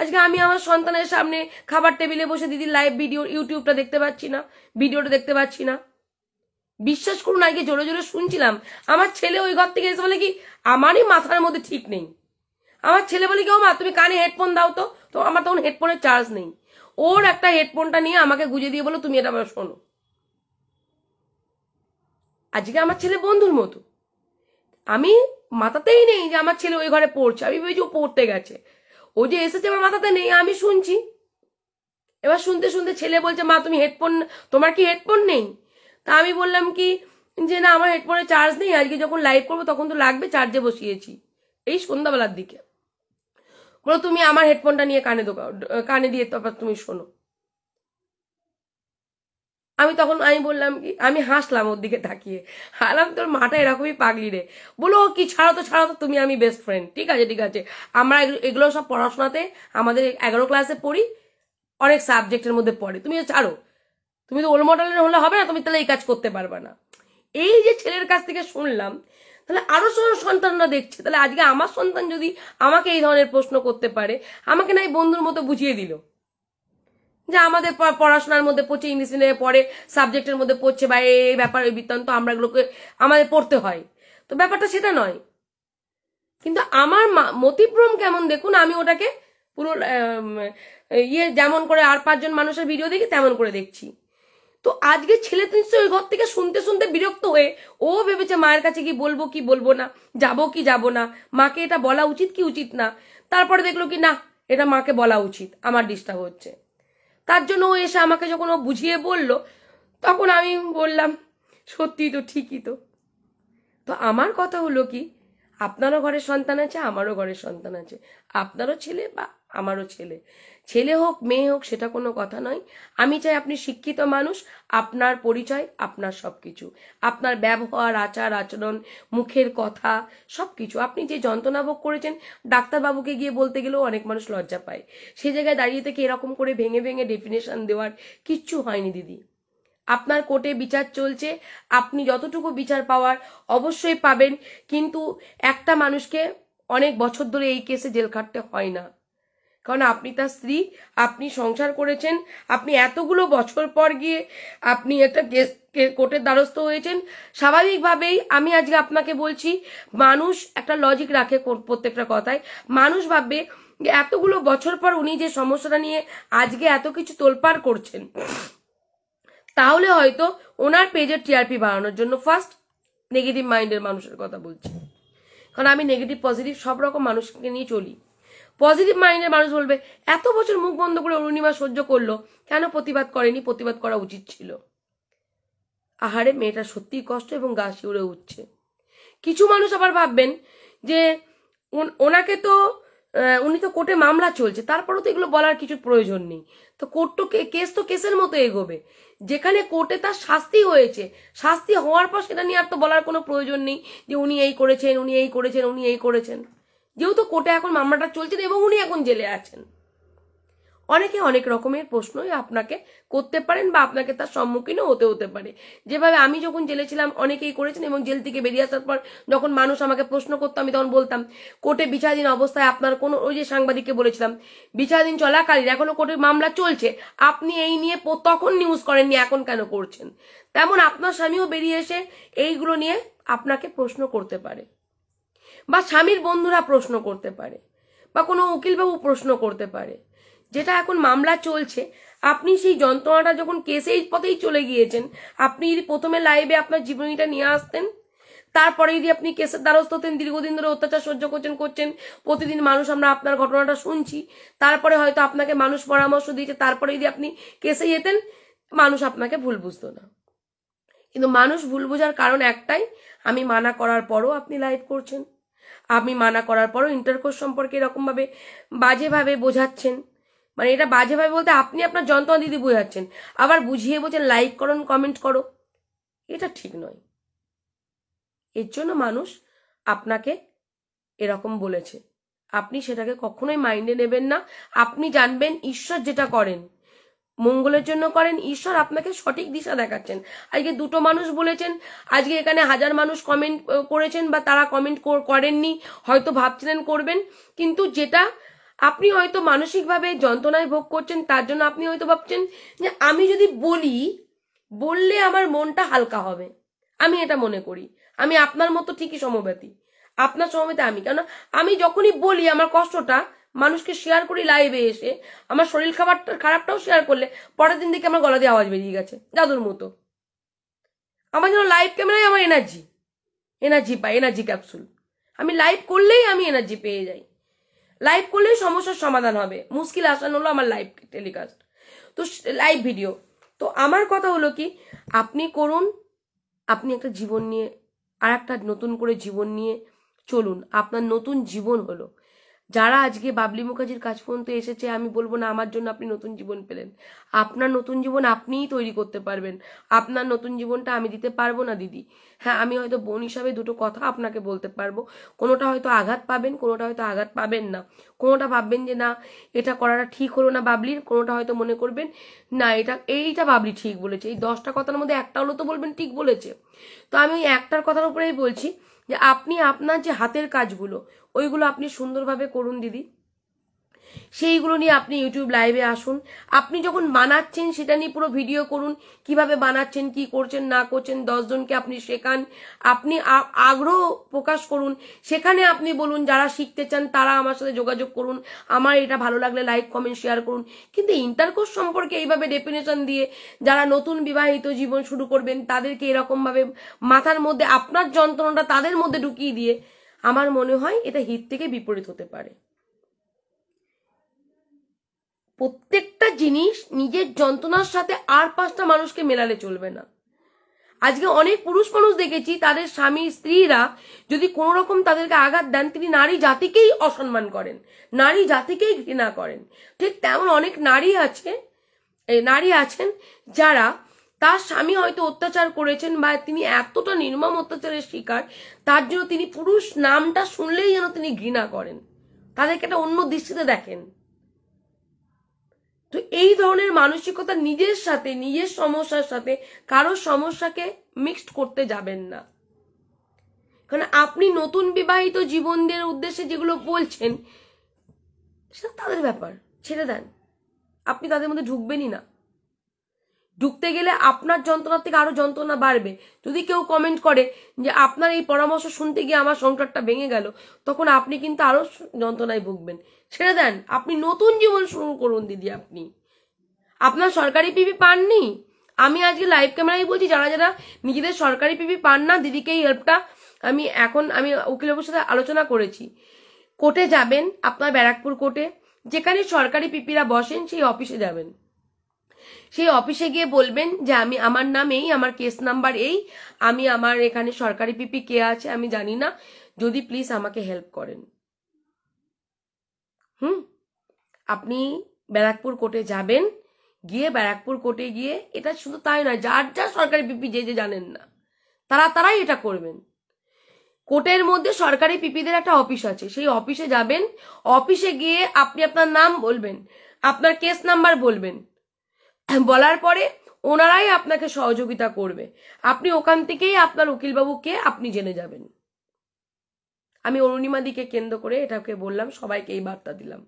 আজকে আমি আমার সন্তানের সামনে খাবার টেবিলে বসে দিদির লাইভ ভিডিও ইউটিউবটা দেখতে পাচ্ছি না ভিডিওটা দেখতে পাচ্ছি না বিশ্বাস করুন আগে জোরে জোরে শুনছিলাম আমার ছেলে ওই ঘর থেকে এসে বলে কি আমারই মাথার মধ্যে ঠিক নেই আমার ছেলে বলি কেউ মা তুমি কানে হেডফোন দাও তো তো আমার তখন হেডফোনের চার্জ নেই ওর একটা হেডফোনটা নিয়ে আমাকে গুজে দিয়ে বলো তুমি এটা আমার শোনো আজকে আমার ছেলে বন্ধুর মতো আমি মাথাতেই নেই যে আমার ছেলে ওই ঘরে পড়ছে আমি ভেবেছি ও পড়তে গেছে ও যে এসেছে আমার মাথাতে নেই আমি শুনছি এবার শুনতে শুনতে ছেলে বলছে মা তুমি হেডফোন তোমার কি হেডফোন নেই তা আমি বললাম কি যে না আমার হেডফোনে চার্জ নেই আজকে যখন লাইভ করবো তখন তো লাগবে চার্জে বসিয়েছি এই সন্ধ্যাবেলার দিকে বলো তুমি আমার হেডফোনটা নিয়ে কানে দোকাও কানে দিয়ে তারপর তুমি শোনো আমি তখন আমি বললাম কি আমি হাসলাম ওর দিকে তাকিয়ে হারাম তোর মাটা এরকমই পাগলি রে বলো কি ছাড়া তো ছাড়া তো তুমি আমি বেস্ট ফ্রেন্ড ঠিক আছে ঠিক আছে আমরা এগুলো সব পড়াশোনাতে আমাদের এগারো ক্লাসে পড়ি অনেক সাবজেক্টের মধ্যে পড়ে তুমি ছাড়ো তুমি তো ওল মডেলের হলে হবে না তুমি তাহলে এই কাজ করতে পারবে না এই যে ছেলের কাছ থেকে শুনলাম তাহলে আরও সন্তানরা দেখছে তাহলে আজকে আমার সন্তান যদি আমাকে এই ধরনের প্রশ্ন করতে পারে আমাকে না এই বন্ধুর মতো বুঝিয়ে দিল যে আমাদের পড়াশোনার মধ্যে পড়ছে ইংলিশ মিডিয়ামে পড়ে সাবজেক্টের মধ্যে পড়ছে বা এই ব্যাপার ওই বৃত্তান্ত আমরা এগুলোকে আমাদের পড়তে হয় তো ব্যাপারটা সেটা নয় কিন্তু আমার মতিভ্রম কেমন দেখুন আমি ওটাকে পুরো ইয়ে যেমন করে আর পাঁচজন মানুষের ভিডিও দেখি তেমন করে দেখছি তো আজকে ছেলে নিশ্চয়ই ওই ঘর থেকে শুনতে শুনতে বিরক্ত হয়ে ও ভেবেছে মায়ের কাছে কি বলবো কি বলবো না যাবো কি যাব না মাকে এটা বলা উচিত কি উচিত না তারপরে দেখলো কি না এটা মাকে বলা উচিত আমার ডিস্টার্ব হচ্ছে তার জন্য ও এসে আমাকে যখন ও বুঝিয়ে বলল তখন আমি বললাম সত্যি তো ঠিকই তো তো আমার কথা হলো কি আপনারও ঘরে সন্তান আছে আমারও ঘরে সন্তান আছে আপনারও ছেলে বা আমারও ছেলে ছেলে হোক মেয়ে হোক সেটা কোনো কথা নয় আমি চাই আপনি শিক্ষিত মানুষ আপনার পরিচয় আপনার সব কিছু আপনার ব্যবহার আচার আচরণ মুখের কথা সব কিছু আপনি যে যন্ত্রণা ভোগ করেছেন ডাক্তারবাবুকে গিয়ে বলতে গেলেও অনেক মানুষ লজ্জা পায় সে জায়গায় দাঁড়িয়ে থেকে এরকম করে ভেঙে ভেঙে ডেফিনেশন দেওয়ার কিচ্ছু হয়নি দিদি আপনার কোর্টে বিচার চলছে আপনি যতটুকু বিচার পাওয়ার অবশ্যই পাবেন কিন্তু একটা মানুষকে অনেক বছর ধরে এই কেসে জেল খাটতে হয় না কারণ আপনি তার স্ত্রী আপনি সংসার করেছেন আপনি এতগুলো বছর পর গিয়ে আপনি একটা কেস কোর্টের দ্বারস্থ হয়েছেন স্বাভাবিকভাবেই আমি আজকে আপনাকে বলছি মানুষ একটা লজিক রাখে প্রত্যেকটা কথায় মানুষ ভাববে এতগুলো বছর পর উনি যে সমস্যাটা নিয়ে আজকে এত কিছু তোলপাড় করছেন তাহলে হয়তো ওনার পেজের টিআরপি বাড়ানোর জন্য ফার্স্ট নেগেটিভ মাইন্ডের মানুষের কথা বলছি কারণ আমি নেগেটিভ পজিটিভ সব রকম মানুষকে নিয়ে চলি পজিটিভ মাইন্ডের মানুষ বলবে এত বছর মুখ বন্ধ করে অরুণিমা সহ্য করলো কেন প্রতিবাদ করেনি প্রতিবাদ করা উচিত ছিল আহারে মেয়েটা সত্যিই কষ্ট এবং গা শিউরে উঠছে কিছু মানুষ আবার ভাববেন যে ওনাকে তো উনি তো কোর্টে মামলা চলছে তারপরেও তো এগুলো বলার কিছু প্রয়োজন নেই তো কোর্ট তো কেস তো কেসের মতো এগোবে যেখানে কোর্টে তার শাস্তি হয়েছে শাস্তি হওয়ার পর সেটা নিয়ে আর তো বলার কোনো প্রয়োজন নেই যে উনি এই করেছেন উনি এই করেছেন উনি এই করেছেন যেহেতু কোর্টে এখন মামলাটা চলছে এবং উনি এখন জেলে আছেন অনেকে অনেক রকমের প্রশ্নই আপনাকে করতে পারেন বা আপনাকে তার সম্মুখীনও হতে হতে পারে যেভাবে আমি যখন জেলে ছিলাম অনেকেই করেছেন এবং জেল থেকে বেরিয়ে আসার পর যখন মানুষ আমাকে প্রশ্ন করতো আমি তখন বলতাম কোর্টে বিচারাধীন অবস্থায় আপনার কোনো ওই যে সাংবাদিককে বলেছিলাম বিচারাধীন চলাকালীন এখনো কোর্টের মামলা চলছে আপনি এই নিয়ে তখন নিউজ করেননি এখন কেন করছেন তেমন আপনার স্বামীও বেরিয়ে এসে এইগুলো নিয়ে আপনাকে প্রশ্ন করতে পারে বা স্বামীর বন্ধুরা প্রশ্ন করতে পারে বা কোনো উকিলবাবু প্রশ্ন করতে পারে যেটা এখন মামলা চলছে আপনি সেই যন্ত্রণাটা যখন কেসের পথেই চলে গিয়েছেন আপনি যদি প্রথমে লাইভে আপনার জীবনীটা নিয়ে আসতেন তারপরে যদি আপনি কেসের দ্বারস্থ হতেন দীর্ঘদিন ধরে অত্যাচার সহ্য করছেন করছেন প্রতিদিন মানুষ আমরা আপনার ঘটনাটা শুনছি তারপরে হয়তো আপনাকে মানুষ পরামর্শ দিয়েছে তারপরে যদি আপনি কেসে যেতেন মানুষ আপনাকে ভুল বুঝতো না কিন্তু মানুষ ভুল বোঝার কারণ একটাই আমি মানা করার পরও আপনি লাইভ করছেন আমি মানা করার পরও ইন্টারকোর্স সম্পর্কে এরকমভাবে বাজেভাবে বোঝাচ্ছেন মানে এটা বাজেভাবে বলতে আপনি আপনার যন্ত্রণা দিদি বোঝাচ্ছেন আবার বুঝিয়ে বলছেন লাইক করুন কমেন্ট করো এটা ঠিক নয় এর জন্য মানুষ আপনাকে এরকম বলেছে আপনি সেটাকে কখনোই মাইন্ডে নেবেন না আপনি জানবেন ঈশ্বর যেটা করেন মঙ্গলের জন্য করেন ঈশ্বর আপনাকে সঠিক দিশা দেখাচ্ছেন আজকে দুটো মানুষ বলেছেন আজকে এখানে হাজার মানুষ কমেন্ট করেছেন বা তারা কমেন্ট করেননি হয়তো ভাবছিলেন করবেন কিন্তু যেটা আপনি হয়তো মানসিকভাবে যন্ত্রণায় ভোগ করছেন তার জন্য আপনি হয়তো ভাবছেন যে আমি যদি বলি বললে আমার মনটা হালকা হবে আমি এটা মনে করি আমি আপনার মতো ঠিকই সমব্যাতি আপনার সমবেতে আমি কেন আমি যখনই বলি আমার কষ্টটা মানুষকে শেয়ার করি লাইভে এসে আমার শরীর খাবারটা খারাপটাও শেয়ার করলে পরের দিন দিকে আমার গলা দিয়ে আওয়াজ বেরিয়ে গেছে জাদুর মতো আমার যেন লাইভ ক্যামেরাই আমার এনার্জি এনার্জি পাই এনার্জি ক্যাপসুল আমি লাইভ করলেই আমি এনার্জি পেয়ে যাই লাইভ করলেই সমস্যার সমাধান হবে মুশকিল আসান হলো আমার লাইভ টেলিকাস্ট তো লাইভ ভিডিও তো আমার কথা হলো কি আপনি করুন আপনি একটা জীবন নিয়ে আর একটা নতুন করে জীবন নিয়ে চলুন আপনার নতুন জীবন হলো যারা আজকে বাবলি মুখার্জির কাজ পর্যন্ত এসেছে আমি বলবো না আমার জন্য আপনি নতুন জীবন পেলেন আপনার নতুন জীবন আপনিই তৈরি করতে পারবেন আপনার নতুন জীবনটা আমি দিতে পারবো না দিদি হ্যাঁ আমি হয়তো বোন হিসাবে দুটো কথা আপনাকে বলতে পারবো কোনোটা হয়তো আঘাত পাবেন কোনোটা হয়তো আঘাত পাবেন না কোনোটা ভাববেন যে না এটা করাটা ঠিক হলো না বাবলির কোনোটা হয়তো মনে করবেন না এটা এইটা বাবলি ঠিক বলেছে এই দশটা কথার মধ্যে একটা হলো তো বলবেন ঠিক বলেছে তো আমি ওই একটার কথার উপরেই বলছি যে আপনি আপনার যে হাতের কাজগুলো ওইগুলো আপনি সুন্দরভাবে করুন দিদি সেইগুলো নিয়ে আপনি ইউটিউব লাইভে আসুন আপনি যখন বানাচ্ছেন সেটা নিয়ে পুরো ভিডিও করুন কিভাবে বানাচ্ছেন কি করছেন না করছেন দশজনকে আপনি শেখান আপনি আগ্রহ প্রকাশ করুন সেখানে আপনি বলুন যারা শিখতে চান তারা আমার সাথে যোগাযোগ করুন আমার এটা ভালো লাগলে লাইক কমেন্ট শেয়ার করুন কিন্তু ইন্টারকোর্স সম্পর্কে এইভাবে ডেফিনেশন দিয়ে যারা নতুন বিবাহিত জীবন শুরু করবেন তাদেরকে এরকমভাবে মাথার মধ্যে আপনার যন্ত্রণাটা তাদের মধ্যে ঢুকিয়ে দিয়ে আমার মনে হয় এটা হিত থেকে বিপরীত হতে পারে প্রত্যেকটা জিনিস নিজের যন্ত্রণার সাথে আর পাঁচটা মানুষকে মেলালে চলবে না আজকে অনেক পুরুষ মানুষ দেখেছি তাদের স্বামী স্ত্রীরা যদি কোনো রকম তাদেরকে আঘাত দেন তিনি নারী জাতিকেই অসম্মান করেন নারী জাতিকেই ঘৃণা করেন ঠিক তেমন অনেক নারী আছে নারী আছেন যারা তার স্বামী হয়তো অত্যাচার করেছেন বা তিনি এতটা নির্মম অত্যাচারের শিকার তার জন্য তিনি পুরুষ নামটা শুনলেই যেন তিনি ঘৃণা করেন তাদেরকে একটা অন্য দৃষ্টিতে দেখেন তো এই ধরনের মানসিকতা নিজের সাথে নিজের সমস্যার সাথে কারো সমস্যাকে মিক্সড করতে যাবেন না কারণ আপনি নতুন বিবাহিত জীবনদের উদ্দেশ্যে যেগুলো বলছেন সেটা তাদের ব্যাপার ছেড়ে দেন আপনি তাদের মধ্যে ঢুকবেনই না ঢুকতে গেলে আপনার যন্ত্রণার থেকে আরও যন্ত্রণা বাড়বে যদি কেউ কমেন্ট করে যে আপনার এই পরামর্শ শুনতে গিয়ে আমার সংসারটা ভেঙে গেল তখন আপনি কিন্তু আরও যন্ত্রণায় ভুগবেন ছেড়ে দেন আপনি নতুন জীবন শুরু করুন দিদি আপনি আপনার সরকারি পিপি পাননি আমি আজকে লাইভ ক্যামেরায় বলছি যারা যারা নিজেদের সরকারি পিপি পান না দিদিকে এই হেল্পটা আমি এখন আমি উকিলবাবুর সাথে আলোচনা করেছি কোর্টে যাবেন আপনার ব্যারাকপুর কোর্টে যেখানে সরকারি পিপিরা বসেন সেই অফিসে যাবেন সেই অফিসে গিয়ে বলবেন যে আমি আমার নাম এই আমার কেস নাম্বার এই আমি আমার এখানে সরকারি পিপি কে আছে আমি জানি না যদি প্লিজ আমাকে হেল্প করেন হুম আপনি ব্যারাকপুর কোর্টে যাবেন গিয়ে ব্যারাকপুর কোর্টে গিয়ে এটা শুধু তাই নয় যার যার সরকারি পিপি যে যে জানেন না তারা তারাই এটা করবেন কোর্টের মধ্যে সরকারি পিপিদের একটা অফিস আছে সেই অফিসে যাবেন অফিসে গিয়ে আপনি আপনার নাম বলবেন আপনার কেস নাম্বার বলবেন বলার পরে ওনারাই আপনাকে সহযোগিতা করবে আপনি ওখান থেকেই আপনার উকিলবাবুকে আপনি জেনে যাবেন আমি অরুণিমাদিকে কেন্দ্র করে এটাকে বললাম সবাইকে এই বার্তা দিলাম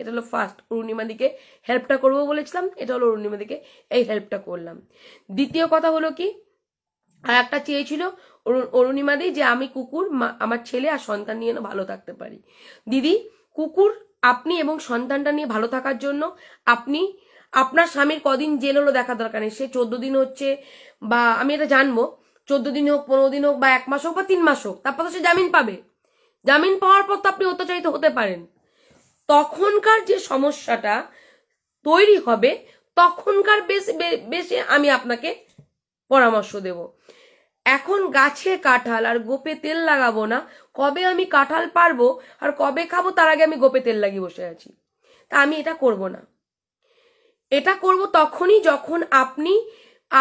এটা হলো ফার্স্ট অরুণিমাদিকে হেল্পটা করবো বলেছিলাম এটা হলো দিকে এই হেল্পটা করলাম দ্বিতীয় কথা হলো কি আর একটা চেয়েছিল অরুণিমাদি যে আমি কুকুর আমার ছেলে আর সন্তান নিয়ে ভালো থাকতে পারি দিদি কুকুর আপনি এবং সন্তানটা নিয়ে ভালো থাকার জন্য আপনি আপনার স্বামীর কদিন জেল হলো দেখা দরকার নেই সে চোদ্দ দিন হচ্ছে বা আমি এটা জানবো চোদ্দ দিন হোক পনেরো দিন হোক বা এক মাস হোক বা তিন মাস হোক তারপর তো সে জামিন পাবে জামিন পাওয়ার পর তো আপনি অত্যাচারিত হতে পারেন তখনকার যে সমস্যাটা তৈরি হবে তখনকার বেশি বেশি আমি আপনাকে পরামর্শ দেব এখন গাছে কাঁঠাল আর গোপে তেল লাগাবো না কবে আমি কাঁঠাল পারবো আর কবে খাবো তার আগে আমি গোপে তেল লাগিয়ে বসে আছি তা আমি এটা করব না এটা করব তখনই যখন আপনি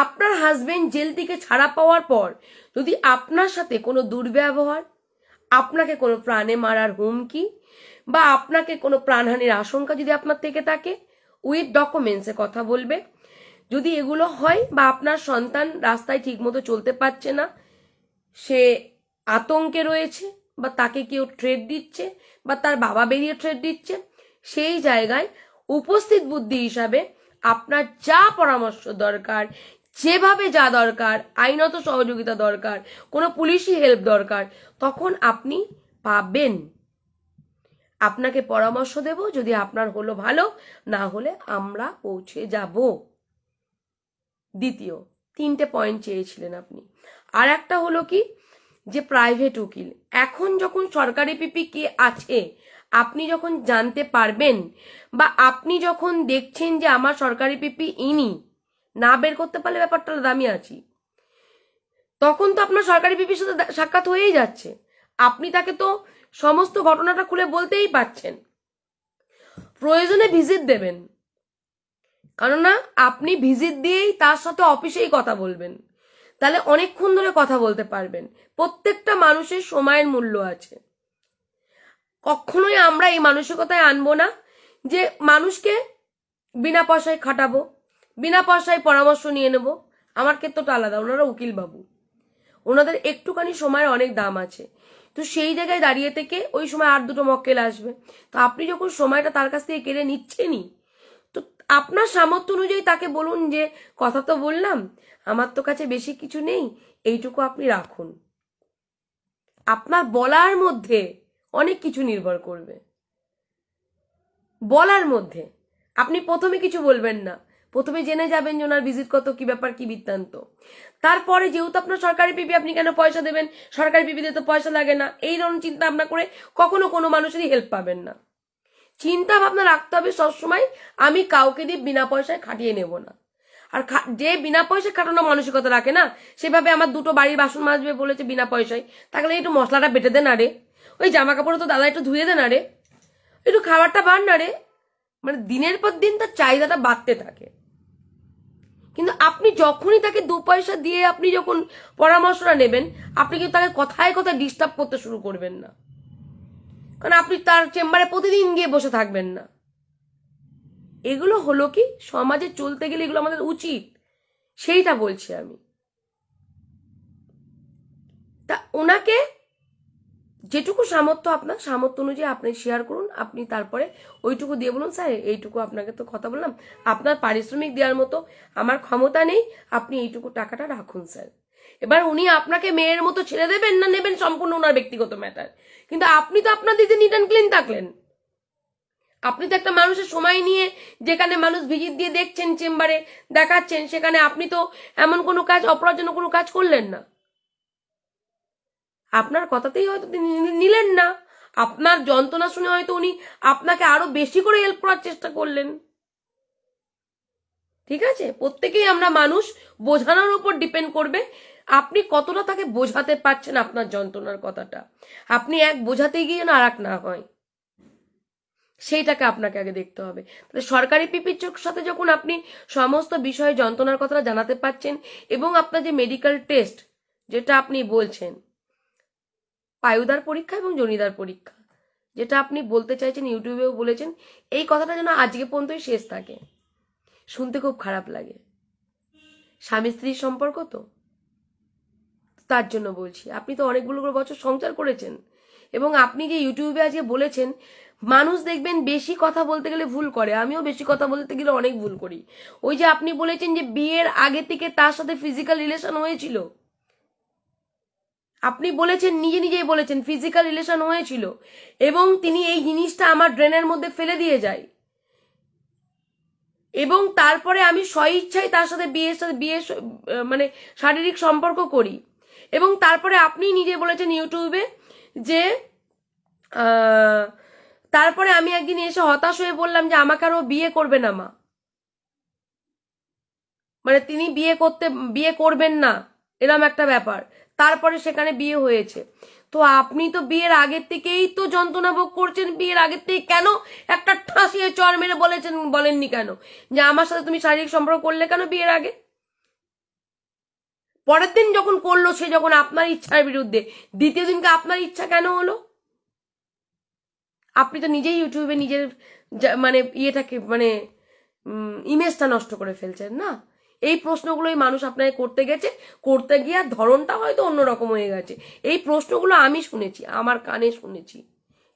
আপনার হাজবেন্ড জেল থেকে ছাড়া পাওয়ার পর যদি আপনার সাথে কোনো দুর্ব্যবহার আপনাকে কোনো প্রাণে মারার হুমকি বা আপনাকে কোনো প্রাণহানির আশঙ্কা যদি আপনার থেকে থাকে উইথ ডকুমেন্টসে কথা বলবে যদি এগুলো হয় বা আপনার সন্তান রাস্তায় ঠিকমতো চলতে পারছে না সে আতঙ্কে রয়েছে বা তাকে কেউ ট্রেড দিচ্ছে বা তার বাবা বেরিয়ে ট্রেড দিচ্ছে সেই জায়গায় উপস্থিত বুদ্ধি হিসাবে আপনার যা পরামর্শ দরকার যেভাবে যা দরকার আইনত সহযোগিতা দরকার কোনো পুলিশি হেল্প দরকার তখন আপনি পাবেন আপনাকে পরামর্শ দেব যদি আপনার হলো ভালো না হলে আমরা পৌঁছে যাব দ্বিতীয় তিনটে পয়েন্ট চেয়েছিলেন আপনি আর একটা হলো কি যে প্রাইভেট উকিল এখন যখন সরকারি পিপি কে আছে আপনি যখন জানতে পারবেন বা আপনি যখন দেখছেন যে আমার সরকারি পিপি ইনি না বের করতে পারলে ব্যাপারটা দামি আছি তখন তো আপনার সরকারি পিপির সাথে সাক্ষাৎ হয়েই যাচ্ছে আপনি তাকে তো সমস্ত ঘটনাটা খুলে বলতেই পাচ্ছেন প্রয়োজনে ভিজিট দেবেন কেননা আপনি ভিজিট দিয়েই তার সাথে অফিসেই কথা বলবেন তাহলে অনেকক্ষণ ধরে কথা বলতে পারবেন প্রত্যেকটা মানুষের সময়ের মূল্য আছে কখনোই আমরা এই মানসিকতায় আনবো না যে মানুষকে বিনা পয়সায় খাটাবো বিনা পয়সায় পরামর্শ নিয়ে নেব আমার ক্ষেত্রটা আলাদা ওনারা উকিল বাবু ওনাদের একটুখানি সময়ের অনেক দাম আছে তো সেই জায়গায় দাঁড়িয়ে থেকে ওই সময় আর দুটো মক্কেল আসবে তো আপনি যখন সময়টা তার কাছ থেকে কেড়ে নিচ্ছেনই তো আপনার সামর্থ্য অনুযায়ী তাকে বলুন যে কথা তো বললাম আমার তো কাছে বেশি কিছু নেই এইটুকু আপনি রাখুন আপনার বলার মধ্যে অনেক কিছু নির্ভর করবে বলার মধ্যে আপনি প্রথমে কিছু বলবেন না প্রথমে জেনে যাবেন যে ওনার ভিজিট কত কি ব্যাপার কি বৃত্তান্ত তারপরে যেহেতু আপনার সরকারি পিপি আপনি কেন পয়সা দেবেন সরকারি পিপিতে তো পয়সা লাগে না এই ধরনের চিন্তা ভাবনা করে কখনো কোনো মানুষেরই হেল্প পাবেন না চিন্তা ভাবনা রাখতে হবে সবসময় আমি কাউকে দিয়ে বিনা পয়সায় খাটিয়ে নেব না আর যে বিনা পয়সায় খাটানো মানসিকতা রাখে না সেভাবে আমার দুটো বাড়ির বাসন মাজবে বলেছে বিনা পয়সায় তাহলে একটু মশলাটা বেটে দেন আরে ওই জামা কাপড়ও তো দাদা একটু ধুয়ে দেন না রে একটু খাবারটা বান না রে মানে দিনের পর দিন তার চাহিদাটা বাড়তে থাকে কিন্তু আপনি যখনই তাকে দু পয়সা দিয়ে আপনি যখন পরামর্শটা নেবেন আপনি কিন্তু তাকে কথায় কথায় ডিস্টার্ব করতে শুরু করবেন না কারণ আপনি তার চেম্বারে প্রতিদিন গিয়ে বসে থাকবেন না এগুলো হলো কি সমাজে চলতে গেলে এগুলো আমাদের উচিত সেইটা বলছি আমি তা ওনাকে যেটুকু সামর্থ্য আপনার সামর্থ্য অনুযায়ী আপনি শেয়ার করুন আপনি তারপরে ওইটুকু দিয়ে বলুন স্যার এইটুকু আপনাকে তো কথা বললাম আপনার পারিশ্রমিক দেওয়ার মতো আমার ক্ষমতা নেই আপনি এইটুকু টাকাটা রাখুন স্যার এবার উনি আপনাকে মেয়ের মতো ছেড়ে দেবেন না নেবেন সম্পূর্ণ ওনার ব্যক্তিগত ম্যাটার কিন্তু আপনি তো আপনার দিদি নিট অ্যান্ড ক্লিন থাকলেন আপনি তো একটা মানুষের সময় নিয়ে যেখানে মানুষ ভিজিট দিয়ে দেখছেন চেম্বারে দেখাচ্ছেন সেখানে আপনি তো এমন কোনো কাজ অপরাধজনক কোনো কাজ করলেন না আপনার কথাতেই হয়তো নিলেন না আপনার যন্ত্রণা শুনে হয়তো উনি আপনাকে আরো বেশি করে হেল্প করার চেষ্টা করলেন ঠিক আছে প্রত্যেকেই আমরা মানুষ বোঝানোর উপর ডিপেন্ড করবে আপনি কতটা তাকে বোঝাতে পারছেন আপনার যন্ত্রণার কথাটা আপনি এক বোঝাতে গিয়ে না আর এক না হয় সেইটাকে আপনাকে আগে দেখতে হবে তাহলে সরকারি পিপির সাথে যখন আপনি সমস্ত বিষয়ে যন্ত্রণার কথাটা জানাতে পারছেন এবং আপনার যে মেডিকেল টেস্ট যেটা আপনি বলছেন পায়ুদার পরীক্ষা এবং জনিদার পরীক্ষা যেটা আপনি বলতে চাইছেন ইউটিউবেও বলেছেন এই কথাটা যেন আজকে পর্যন্তই শেষ থাকে শুনতে খুব খারাপ লাগে স্বামী স্ত্রীর সম্পর্ক তো তার জন্য বলছি আপনি তো অনেকগুলো বছর সংসার করেছেন এবং আপনি যে ইউটিউবে আজকে বলেছেন মানুষ দেখবেন বেশি কথা বলতে গেলে ভুল করে আমিও বেশি কথা বলতে গেলে অনেক ভুল করি ওই যে আপনি বলেছেন যে বিয়ের আগে থেকে তার সাথে ফিজিক্যাল রিলেশন হয়েছিল আপনি বলেছেন নিজে নিজেই বলেছেন ফিজিক্যাল রিলেশন হয়েছিল এবং তিনি এই জিনিসটা আমার ড্রেনের মধ্যে ফেলে দিয়ে যায় এবং তারপরে আমি স্বইচ্ছায় তার সাথে বিয়ের সাথে বিয়ে মানে শারীরিক সম্পর্ক করি এবং তারপরে আপনি নিজে বলেছেন ইউটিউবে যে তারপরে আমি একদিন এসে হতাশ হয়ে বললাম যে আমাকে আরও বিয়ে করবে না মা মানে তিনি বিয়ে করতে বিয়ে করবেন না এরম একটা ব্যাপার তারপরে সেখানে বিয়ে হয়েছে তো আপনি তো বিয়ের আগের থেকেই তো যন্ত্রণা ভোগ করছেন বিয়ের আগের থেকে কেন একটা ঠাঁসিয়ে চর মেরে বলেছেন বলেননি কেন যে আমার সাথে তুমি শারীরিক সম্পর্ক করলে কেন বিয়ের আগে পরের দিন যখন করলো সে যখন আপনার ইচ্ছার বিরুদ্ধে দ্বিতীয় দিনকে আপনার ইচ্ছা কেন হলো আপনি তো নিজেই ইউটিউবে নিজের মানে ইয়েটাকে মানে ইমেজটা নষ্ট করে ফেলছেন না এই প্রশ্নগুলোই মানুষ আপনাকে করতে গেছে করতে গিয়ে ধরনটা হয়তো অন্যরকম হয়ে গেছে এই প্রশ্নগুলো আমি শুনেছি আমার কানে শুনেছি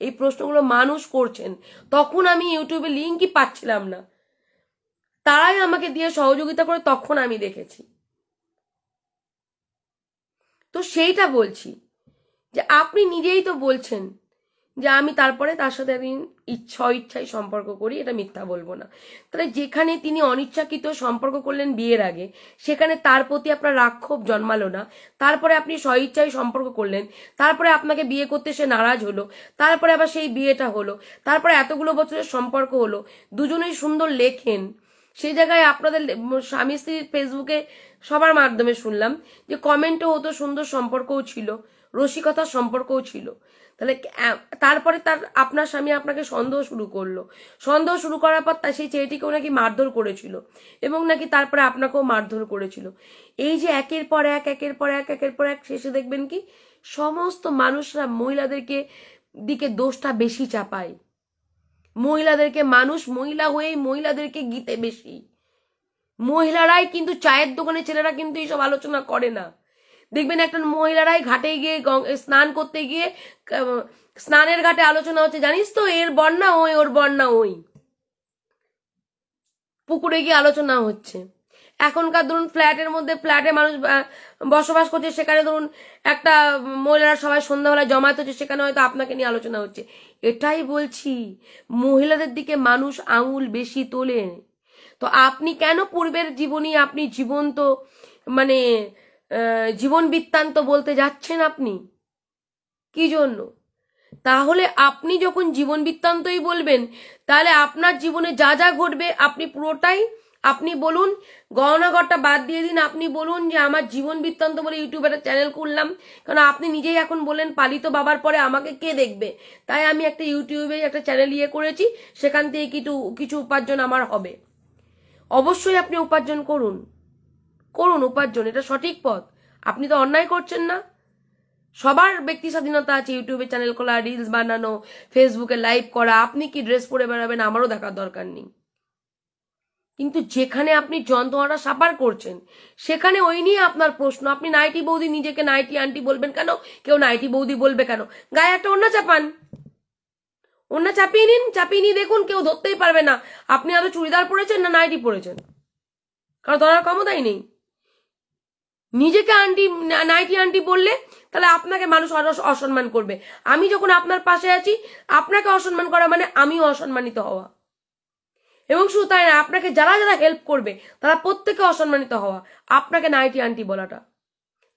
এই প্রশ্নগুলো মানুষ করছেন তখন আমি ইউটিউবে লিঙ্কই পাচ্ছিলাম না তারাই আমাকে দিয়ে সহযোগিতা করে তখন আমি দেখেছি তো সেইটা বলছি যে আপনি নিজেই তো বলছেন যে আমি তারপরে তার সাথে একদিন ইচ্ছা ইচ্ছাই সম্পর্ক করি এটা মিথ্যা বলবো না তাহলে যেখানে তিনি অনিচ্ছাকৃত সম্পর্ক করলেন বিয়ের আগে সেখানে তার প্রতি আপনার রাক্ষোভ জন্মালো না তারপরে আপনি স্বইচ্ছায় সম্পর্ক করলেন তারপরে আপনাকে বিয়ে করতে সে নারাজ হলো তারপরে আবার সেই বিয়েটা হলো তারপরে এতগুলো বছরের সম্পর্ক হলো দুজনেই সুন্দর লেখেন সেই জায়গায় আপনাদের স্বামী স্ত্রীর ফেসবুকে সবার মাধ্যমে শুনলাম যে কমেন্টও হতো সুন্দর সম্পর্কও ছিল রসিকতার সম্পর্কও ছিল তাহলে তারপরে তার আপনার স্বামী আপনাকে সন্দেহ শুরু করলো সন্দেহ শুরু করার পর তার সেই ছেলেটিকেও নাকি মারধর করেছিল এবং নাকি তারপরে আপনাকেও মারধর করেছিল এই যে একের পর এক একের পর এক একের পর এক শেষে দেখবেন কি সমস্ত মানুষরা মহিলাদেরকে দিকে দোষটা বেশি চাপায় মহিলাদেরকে মানুষ মহিলা হয়েই মহিলাদেরকে গিতে বেশি মহিলারাই কিন্তু চায়ের দোকানে ছেলেরা কিন্তু এইসব আলোচনা করে না দেখবেন একটা মহিলারাই ঘাটে গিয়ে স্নান করতে গিয়ে স্নানের ঘাটে আলোচনা হচ্ছে জানিস তো এর বন্যা ওই ওর বন্যা ওই পুকুরে গিয়ে আলোচনা হচ্ছে এখনকার ধরুন ফ্ল্যাটের মধ্যে ফ্ল্যাটে মানুষ বসবাস করছে সেখানে ধরুন একটা মহিলারা সবাই সন্ধ্যাবেলা জমায়েত হচ্ছে সেখানে হয়তো আপনাকে নিয়ে আলোচনা হচ্ছে এটাই বলছি মহিলাদের দিকে মানুষ আঙুল বেশি তোলে তো আপনি কেন পূর্বের জীবনী আপনি জীবন্ত মানে জীবন বৃত্তান্ত বলতে যাচ্ছেন আপনি কি জন্য তাহলে আপনি যখন জীবন বৃত্তান্তই বলবেন তাহলে আপনার জীবনে যা যা ঘটবে আপনি পুরোটাই আপনি বলুন গণনাগরটা বাদ দিয়ে দিন আপনি বলুন যে আমার জীবন বৃত্তান্ত বলে ইউটিউবে একটা চ্যানেল খুললাম কারণ আপনি নিজেই এখন বলেন পালিত বাবার পরে আমাকে কে দেখবে তাই আমি একটা ইউটিউবে একটা চ্যানেল ইয়ে করেছি সেখান থেকে কিছু কিছু উপার্জন আমার হবে অবশ্যই আপনি উপার্জন করুন করুন উপার্জন এটা সঠিক পথ আপনি তো অন্যায় করছেন না সবার ব্যক্তি স্বাধীনতা আছে ইউটিউবে চ্যানেল খোলা রিলস বানানো ফেসবুকে লাইভ করা আপনি কি ড্রেস পরে বেড়াবেন আমারও দেখার দরকার নেই কিন্তু যেখানে আপনি যন্ত্রণাটা সাপার করছেন সেখানে ওই নিয়ে আপনার প্রশ্ন আপনি নাইটি বৌদি নিজেকে নাইটি আন্টি বলবেন কেন কেউ নাইটি বৌদি বলবে কেন গায়ে একটা অন্য চাপান অন্য চাপিয়ে নিন চাপিয়ে নিয়ে দেখুন কেউ ধরতেই পারবে না আপনি আরো চুড়িদার পরেছেন না নাইটি পরেছেন কারণ ধরার ক্ষমতাই নেই নিজেকে আন্টি নাইটি আন্টি বললে তাহলে আপনাকে মানুষ অসম্মান করবে আমি যখন আপনার পাশে আছি আপনাকে অসম্মান করা মানে আমিও অসম্মানিত হওয়া এবং শুধু তাই না আপনাকে যারা যারা হেল্প করবে তারা প্রত্যেকে অসম্মানিত হওয়া আপনাকে নাইটি আন্টি বলাটা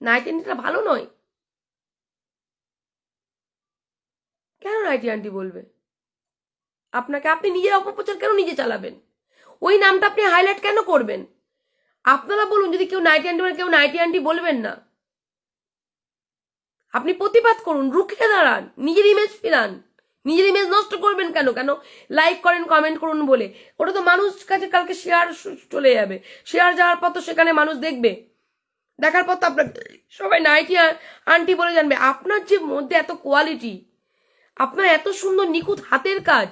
নাইটি আন্টিটা ভালো নয় কেন নাইটি আন্টি বলবে আপনাকে আপনি নিজের অপপ্রচার কেন নিজে চালাবেন ওই নামটা আপনি হাইলাইট কেন করবেন আপনারা বলুন যদি কেউ নাইটি আন্টি কেউ নাইটি আন্টি বলবেন না আপনি প্রতিবাদ করুন রুখে দাঁড়ান নিজের ইমেজ ফেরান নিজের ইমেজ নষ্ট করবেন কেন কেন লাইক করেন কমেন্ট করুন বলে ওটা তো মানুষ কাছে কালকে শেয়ার চলে যাবে শেয়ার যাওয়ার পর তো সেখানে মানুষ দেখবে দেখার পর তো আপনার সবাই নাইটি আন্টি বলে জানবে আপনার যে মধ্যে এত কোয়ালিটি আপনার এত সুন্দর নিখুঁত হাতের কাজ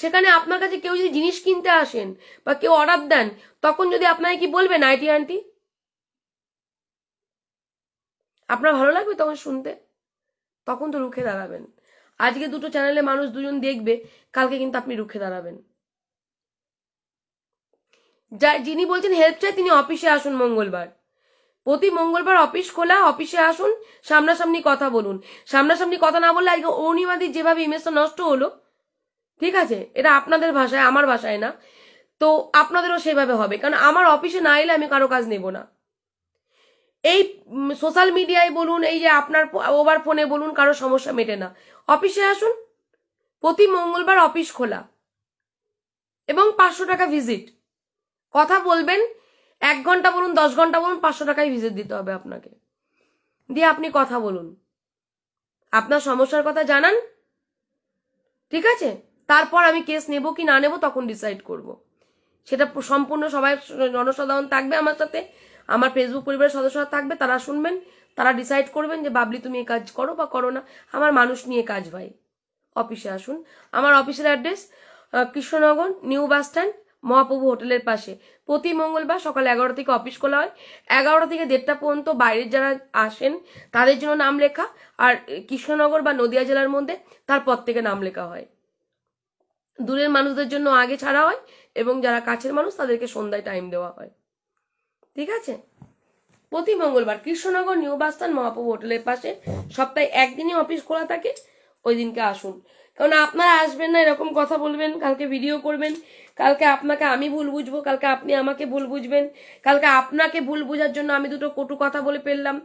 সেখানে আপনার কাছে কেউ যদি জিনিস কিনতে আসেন বা কেউ অর্ডার দেন তখন যদি আপনাকে কি বলবেন আইটি আন্টি আপনার ভালো লাগবে তখন শুনতে তখন তো রুখে দাঁড়াবেন আজকে দুটো চ্যানেলে মানুষ দুজন দেখবে কালকে কিন্তু আপনি রুখে দাঁড়াবেন যা যিনি বলছেন হেল্প চাই তিনি অফিসে আসুন মঙ্গলবার প্রতি মঙ্গলবার অফিস খোলা অফিসে আসুন সামনাসামনি কথা বলুন সামনাসামনি কথা না বললে আজকে অরুণিমাদির যেভাবে ইমেজটা নষ্ট হলো ঠিক আছে এটা আপনাদের ভাষায় আমার ভাষায় না তো আপনাদেরও সেভাবে হবে কারণ আমার অফিসে না এলে আমি কারো কাজ নেব না এই সোশ্যাল মিডিয়ায় বলুন এই যে আপনার ওভার ফোনে বলুন কারো সমস্যা মেটে না অফিসে আসুন প্রতি মঙ্গলবার অফিস খোলা এবং পাঁচশো টাকা ভিজিট কথা বলবেন এক ঘন্টা বলুন দশ ঘন্টা বলুন পাঁচশো টাকায় ভিজিট দিতে হবে আপনাকে দিয়ে আপনি কথা বলুন আপনার সমস্যার কথা জানান ঠিক আছে তারপর আমি কেস নেব কি না নেব তখন ডিসাইড করব। সেটা সম্পূর্ণ সবাই জনসাধারণ থাকবে আমার সাথে আমার ফেসবুক পরিবারের সদস্যরা থাকবে তারা শুনবেন তারা ডিসাইড করবেন যে বাবলি তুমি এই কাজ করো বা করো না আমার মানুষ নিয়ে কাজ ভাই অফিসে আসুন আমার অফিসের address Krishnanagar new bus stand Mahaprabhu হোটেলের পাশে প্রতি মঙ্গলবার সকাল এগারোটা থেকে অফিস খোলা হয় এগারোটা থেকে দেড়টা পর্যন্ত বাইরের যারা আসেন তাদের জন্য নাম লেখা আর কৃষ্ণনগর বা নদিয়া জেলার মধ্যে পর থেকে নাম লেখা হয় দূরের মানুষদের জন্য আগে ছাড়া হয় এবং যারা কাছের মানুষ তাদেরকে সন্ধ্যায় টাইম দেওয়া হয় ঠিক আছে প্রতি মঙ্গলবার কৃষ্ণনগর নিউ বাস্তান মহাপ্রভু হোটেলের পাশে সপ্তাহে একদিনই অফিস খোলা থাকে ওই দিনকে আসুন কারণ আপনারা আসবেন না এরকম কথা বলবেন কালকে ভিডিও করবেন কালকে আপনাকে আমি ভুল বুঝবো কালকে আপনি আমাকে ভুল বুঝবেন কালকে আপনাকে ভুল বুঝার জন্য আমি দুটো কটু কথা বলে ফেললাম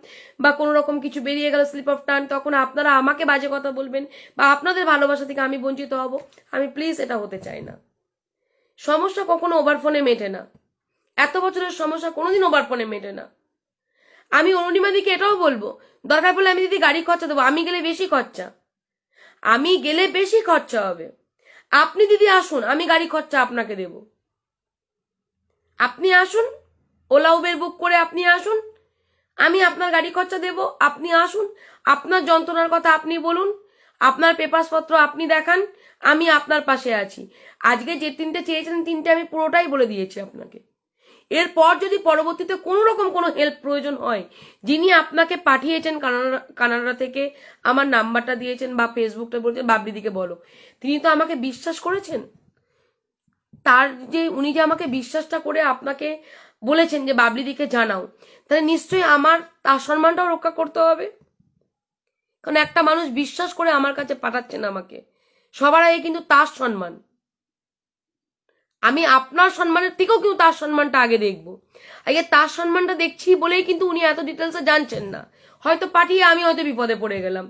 বা কোনো রকম কিছু বেরিয়ে গেল স্লিপ অফ টান তখন আপনারা আমাকে বাজে কথা বলবেন বা আপনাদের ভালোবাসা থেকে আমি বঞ্চিত হব আমি প্লিজ এটা হতে চাই না সমস্যা কখনো ওভার ফোনে মেটে না এত বছরের সমস্যা কোনোদিন ফোনে মেটে না আমি অরুণিমাদিকে এটাও বলবো দরকার পড়লে আমি দিদি গাড়ি খরচা দেবো আমি গেলে বেশি খরচা আমি গেলে বেশি খরচা হবে আপনি দিদি আসুন আমি গাড়ি খরচা আপনাকে দেব আপনি আসুন ওলা উবের বুক করে আপনি আসুন আমি আপনার গাড়ি খরচা দেব আপনি আসুন আপনার যন্ত্রণার কথা আপনি বলুন আপনার পেপারসপত্র আপনি দেখান আমি আপনার পাশে আছি আজকে যে তিনটে চেয়েছিলেন তিনটে আমি পুরোটাই বলে দিয়েছি আপনাকে এরপর যদি পরবর্তীতে কোনো রকম কোনো হেল্প প্রয়োজন হয় যিনি আপনাকে পাঠিয়েছেন কানাডা কানাডা থেকে আমার নাম্বারটা দিয়েছেন বা ফেসবুকটা বলছেন বাবলিদিকে বলো তিনি তো আমাকে বিশ্বাস করেছেন তার যে উনি যে আমাকে বিশ্বাসটা করে আপনাকে বলেছেন যে বাবলিদিকে জানাও তাহলে নিশ্চয়ই আমার তার সম্মানটাও রক্ষা করতে হবে কারণ একটা মানুষ বিশ্বাস করে আমার কাছে পাঠাচ্ছেন আমাকে সবার আগে কিন্তু তার সম্মান আমি আপনার সম্মানের থেকেও কিন্তু তার সম্মানটা আগে দেখব আগে তার সম্মানটা দেখছি বলেই কিন্তু উনি এত ডিটেলসে জানছেন না হয়তো পাঠিয়ে আমি হয়তো বিপদে পড়ে গেলাম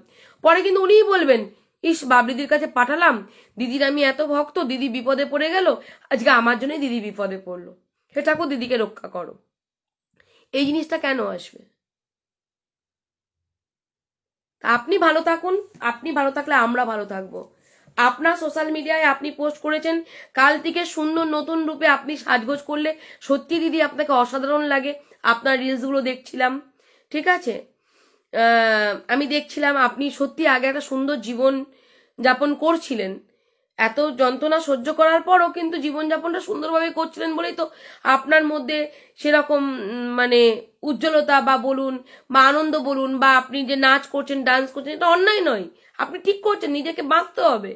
পরে কিন্তু উনিই বলবেন ইস বাবরিদির কাছে পাঠালাম দিদির আমি এত ভক্ত দিদি বিপদে পড়ে গেল আজকে আমার জন্যই দিদি বিপদে পড়লো হে ঠাকুর দিদিকে রক্ষা করো এই জিনিসটা কেন আসবে আপনি ভালো থাকুন আপনি ভালো থাকলে আমরা ভালো থাকবো আপনার সোশ্যাল মিডিয়ায় আপনি পোস্ট করেছেন কাল থেকে সুন্দর নতুন রূপে আপনি সাজগোজ করলে সত্যি দিদি আপনাকে অসাধারণ লাগে আপনার রিলসগুলো দেখছিলাম ঠিক আছে আমি দেখছিলাম আপনি সত্যি আগে একটা সুন্দর জীবন যাপন করছিলেন এত যন্ত্রণা সহ্য করার পরও কিন্তু জীবনযাপনটা সুন্দরভাবে করছিলেন বলেই তো আপনার মধ্যে সেরকম মানে উজ্জ্বলতা বা বলুন বা আনন্দ বলুন বা আপনি যে নাচ করছেন ডান্স করছেন এটা অন্যায় নয় আপনি ঠিক করছেন নিজেকে বাঁচতে হবে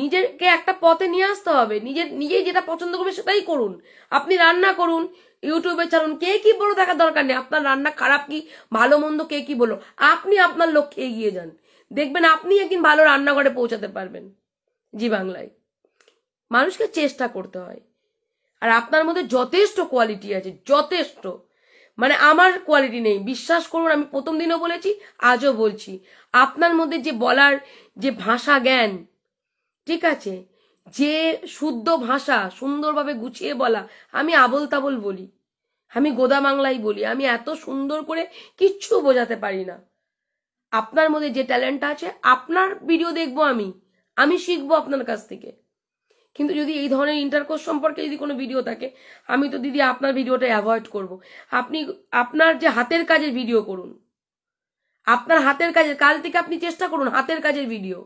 নিজেকে একটা পথে নিয়ে আসতে হবে নিজের নিজেই যেটা পছন্দ করবে সেটাই করুন আপনি রান্না করুন ইউটিউবে চালুন কে কি বলো দেখার দরকার নেই আপনার রান্না খারাপ কি ভালো মন্দ কে কি বলো আপনি আপনার লক্ষ্যে এগিয়ে যান দেখবেন আপনি একদিন ভালো রান্নাঘরে পৌঁছাতে পারবেন জি বাংলায় মানুষকে চেষ্টা করতে হয় আর আপনার মধ্যে যথেষ্ট কোয়ালিটি আছে যথেষ্ট মানে আমার কোয়ালিটি নেই বিশ্বাস করুন আমি প্রথম দিনও বলেছি আজও বলছি আপনার মধ্যে যে বলার যে ভাষা জ্ঞান ঠিক আছে যে শুদ্ধ ভাষা সুন্দরভাবে গুছিয়ে বলা আমি আবল তাবল বলি আমি গোদা বাংলাই বলি আমি এত সুন্দর করে কিচ্ছু বোঝাতে পারি না আপনার মধ্যে যে ট্যালেন্টটা আছে আপনার ভিডিও দেখবো আমি আমি শিখবো আপনার কাছ থেকে কিন্তু যদি এই ধরনের ইন্টারকোর্স সম্পর্কে যদি কোনো ভিডিও থাকে আমি তো দিদি আপনার ভিডিওটা অ্যাভয়েড করব। আপনি আপনার যে হাতের কাজের ভিডিও করুন আপনার হাতের কাজের কাল থেকে আপনি চেষ্টা করুন হাতের কাজের ভিডিও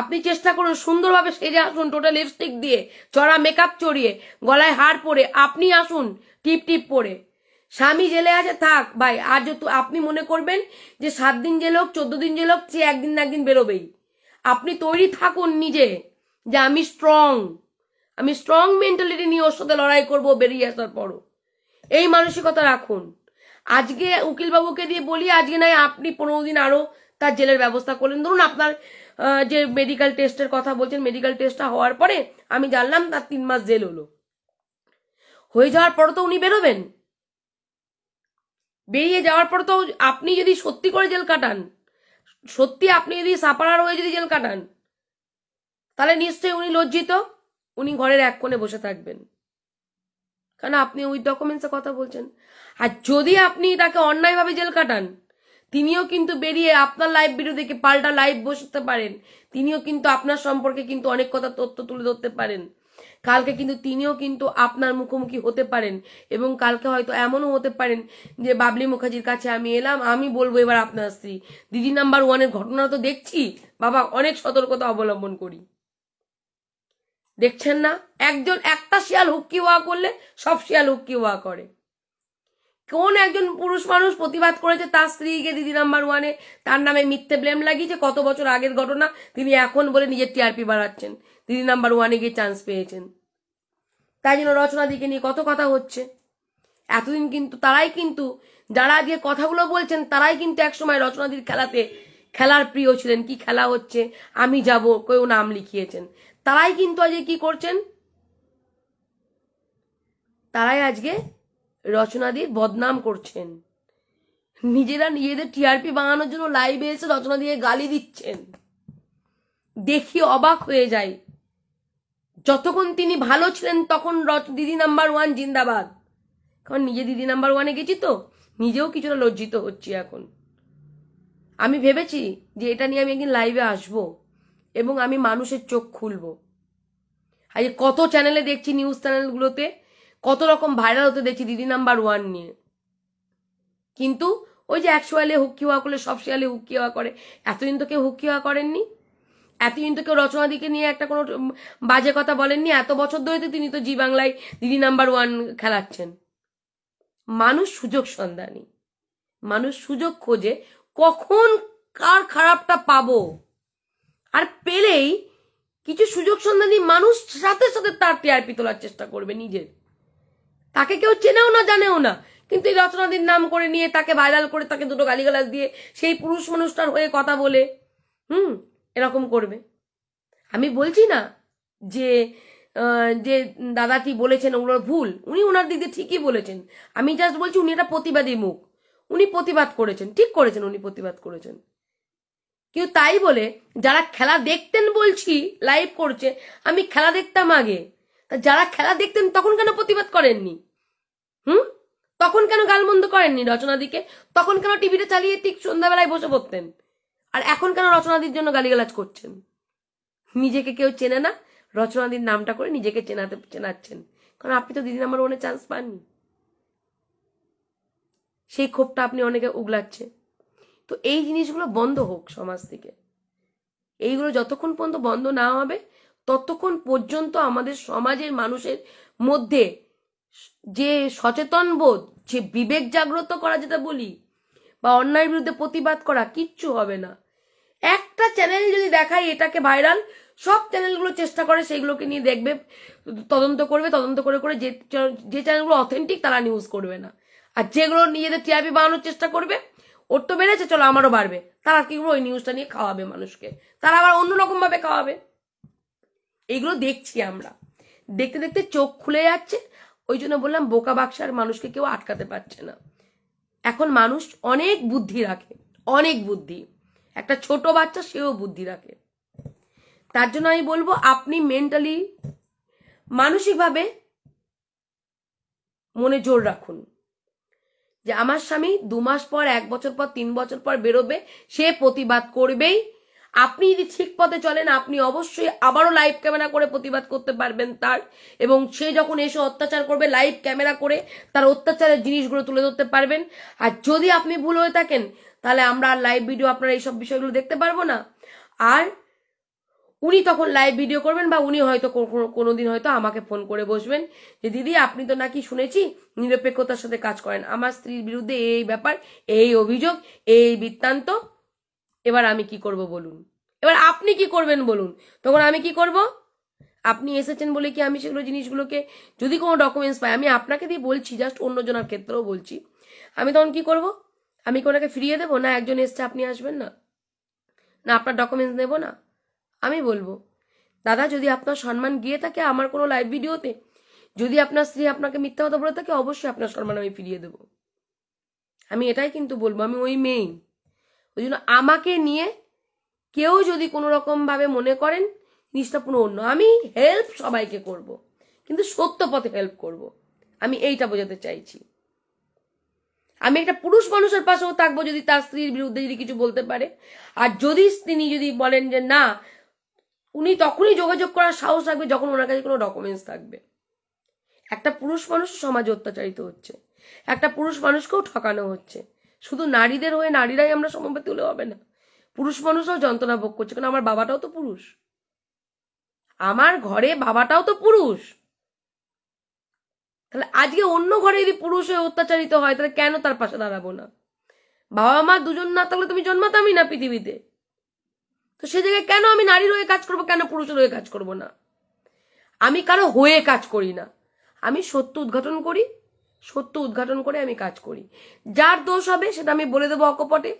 আপনি চেষ্টা করুন সুন্দরভাবে সেজে আসুন টোটাল লিপস্টিক দিয়ে চড়া মেকআপ চড়িয়ে গলায় হার পরে আপনি আসুন টিপ টিপ পরে স্বামী জেলে আছে থাক ভাই আর যত আপনি মনে করবেন যে সাত দিন জেলে হোক চোদ্দ দিন জেলে হোক সে একদিন না একদিন বেরোবেই আপনি তৈরি থাকুন নিজে যে আমি স্ট্রং আমি স্ট্রং মেন্টালিটি নিয়ে ওর সাথে লড়াই করব বেরিয়ে আসার পরও এই মানসিকতা রাখুন আজকে উকিলবাবুকে দিয়ে বলি আজকে নয় আপনি পনেরো দিন আরও তার জেলের ব্যবস্থা করলেন ধরুন আপনার যে মেডিকেল টেস্টের কথা বলছেন মেডিকেল টেস্টটা হওয়ার পরে আমি জানলাম তার তিন মাস জেল হলো হয়ে যাওয়ার পরে তো উনি বেরোবেন বেরিয়ে যাওয়ার পর তো আপনি যদি সত্যি করে জেল কাটান সত্যি আপনি যদি সাপাড়ার হয়ে যদি জেল কাটান তাহলে নিশ্চয়ই উনি লজ্জিত উনি ঘরের এক কোণে বসে থাকবেন কারণ আপনি ওই ডকুমেন্টসে কথা বলছেন আর যদি আপনি তাকে অন্যায়ভাবে জেল কাটান তিনিও কিন্তু বেরিয়ে আপনার লাইভ ভিডিও দেখে পাল্টা লাইভ বসতে পারেন তিনিও কিন্তু আপনার সম্পর্কে কিন্তু অনেক কথা তথ্য তুলে ধরতে পারেন কালকে কিন্তু তিনিও কিন্তু আপনার মুখোমুখি হতে পারেন এবং কালকে হয়তো এমনও হতে পারেন যে বাবলি মুখার্জির কাছে আমি এলাম আমি বলবো এবার আপনার স্ত্রী দিদি নাম্বার ওয়ানের ঘটনা তো দেখছি বাবা অনেক সতর্কতা অবলম্বন করি দেখছেন না একজন একটা শিয়াল হুক্কি হওয়া করলে সব শিয়াল হুক্কি হওয়া করে কোন একজন পুরুষ মানুষ প্রতিবাদ করেছে তার স্ত্রীকে দিদি নাম্বার ওয়ানে তার নামে মিথ্যে ব্লেম লাগিয়েছে কত বছর আগের ঘটনা তিনি এখন বলে নিজের টিআরপি বাড়াচ্ছেন তিনি নাম্বার ওয়ানে গিয়ে চান্স পেয়েছেন তাই জন্য রচনাদিকে নিয়ে কত কথা হচ্ছে এতদিন কিন্তু তারাই কিন্তু যারা আজকে কথাগুলো বলছেন তারাই কিন্তু একসময় রচনাদির খেলাতে খেলার প্রিয় ছিলেন কি খেলা হচ্ছে আমি যাব কেউ নাম লিখিয়েছেন তারাই কিন্তু আজকে কি করছেন তারাই আজকে রচনাদি বদনাম করছেন নিজেরা নিজেদের টিআরপি বানানোর জন্য লাইভে এসে রচনা দিয়ে গালি দিচ্ছেন দেখি অবাক হয়ে যায় যতক্ষণ তিনি ভালো ছিলেন তখন রচ দিদি নাম্বার ওয়ান জিন্দাবাদ কারণ নিজে দিদি নাম্বার ওয়ানে গেছি তো নিজেও কিছুটা লজ্জিত হচ্ছি এখন আমি ভেবেছি যে এটা নিয়ে আমি একদিন লাইভে আসব এবং আমি মানুষের চোখ খুলব আজ কত চ্যানেলে দেখছি নিউজ চ্যানেলগুলোতে কত রকম ভাইরাল হতে দেখছি দিদি নাম্বার ওয়ান নিয়ে কিন্তু ওই যে একশো আলে হুক্কি হওয়া করলে সব শিয়ালে হুক্কি হওয়া করে এতদিন তো কেউ হুক্কি হওয়া করেননি এতদিন তো কেউ রচনাদিকে নিয়ে একটা কোনো বাজে কথা বলেননি এত বছর ধরে তিনি তো জি বাংলায় দিদি নাম্বার ওয়ান খেলাচ্ছেন মানুষ সুযোগ সন্ধানী মানুষ সুযোগ খোঁজে কখন কার খারাপটা পাবো আর পেলেই কিছু সুযোগ সন্ধানী মানুষ সাথে সাথে তার টিআরপি তোলার চেষ্টা করবে নিজের তাকে কেউ চেনেও না জানেও না কিন্তু এই রচনাদির নাম করে নিয়ে তাকে ভাইরাল করে তাকে দুটো গালিগালাজ দিয়ে সেই পুরুষ মানুষটার হয়ে কথা বলে হুম এরকম করবে আমি বলছি না যে যে দাদাটি বলেছেন ওগুলোর ভুল উনি ওনার দিক দিয়ে ঠিকই বলেছেন আমি জাস্ট বলছি উনি একটা প্রতিবাদী মুখ উনি প্রতিবাদ করেছেন ঠিক করেছেন উনি প্রতিবাদ করেছেন কিন্তু তাই বলে যারা খেলা দেখতেন বলছি লাইভ করছে আমি খেলা দেখতাম আগে তা যারা খেলা দেখতেন তখন কেন প্রতিবাদ করেননি হুম তখন কেন গালমন্দ করেননি রচনাদিকে তখন কেন টিভিটা চালিয়ে ঠিক সন্ধ্যাবেলায় বসে পড়তেন আর এখন কেন রচনাদির জন্য গালিগালাজ করছেন নিজেকে কেউ চেনে না রচনাদির নামটা করে নিজেকে চেনাতে চেনাচ্ছেন কারণ আপনি তো দিদি নাম্বার ওয়ানে চান্স পাননি সেই ক্ষোভটা আপনি অনেকে উগলাচ্ছে তো এই জিনিসগুলো বন্ধ হোক সমাজ থেকে এইগুলো যতক্ষণ পর্যন্ত বন্ধ না হবে ততক্ষণ পর্যন্ত আমাদের সমাজের মানুষের মধ্যে যে সচেতন বোধ যে বিবেক জাগ্রত করা যেটা বলি বা অন্যায়ের বিরুদ্ধে প্রতিবাদ করা কিচ্ছু হবে না একটা চ্যানেল যদি দেখায় এটাকে ভাইরাল সব চ্যানেলগুলো চেষ্টা করে সেইগুলোকে নিয়ে দেখবে তদন্ত করবে তদন্ত করে করে যে যে চ্যানেলগুলো অথেন্টিক তারা নিউজ করবে না আর যেগুলো নিজেদের টিআরপি বানানোর চেষ্টা করবে ওর তো বেড়েছে চলো আমারও বাড়বে তারা কি ওই নিউজটা নিয়ে খাওয়াবে মানুষকে তারা আবার অন্যরকমভাবে খাওয়াবে এইগুলো দেখছি আমরা দেখতে দেখতে চোখ খুলে যাচ্ছে ওই জন্য বললাম বোকা বাক্সার মানুষকে কেউ আটকাতে পারছে না এখন মানুষ অনেক বুদ্ধি রাখে অনেক বুদ্ধি একটা ছোট বাচ্চা সেও বুদ্ধি রাখে তার জন্য আমি বলবো আপনি মেন্টালি মানসিকভাবে মনে জোর রাখুন যে আমার স্বামী দু মাস পর এক বছর পর তিন বছর পর বেরোবে সে প্রতিবাদ করবেই আপনি যদি ঠিক পথে চলেন আপনি অবশ্যই আবারও লাইভ ক্যামেরা করে প্রতিবাদ করতে পারবেন তার এবং সে যখন এসে অত্যাচার করবে লাইভ ক্যামেরা করে তার অত্যাচারের জিনিসগুলো তুলে ধরতে পারবেন আর যদি আপনি ভুল হয়ে থাকেন তাহলে আমরা আর লাইভ ভিডিও আপনারা এইসব বিষয়গুলো দেখতে পারবো না আর উনি তখন লাইভ ভিডিও করবেন বা উনি হয়তো কোনো দিন হয়তো আমাকে ফোন করে বসবেন যে দিদি আপনি তো নাকি শুনেছি নিরপেক্ষতার সাথে কাজ করেন আমার স্ত্রীর বিরুদ্ধে এই ব্যাপার এই অভিযোগ এই বৃত্তান্ত এবার আমি কি করব বলুন এবার আপনি কি করবেন বলুন তখন আমি কি করব আপনি এসেছেন বলে কি আমি সেগুলো জিনিসগুলোকে যদি কোনো ডকুমেন্টস পাই আমি আপনাকে দিয়ে বলছি জাস্ট অন্যজনের ক্ষেত্রেও বলছি আমি তখন কি করব আমি কি ওনাকে ফিরিয়ে দেবো না একজন এসছে আপনি আসবেন না না আপনার ডকুমেন্টস নেব না আমি বলবো দাদা যদি আপনার সম্মান গিয়ে থাকে আমার কোনো লাইভ ভিডিওতে যদি আপনার স্ত্রী আপনাকে মিথ্যা কথা বলে থাকে অবশ্যই আপনার সম্মান আমি ফিরিয়ে দেবো আমি এটাই কিন্তু বলবো আমি ওই মেয়েই ওই জন্য আমাকে নিয়ে কেউ যদি কোনো রকমভাবে মনে করেন জিনিসটা পুরো অন্য আমি হেল্প সবাইকে করব। কিন্তু সত্য পথে হেল্প করব। আমি এইটা বোঝাতে চাইছি আমি একটা পুরুষ মানুষের পাশেও থাকবো যদি তার স্ত্রীর বিরুদ্ধে যদি কিছু বলতে পারে আর যদি তিনি যদি বলেন যে না উনি তখনই যোগাযোগ করার সাহস রাখবে যখন ওনার কাছে কোনো ডকুমেন্টস থাকবে একটা পুরুষ মানুষ সমাজে অত্যাচারিত হচ্ছে একটা পুরুষ মানুষকেও ঠকানো হচ্ছে শুধু নারীদের হয়ে নারীরাই আমরা সমবে তুলে হবে না পুরুষ মানুষও যন্ত্রণা ভোগ করছে কারণ আমার বাবাটাও তো পুরুষ আমার ঘরে বাবাটাও তো পুরুষ তাহলে আজকে অন্য ঘরে যদি পুরুষ হয়ে অত্যাচারিত হয় তাহলে কেন তার পাশে দাঁড়াবো না বাবা মা দুজন না থাকলে তুমি জন্মাতামই না পৃথিবীতে তো সে জায়গায় কেন আমি নারীর হয়ে কাজ করবো কেন পুরুষের হয়ে কাজ করব না আমি কারো হয়ে কাজ করি না আমি সত্য উদ্ঘাটন করি সত্য উদ্ঘাটন করে আমি কাজ করি যার দোষ হবে সেটা আমি বলে দেবো অকপটে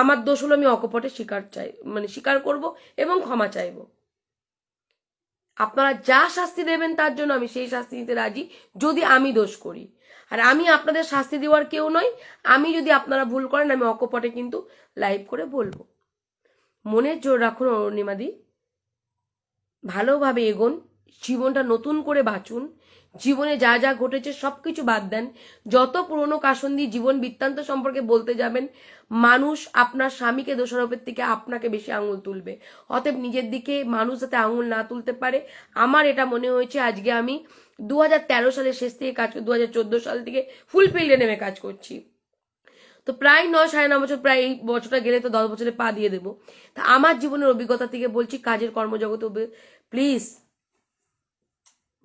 আমার দোষ হলো আমি অকপটে স্বীকার চাই মানে স্বীকার করব এবং ক্ষমা চাইবো আপনারা যা শাস্তি দেবেন তার জন্য আমি সেই শাস্তি দিতে রাজি যদি আমি দোষ করি আর আমি আপনাদের শাস্তি দেওয়ার কেউ নই আমি যদি আপনারা ভুল করেন আমি অকপটে কিন্তু লাইভ করে বলবো মনে জোর রাখুন অরণিমাদি ভালোভাবে এগোন জীবনটা নতুন করে বাঁচুন জীবনে যা যা ঘটেছে সব কিছু বাদ দেন যত পুরনো কাসন্দি জীবন বৃত্তান্ত সম্পর্কে বলতে যাবেন মানুষ আপনার স্বামীকে দোষারোপের থেকে আপনাকে বেশি আঙুল তুলবে অতএব নিজের দিকে মানুষ যাতে আঙুল না তুলতে পারে আমার এটা মনে হয়েছে আজকে আমি দু হাজার সালের শেষ থেকে কাজ দু সাল থেকে ফুল ফিল্ডে নেমে কাজ করছি তো প্রায় নয় সাড়ে ন বছর প্রায় এই বছরটা গেলে তো দশ বছরে পা দিয়ে দেবো তা আমার জীবনের অভিজ্ঞতা থেকে বলছি কাজের কর্মজগতে প্লিজ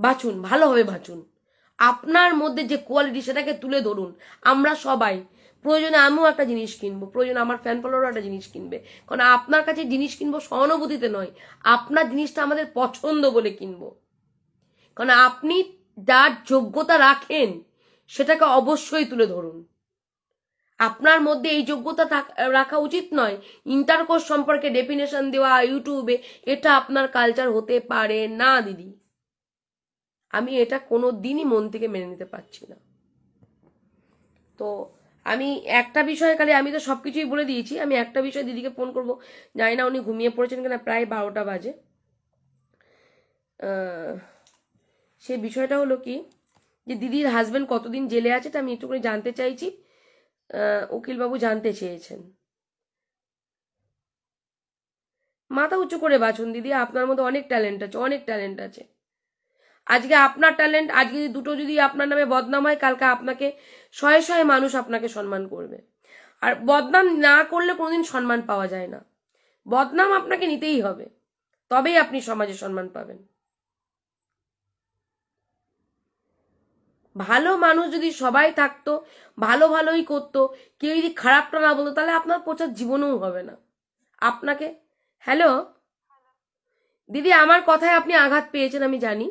বাঁচুন ভালোভাবে বাঁচুন আপনার মধ্যে যে কোয়ালিটি সেটাকে তুলে ধরুন আমরা সবাই প্রয়োজনে আমিও একটা জিনিস কিনবো প্রয়োজনে আমার ফ্যান ফলোয়ারও একটা জিনিস কিনবে কারণ আপনার কাছে জিনিস কিনবো সহানুভূতিতে নয় আপনার জিনিসটা আমাদের পছন্দ বলে কিনবো কারণ আপনি যার যোগ্যতা রাখেন সেটাকে অবশ্যই তুলে ধরুন আপনার মধ্যে এই যোগ্যতা রাখা উচিত নয় ইন্টারকোর্স সম্পর্কে ডেফিনেশন দেওয়া ইউটিউবে এটা আপনার কালচার হতে পারে না দিদি আমি এটা কোনো দিনই মন থেকে মেনে নিতে পারছি না তো আমি একটা বিষয়ে খালি আমি তো সব কিছুই বলে দিয়েছি আমি একটা বিষয় দিদিকে ফোন করব জানি না উনি ঘুমিয়ে পড়েছেন কিনা প্রায় বারোটা বাজে সে বিষয়টা হলো কি যে দিদির হাজব্যান্ড কতদিন জেলে আছে তা আমি একটুখানি জানতে চাইছি উকিলবাবু জানতে চেয়েছেন মাথা উঁচু করে বাছুন দিদি আপনার মধ্যে অনেক ট্যালেন্ট আছে অনেক ট্যালেন্ট আছে আজকে আপনার ট্যালেন্ট আজকে দুটো যদি আপনার নামে বদনাম হয় কালকে আপনাকে শয়ে শয়ে মানুষ আপনাকে সম্মান করবে আর বদনাম না করলে কোনোদিন সম্মান পাওয়া যায় না বদনাম আপনাকে নিতেই হবে তবেই আপনি সমাজে সম্মান পাবেন ভালো মানুষ যদি সবাই থাকতো ভালো ভালোই করতো কেউ যদি খারাপটা না বলতো তাহলে আপনার প্রচার জীবনেও হবে না আপনাকে হ্যালো দিদি আমার কথায় আপনি আঘাত পেয়েছেন আমি জানি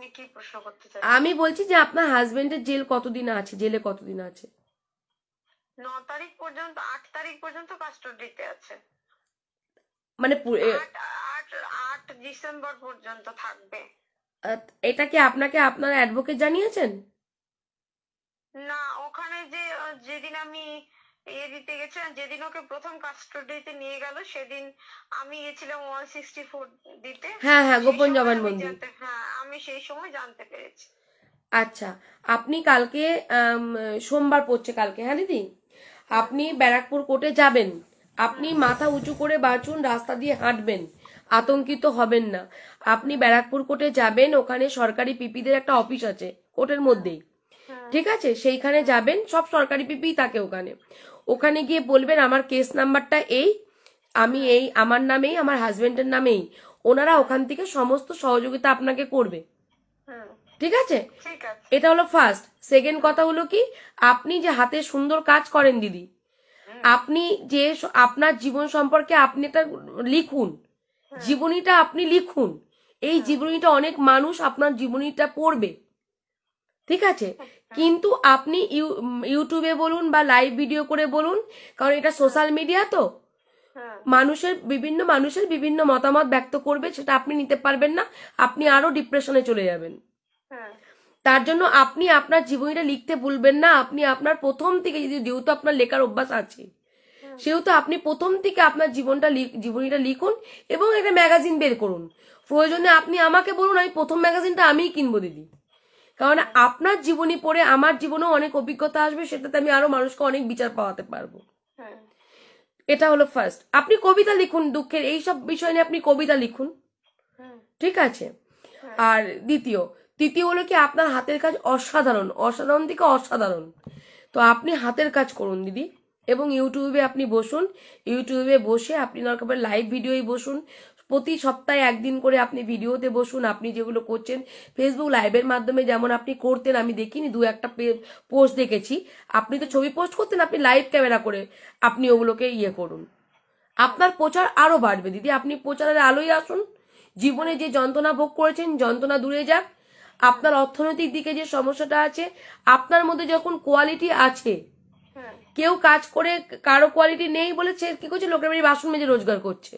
আপনি কি প্রশ্ন করতে চান আমি বলছি যে আপনার হাজবেন্ডের জেল কতদিন আছে জেলে কতদিন আছে ন তারিখ পর্যন্ত আট তারিখ পর্যন্ত কাস্টডিতে আছে মানে আট ডিসেম্বর পর্যন্ত থাকবে এটা কি আপনাকে আপনার অ্যাডভোকেট জানিয়েছেন না ওখানে যে যেদিন আমি ইয়ে দিতে গেছিলাম যেদিন ওকে প্রথম কাস্টডিতে নিয়ে গেল সেদিন আমি গেছিলাম ওয়ান সিক্সটি ফোর দিতে হ্যাঁ হ্যাঁ গোপন জবানবন্দি হ্যাঁ আমি সেই সময় জানতে পেরেছি আচ্ছা আপনি কালকে সোমবার পড়ছে কালকে হ্যাঁ দিদি আপনি ব্যারাকপুর কোর্টে যাবেন আপনি মাথা উঁচু করে বাঁচুন রাস্তা দিয়ে হাঁটবেন আতঙ্কিত হবেন না আপনি ব্যারাকপুর কোর্টে যাবেন ওখানে সরকারি পিপিদের একটা অফিস আছে কোর্টের মধ্যেই ঠিক আছে সেইখানে যাবেন সব সরকারি পিপি থাকে ওখানে ওখানে গিয়ে বলবেন আমার কেস নাম্বারটা এই আমি এই আমার নামেই আমার হাজবেন্ডের নামেই ওনারা ওখান থেকে সমস্ত সহযোগিতা আপনাকে করবে ঠিক আছে এটা হলো ফার্স্ট সেকেন্ড কথা হলো কি আপনি যে হাতে সুন্দর কাজ করেন দিদি আপনি যে আপনার জীবন সম্পর্কে আপনি এটা লিখুন জীবনীটা আপনি লিখুন এই জীবনীটা অনেক মানুষ আপনার জীবনীটা পড়বে ঠিক আছে আচ্ছা। কিন্তু আপনি ইউটিউবে বলুন বা লাইভ ভিডিও করে বলুন কারণ এটা সোশ্যাল মিডিয়া তো হ্যাঁ। মানুষের বিভিন্ন মানুষের বিভিন্ন মতামত ব্যক্ত করবে সেটা আপনি নিতে পারবেন না আপনি আরো ডিপ্রেশনে চলে যাবেন হ্যাঁ। তার জন্য আপনি আপনার জীবনীটা লিখতে ভুলবেন না আপনি আপনার প্রথম থেকে যদি যেহেতু আপনার লেখার অভ্যাস আছে হ্যাঁ। সেহেতু আপনি প্রথম থেকে আপনার জীবনটা জীবনীটা লিখুন এবং একটা ম্যাগাজিন বের করুন প্রয়োজনে আপনি আমাকে বলুন আমি প্রথম ম্যাগাজিনটা আমিই কিনবো দিদি কারণ আপনার জীবনী পড়ে আমার জীবনেও অনেক অভিজ্ঞতা আসবে সেটাতে আমি আরো মানুষকে অনেক বিচার পাওয়াতে পারবো হ্যাঁ। এটা হলো ফার্স্ট আপনি কবিতা লিখুন দুঃখের এইসব বিষয় নিয়ে আপনি কবিতা লিখুন হ্যাঁ। ঠিক আছে হ্যাঁ। আর দ্বিতীয় তৃতীয় হলো কি আপনার হাতের কাজ অসাধারণ অসাধারণ থেকে অসাধারণ তো আপনি হাতের কাজ করুন দিদি এবং ইউটিউবে আপনি বসুন ইউটিউবে বসে আপনি দরকার লাইভ ভিডিওই বসুন প্রতি সপ্তাহে একদিন করে আপনি ভিডিওতে বসুন আপনি যেগুলো করছেন ফেসবুক লাইভের মাধ্যমে যেমন আপনি করতেন আমি দেখিনি দু একটা পোস্ট দেখেছি আপনি তো ছবি পোস্ট করতেন আপনি লাইভ ক্যামেরা করে আপনি ওগুলোকে ইয়ে করুন আপনার প্রচার আরও বাড়বে দিদি আপনি প্রচারের আলোই আসুন জীবনে যে যন্ত্রণা ভোগ করেছেন যন্ত্রণা দূরে যাক আপনার অর্থনৈতিক দিকে যে সমস্যাটা আছে আপনার মধ্যে যখন কোয়ালিটি আছে হ্যাঁ। কেউ কাজ করে কারো কোয়ালিটি নেই বলে সে কি করছে লোকের বাড়ি বাসন মেজে রোজগার করছে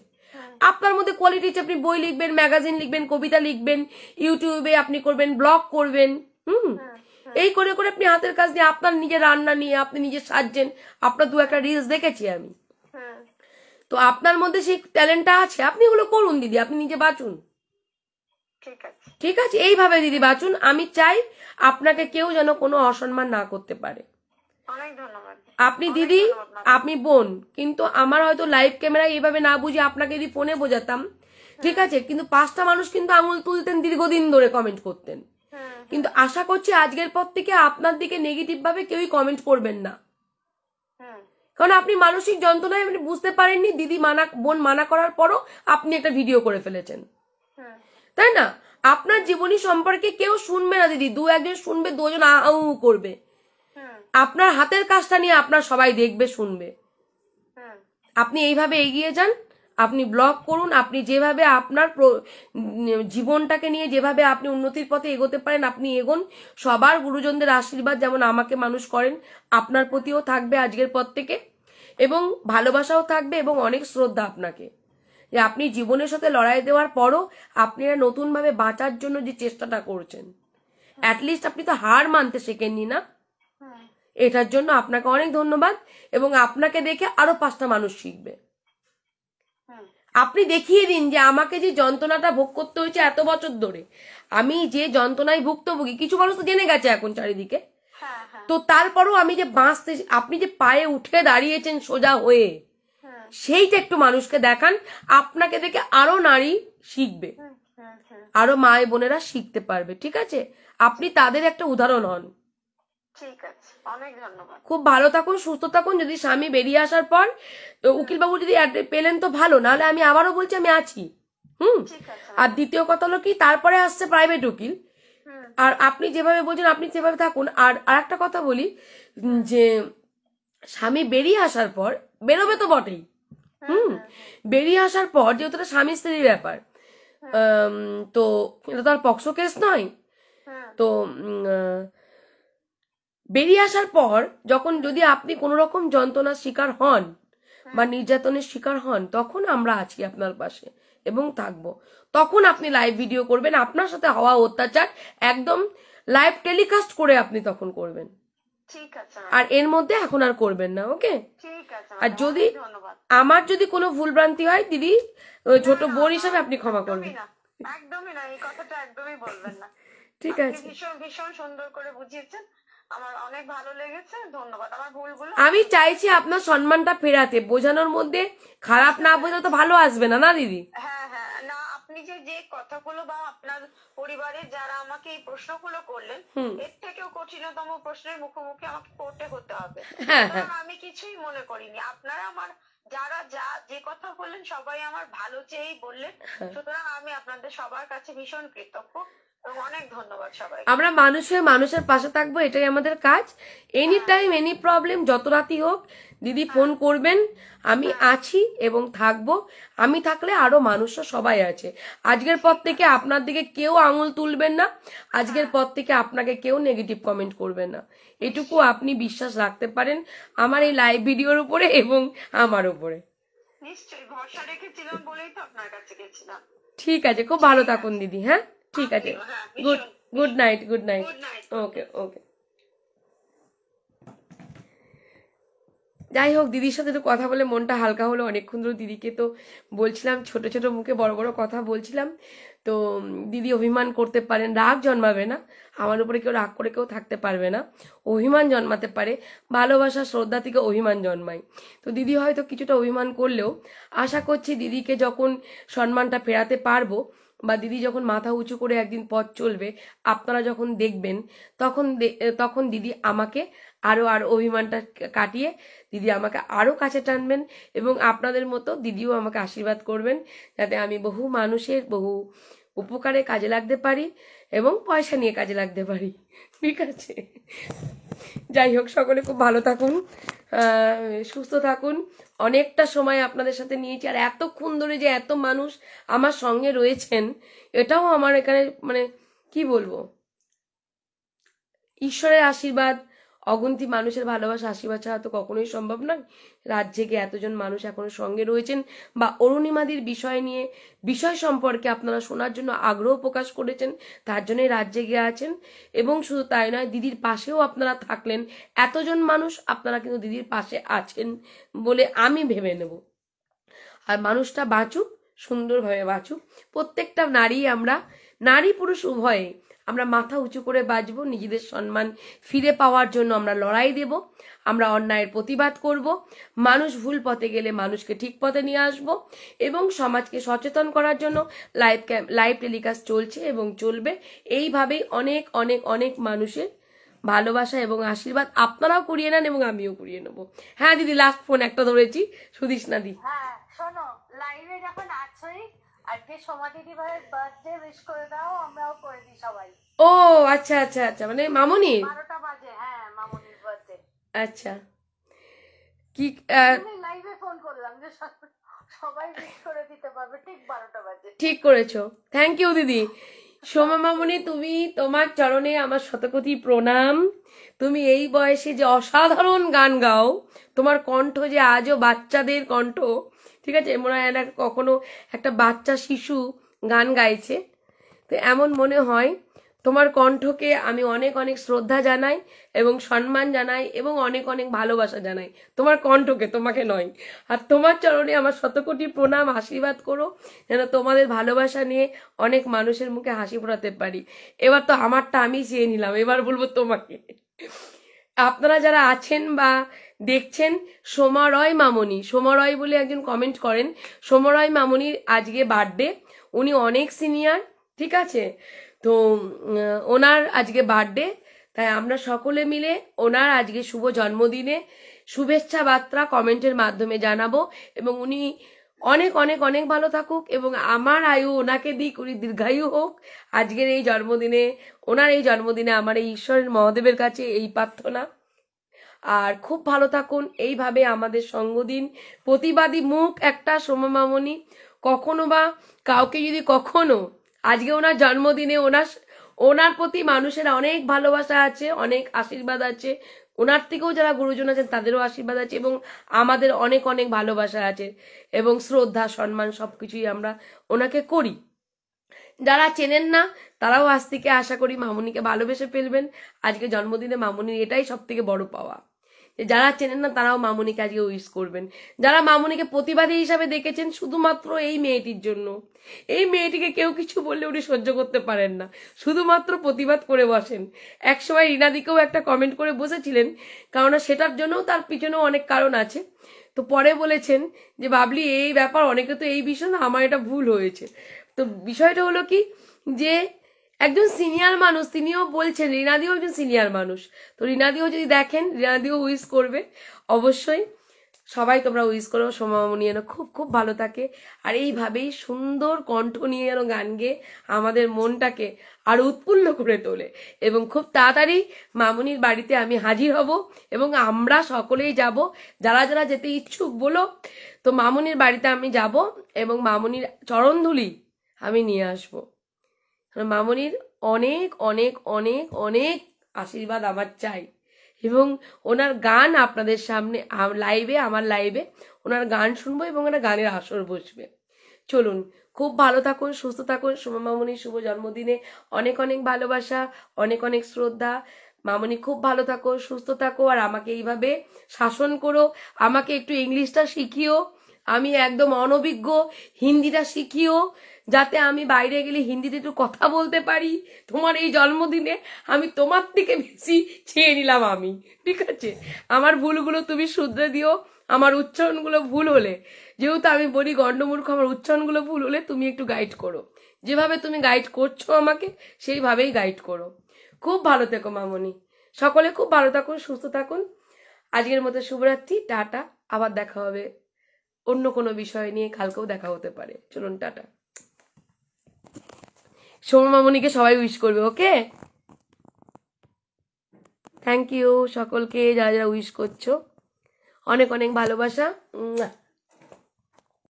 আপনার মধ্যে কোয়ালিটি হচ্ছে আপনি বই লিখবেন ম্যাগাজিন লিখবেন কবিতা লিখবেন ইউটিউবে আপনি করবেন ব্লগ করবেন হুম হ্যাঁ, হ্যাঁ। এই করে করে আপনি হাতের কাজ দিয়ে আপনার নিজের রান্না নিয়ে আপনি নিজে সাজছেন আপনার দু একটা রিলস দেখেছি আমি হ্যাঁ। তো আপনার মধ্যে সেই ট্যালেন্টটা আছে আপনি ওগুলো করুন দিদি আপনি নিজে বাঁচুন ঠিক আছে এইভাবে দিদি বাঁচুন আমি চাই আপনাকে কেউ যেন কোনো অসম্মান না করতে পারে অনেক ধন্যবাদ আপনি দিদি আপনি বোন কিন্তু আমার হয়তো লাইভ ক্যামেরা এইভাবে না বুঝে আপনাকে যদি ফোনে বোঝাতাম হ্যাঁ। ঠিক আছে কিন্তু পাঁচটা মানুষ কিন্তু আঙুল তুলতেন দীর্ঘদিন ধরে কমেন্ট করতেন হ্যাঁ, হ্যাঁ। কিন্তু আশা করছি আজকের পর থেকে আপনার দিকে নেগেটিভ ভাবে কেউই কমেন্ট করবেন না কারণ আপনি মানসিক যন্ত্রণায় আপনি বুঝতে পারেননি দিদি মানা বোন মানা করার পরও আপনি একটা ভিডিও করে ফেলেছেন তাই না আপনার জীবনী সম্পর্কে কেউ শুনবে না দিদি দু একজন শুনবে দুজন আউ করবে আপনার হাতের কাজটা নিয়ে আপনার সবাই দেখবে শুনবে হ্যাঁ। আপনি এইভাবে এগিয়ে যান আপনি ব্লগ করুন আপনি যেভাবে আপনার জীবনটাকে নিয়ে যেভাবে আপনি উন্নতির পথে এগোতে পারেন আপনি এগোন সবার গুরুজনদের আশীর্বাদ যেমন আমাকে মানুষ করেন আপনার প্রতিও থাকবে আজকের পর থেকে এবং ভালোবাসাও থাকবে এবং অনেক শ্রদ্ধা আপনাকে যে আপনি জীবনের সাথে লড়াই দেওয়ার পরও আপনারা নতুনভাবে বাঁচার জন্য যে চেষ্টাটা করছেন অ্যাটলিস্ট আপনি তো হার মানতে শেখেননি না এটার জন্য আপনাকে অনেক ধন্যবাদ এবং আপনাকে দেখে আরো পাঁচটা মানুষ শিখবে আপনি দেখিয়ে দিন যে আমাকে যে যন্ত্রণাটা ভোগ করতে হয়েছে এত বছর ধরে আমি যে যন্ত্রণায় ভুক্তভোগী কিছু মানুষ তো জেনে গেছে এখন চারিদিকে হ্যাঁ, হ্যাঁ। তো তারপরও আমি যে বাঁচতে আপনি যে পায়ে উঠে দাঁড়িয়েছেন সোজা হয়ে সেইটা একটু মানুষকে দেখান আপনাকে দেখে আরো নারী শিখবে আরো মায় বোনেরা শিখতে পারবে ঠিক আছে আপনি তাদের একটা উদাহরণ হন খুব ভালো থাকুন সুস্থ থাকুন যদি স্বামী বেরিয়ে আসার পর উকিলবাবু যদি পেলেন তো ভালো নাহলে আমি আবারও বলছি আমি আছি হুম আর দ্বিতীয় কথা হলো কি তারপরে আসছে প্রাইভেট উকিল আর আপনি যেভাবে বলছেন আপনি সেভাবে থাকুন আর আরেকটা কথা বলি যে স্বামী বেরিয়ে আসার পর বেরোবে তো বটেই হ্যাঁ, হুম হ্যাঁ, হ্যাঁ। বেরিয়ে আসার পর যেহেতু এটা স্বামী স্ত্রীর ব্যাপার তো এটা তো আর পক্সো কেস নয় তো বেরিয়ে আসার পর যখন যদি আপনি কোনো রকম যন্ত্রণার শিকার হন হ্যাঁ। বা নির্যাতনের শিকার হন তখন আমরা আছি আপনার পাশে এবং থাকবো তখন আপনি লাইভ ভিডিও করবেন আপনার সাথে হওয়া অত্যাচার একদম লাইভ টেলিকাস্ট করে আপনি তখন করবেন আর এর মধ্যে এখন আর করবেন না ওকে আর যদি আমার যদি কোনো ভুলভ্রান্তি হয় দিদি ছোট বোন হিসাবে আপনি ক্ষমা করবেন একদমই না এই কথাটা একদমই বলবেন না *laughs* ঠিক আছে ভীষণ ভীষণ সুন্দর করে বুঝিয়েছেন আমি চাইছি আপনার সম্মানটা ফেরাতে বোঝানোর মধ্যে খারাপ না বোঝানো তো ভালো আসবে না না দিদি হ্যাঁ, হ্যাঁ, যে কথাগুলো বা আপনার পরিবারের যারা আমাকে এই প্রশ্নগুলো করলেন এর থেকেও কঠিনতম প্রশ্নের মুখোমুখি আমাকে করতে হতে হবে হ্যাঁ, আমি কিছুই মনে করিনি আপনারা আমার যারা যা যে কথা বললেন সবাই আমার ভালো চেয়েই বললেন সুতরাং আমি আপনাদের সবার কাছে ভীষণ কৃতজ্ঞ আমরা মানুষ হয়ে মানুষের পাশে থাকবো এটাই আমাদের কাজ এনি টাইম এনি প্রবলেম যত রাতি হোক দিদি হ্যাঁ। ফোন করবেন আমি হ্যাঁ। আছি এবং থাকব আমি থাকলে আরও মানুষরা সবাই আছে আজকের পর থেকে আপনার দিকে কেউ আঙুল তুলবেন না আজকের হ্যাঁ। পর থেকে আপনাকে কেউ নেগেটিভ কমেন্ট করবে না এটুকু আপনি বিশ্বাস রাখতে পারেন আমার এই লাইভ ভিডিওর উপরে এবং আমার উপরে নিশ্চয়ই ভরসা রেখেছিলাম বলেই তো আপনার কাছে গেছিলাম ঠিক আছে খুব ভালো থাকুন দিদি হ্যাঁ ঠিক আছে হ্যাঁ, good good night good night okay okay যাই হোক দিদির সাথে একটু কথা বলে মনটা হালকা হলো অনেকক্ষণ ধরে দিদিকে তো বলছিলাম ছোট ছোট মুখে বড় বড় কথা বলছিলাম তো দিদি অভিমান করতে পারেন রাগ জন্মাবে না আমার উপরে কেউ রাগ করে কেউ থাকতে পারবে না অভিমান জন্মাতে পারে ভালোবাসা শ্রদ্ধা থেকে অভিমান জন্মায় তো দিদি হয়তো কিছুটা অভিমান করলেও আশা করছি দিদিকে যখন সম্মানটা ফেরাতে পারবো বা দিদি যখন মাথা উঁচু করে একদিন পথ চলবে আপনারা যখন দেখবেন তখন তখন দিদি আমাকে আরও আর অভিমানটা কাটিয়ে দিদি আমাকে আরও কাছে টানবেন এবং আপনাদের মতো দিদিও আমাকে আশীর্বাদ করবেন যাতে আমি বহু মানুষের বহু উপকারে কাজে লাগতে পারি এবং পয়সা নিয়ে কাজে লাগতে পারি ঠিক আছে যাই হোক সকলে খুব ভালো থাকুন সুস্থ থাকুন অনেকটা সময় আপনাদের সাথে নিয়েছি আর এতক্ষণ ধরে যে এত মানুষ আমার সঙ্গে রয়েছেন এটাও আমার এখানে মানে কি বলবো ঈশ্বরের আশীর্বাদ অগুন্তি মানুষের ভালোবাসা আশীর্বাদ ছাড়া তো কখনোই সম্ভব নয় গিয়ে এতজন মানুষ এখনো সঙ্গে রয়েছেন বা অরুণিমাদির বিষয় নিয়ে বিষয় সম্পর্কে আপনারা শোনার জন্য আগ্রহ প্রকাশ করেছেন তার জন্যই রাজ্যে গিয়ে আছেন এবং শুধু তাই নয় দিদির পাশেও আপনারা থাকলেন এতজন মানুষ আপনারা কিন্তু দিদির পাশে আছেন বলে আমি ভেবে নেব আর মানুষটা বাঁচুক সুন্দরভাবে বাঁচুক প্রত্যেকটা নারী আমরা নারী পুরুষ উভয়ে আমরা মাথা উঁচু করে বাঁচব নিজেদের সম্মান ফিরে পাওয়ার জন্য আমরা লড়াই দেব আমরা অন্যায়ের প্রতিবাদ করব মানুষ ভুল পথে গেলে মানুষকে ঠিক পথে নিয়ে আসব এবং সমাজকে সচেতন করার জন্য লাইভ লাইভ টেলিকাস্ট চলছে এবং চলবে এইভাবেই অনেক অনেক অনেক মানুষের ভালোবাসা এবং আশীর্বাদ আপনারাও করিয়ে নেন এবং আমিও করিয়ে নেব হ্যাঁ দিদি লাস্ট ফোন একটা ধরেছি সুদিস না দি হ্যাঁ, শোনো লাইভে যখন আছোই আজকে সোমা দিদি ভাইয়ের বার্থডে উইশ করে দাও আমরাও আচ্ছা আচ্ছা আচ্ছা মানে মামনির হ্যাঁ, আচ্ছা কি ফোন সবাই দিতে পারবে ঠিক করেছ করেছো থ্যাংক ইউ দিদি সোমা মামনি তুমি তোমার চরণে আমার শতকথি প্রণাম তুমি এই বয়সে যে অসাধারণ গান গাও তোমার কণ্ঠ যে আজও বাচ্চাদের কণ্ঠ ঠিক আছে মনে হয় কখনো একটা বাচ্চা শিশু গান গাইছে তো এমন মনে হয় তোমার কণ্ঠকে আমি অনেক অনেক শ্রদ্ধা জানাই এবং সম্মান জানাই এবং অনেক অনেক ভালোবাসা জানাই তোমার কণ্ঠকে তোমাকে নয় আর তোমার চরণে আমার শতকোটি প্রণাম আশীর্বাদ করো যেন তোমাদের ভালোবাসা নিয়ে অনেক মানুষের মুখে হাসি ফোড়াতে পারি এবার তো আমারটা আমি চেয়ে নিলাম এবার বলবো তোমাকে আপনারা যারা আছেন বা দেখছেন সোমারয় মামনি সোমারয় বলে একজন কমেন্ট করেন সোমারয় মামনির আজকে বার্থডে উনি অনেক সিনিয়র ঠিক আছে তো ওনার আজকে বার্থডে তাই আমরা সকলে মিলে ওনার আজকে শুভ জন্মদিনে শুভেচ্ছা বার্তা কমেন্টের মাধ্যমে জানাবো এবং উনি অনেক অনেক অনেক ভালো থাকুক এবং আমার আয়ু ওনাকে দিক উনি দীর্ঘায়ু হোক আজকের এই জন্মদিনে ওনার এই জন্মদিনে আমার এই ঈশ্বরের মহাদেবের কাছে এই প্রার্থনা আর খুব ভালো থাকুন এইভাবে আমাদের সঙ্গ দিন প্রতিবাদী মুখ একটা সমমামনি কখনো বা কাউকে যদি কখনো আজকে ওনার জন্মদিনে ওনার ওনার প্রতি মানুষের অনেক ভালোবাসা আছে অনেক আশীর্বাদ আছে ওনার থেকেও যারা গুরুজন আছেন তাদেরও আশীর্বাদ আছে এবং আমাদের অনেক অনেক ভালোবাসা আছে এবং শ্রদ্ধা সম্মান সব কিছুই আমরা ওনাকে করি যারা চেনেন না তারাও আজ থেকে আশা করি মামুনিকে ভালোবেসে ফেলবেন আজকে জন্মদিনে মামুনির এটাই সব থেকে বড় পাওয়া যে যারা চেনেন না তারাও মামুনিকে আজকে উইশ করবেন যারা মামুনিকে প্রতিবাদী হিসাবে দেখেছেন শুধুমাত্র এই মেয়েটির জন্য এই মেয়েটিকে কেউ কিছু বললে উনি সহ্য করতে পারেন না শুধুমাত্র প্রতিবাদ করে বসেন একসময় রিনাদিকেও একটা কমেন্ট করে বসেছিলেন কারণ সেটার জন্যও তার পিছনেও অনেক কারণ আছে তো পরে বলেছেন যে ভাবলি এই ব্যাপার অনেকে তো এই বিষয় আমার এটা ভুল হয়েছে তো বিষয়টা হলো কি যে একজন সিনিয়র মানুষ তিনিও বলছেন রিনাদিও একজন সিনিয়র মানুষ তো রিনাদিও যদি দেখেন রিনাদিও উইস করবে অবশ্যই সবাই তোমরা উইস করো সোমামণি যেন খুব খুব ভালো থাকে আর এইভাবেই সুন্দর কণ্ঠ নিয়ে যেন গান গেয়ে আমাদের মনটাকে আর উৎফুল্ল করে তোলে এবং খুব তাড়াতাড়ি মামুনির বাড়িতে আমি হাজির হব এবং আমরা সকলেই যাব যারা যারা যেতে ইচ্ছুক বলো তো মামুনির বাড়িতে আমি যাব এবং মামুনির চরণধুলি আমি নিয়ে আসবো মামনির অনেক অনেক অনেক অনেক আশীর্বাদ আমার চাই এবং ওনার গান আপনাদের সামনে লাইভে আমার লাইভে ওনার গান শুনবো এবং ওনার গানের আসর বসবে চলুন খুব ভালো থাকুন সুস্থ থাকুন শুভ মামনি শুভ জন্মদিনে অনেক অনেক ভালোবাসা অনেক অনেক শ্রদ্ধা মামনি খুব ভালো থাকো সুস্থ থাকো আর আমাকে এইভাবে শাসন করো আমাকে একটু ইংলিশটা শিখিও আমি একদম অনভিজ্ঞ হিন্দিটা শিখিও যাতে আমি বাইরে গেলে হিন্দিতে একটু কথা বলতে পারি তোমার এই জন্মদিনে আমি তোমার থেকে বেশি চেয়ে নিলাম আমি ঠিক আছে আমার ভুলগুলো তুমি শুধরে দিও আমার উচ্চারণগুলো ভুল হলে যেহেতু আমি বলি গণ্ডমূর্খ আমার উচ্চারণগুলো ভুল হলে তুমি একটু গাইড করো যেভাবে তুমি গাইড করছো আমাকে সেইভাবেই গাইড করো খুব ভালো থেকো মামনি সকলে খুব ভালো থাকুন সুস্থ থাকুন আজকের মতো শুভরাত্রি টাটা আবার দেখা হবে অন্য কোনো বিষয় নিয়ে কালকেও দেখা হতে পারে চলুন টাটা সোমামণিকে সবাই উইশ করবে ওকে থ্যাংক ইউ সকলকে যারা যারা উইশ করছো অনেক অনেক ভালোবাসা